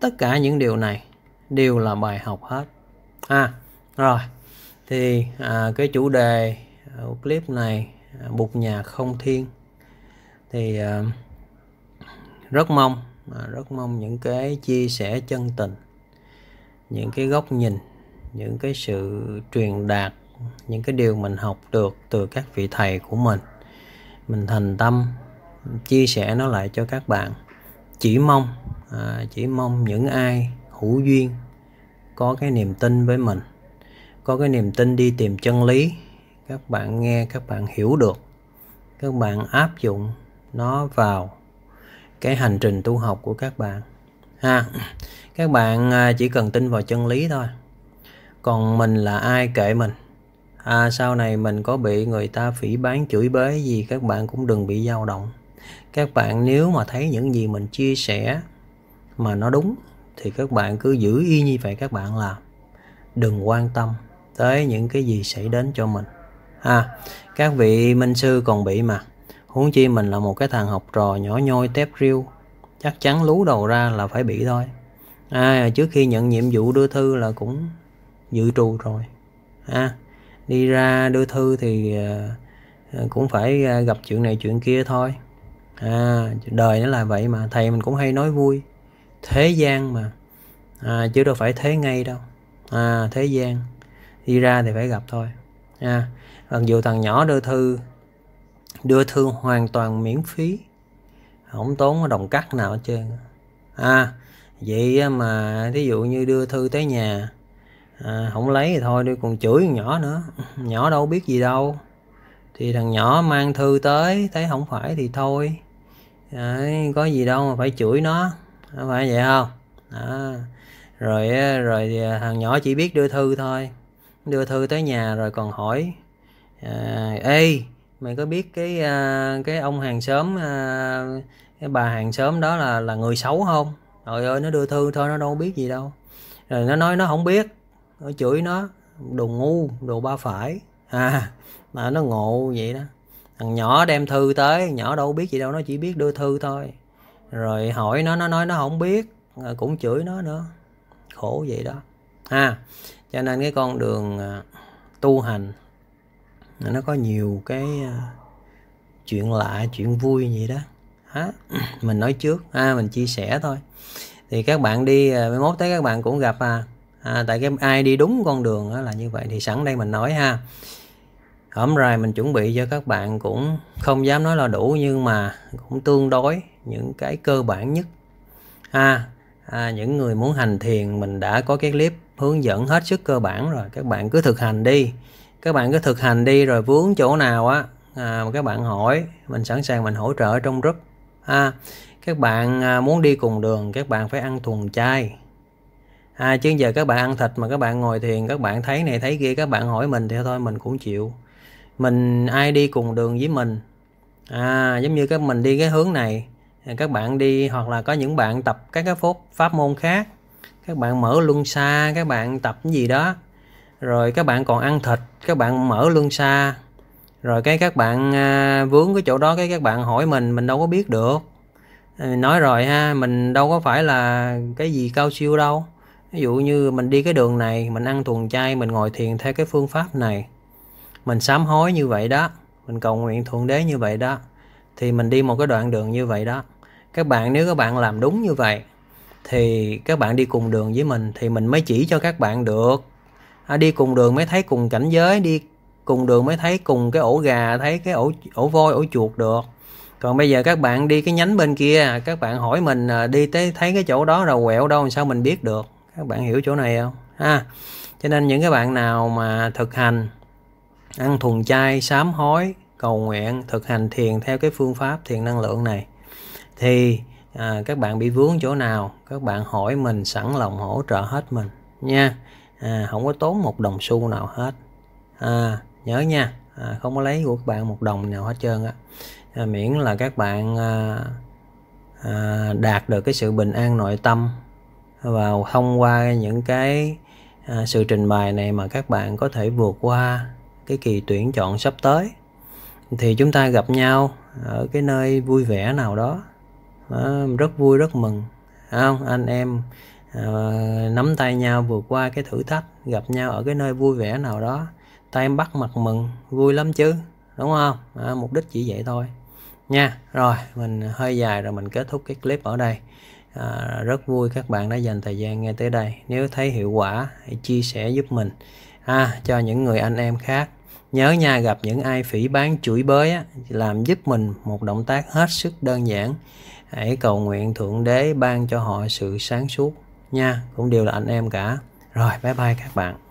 tất cả những điều này đều là bài học hết ha rồi thì à, cái chủ đề à, của clip này à, bục nhà không thiên thì à, rất mong à, rất mong những cái chia sẻ chân tình những cái góc nhìn những cái sự truyền đạt những cái điều mình học được từ các vị thầy của mình mình thành tâm chia sẻ nó lại cho các bạn chỉ mong à, chỉ mong những ai hữu duyên có cái niềm tin với mình có cái niềm tin đi tìm chân lý các bạn nghe các bạn hiểu được các bạn áp dụng nó vào cái hành trình tu học của các bạn ha các bạn à, chỉ cần tin vào chân lý thôi còn mình là ai kể mình à, sau này mình có bị người ta phỉ bán chửi bới gì các bạn cũng đừng bị dao động các bạn nếu mà thấy những gì mình chia sẻ mà nó đúng thì các bạn cứ giữ y như vậy các bạn làm đừng quan tâm tới những cái gì xảy đến cho mình ha à, các vị minh sư còn bị mà huống chi mình là một cái thằng học trò nhỏ nhoi tép riêu chắc chắn lú đầu ra là phải bị thôi à, trước khi nhận nhiệm vụ đưa thư là cũng dự trù rồi à, đi ra đưa thư thì à, à, cũng phải à, gặp chuyện này chuyện kia thôi à, đời nó là vậy mà thầy mình cũng hay nói vui thế gian mà à, chứ đâu phải thế ngay đâu à, thế gian đi ra thì phải gặp thôi à, mặc dù thằng nhỏ đưa thư đưa thư hoàn toàn miễn phí không tốn đồng cắt nào hết trơn à vậy mà thí dụ như đưa thư tới nhà à, không lấy thì thôi đi còn chửi nhỏ nữa nhỏ đâu biết gì đâu thì thằng nhỏ mang thư tới thấy không phải thì thôi Đấy, có gì đâu mà phải chửi nó không phải vậy không đó. rồi rồi à, thằng nhỏ chỉ biết đưa thư thôi đưa thư tới nhà rồi còn hỏi à, ê mày có biết cái à, cái ông hàng xóm à, cái bà hàng xóm đó là là người xấu không trời ơi nó đưa thư thôi nó đâu biết gì đâu rồi nó nói nó không biết nó chửi nó đồ ngu đồ ba phải à mà nó ngộ vậy đó thằng nhỏ đem thư tới nhỏ đâu biết gì đâu nó chỉ biết đưa thư thôi rồi hỏi nó nó nói nó không biết cũng chửi nó nữa khổ vậy đó ha à, cho nên cái con đường à, tu hành nó có nhiều cái à, chuyện lạ chuyện vui gì đó ha mình nói trước ha à, mình chia sẻ thôi thì các bạn đi à, mới mốt tới các bạn cũng gặp à, à tại cái ai đi đúng con đường là như vậy thì sẵn đây mình nói ha hổm rày mình chuẩn bị cho các bạn cũng không dám nói là đủ nhưng mà cũng tương đối những cái cơ bản nhất à, à những người muốn hành thiền mình đã có cái clip hướng dẫn hết sức cơ bản rồi các bạn cứ thực hành đi các bạn cứ thực hành đi rồi vướng chỗ nào á à, các bạn hỏi mình sẵn sàng mình hỗ trợ trong group à, các bạn à, muốn đi cùng đường các bạn phải ăn thuần chay à, chứ giờ các bạn ăn thịt mà các bạn ngồi thiền các bạn thấy này thấy kia các bạn hỏi mình thì thôi mình cũng chịu mình ai đi cùng đường với mình à giống như các mình đi cái hướng này các bạn đi hoặc là có những bạn tập các cái pháp pháp môn khác các bạn mở luân xa các bạn tập cái gì đó rồi các bạn còn ăn thịt các bạn mở luân xa rồi cái các bạn à, vướng cái chỗ đó cái các bạn hỏi mình mình đâu có biết được à, mình nói rồi ha mình đâu có phải là cái gì cao siêu đâu ví dụ như mình đi cái đường này mình ăn thuần chay mình ngồi thiền theo cái phương pháp này mình sám hối như vậy đó mình cầu nguyện thượng đế như vậy đó thì mình đi một cái đoạn đường như vậy đó các bạn nếu các bạn làm đúng như vậy thì các bạn đi cùng đường với mình thì mình mới chỉ cho các bạn được à, đi cùng đường mới thấy cùng cảnh giới đi cùng đường mới thấy cùng cái ổ gà thấy cái ổ ổ voi ổ chuột được còn bây giờ các bạn đi cái nhánh bên kia các bạn hỏi mình à, đi tới thấy cái chỗ đó rồi quẹo đâu làm sao mình biết được các bạn hiểu chỗ này không ha à, cho nên những cái bạn nào mà thực hành ăn thuần chay sám hối cầu nguyện thực hành thiền theo cái phương pháp thiền năng lượng này thì à, các bạn bị vướng chỗ nào các bạn hỏi mình sẵn lòng hỗ trợ hết mình nha à, không có tốn một đồng xu nào hết à, nhớ nha à, không có lấy của các bạn một đồng nào hết trơn á à, miễn là các bạn à, à, đạt được cái sự bình an nội tâm và thông qua những cái à, sự trình bày này mà các bạn có thể vượt qua cái kỳ tuyển chọn sắp tới thì chúng ta gặp nhau ở cái nơi vui vẻ nào đó à, rất vui rất mừng à, không anh em à, nắm tay nhau vượt qua cái thử thách gặp nhau ở cái nơi vui vẻ nào đó tay em bắt mặt mừng vui lắm chứ đúng không à, mục đích chỉ vậy thôi nha rồi mình hơi dài rồi mình kết thúc cái clip ở đây à, rất vui các bạn đã dành thời gian nghe tới đây nếu thấy hiệu quả hãy chia sẻ giúp mình à, cho những người anh em khác Nhớ nha gặp những ai phỉ bán chửi bới á, làm giúp mình một động tác hết sức đơn giản. Hãy cầu nguyện Thượng Đế ban cho họ sự sáng suốt nha, cũng đều là anh em cả. Rồi bye bye các bạn.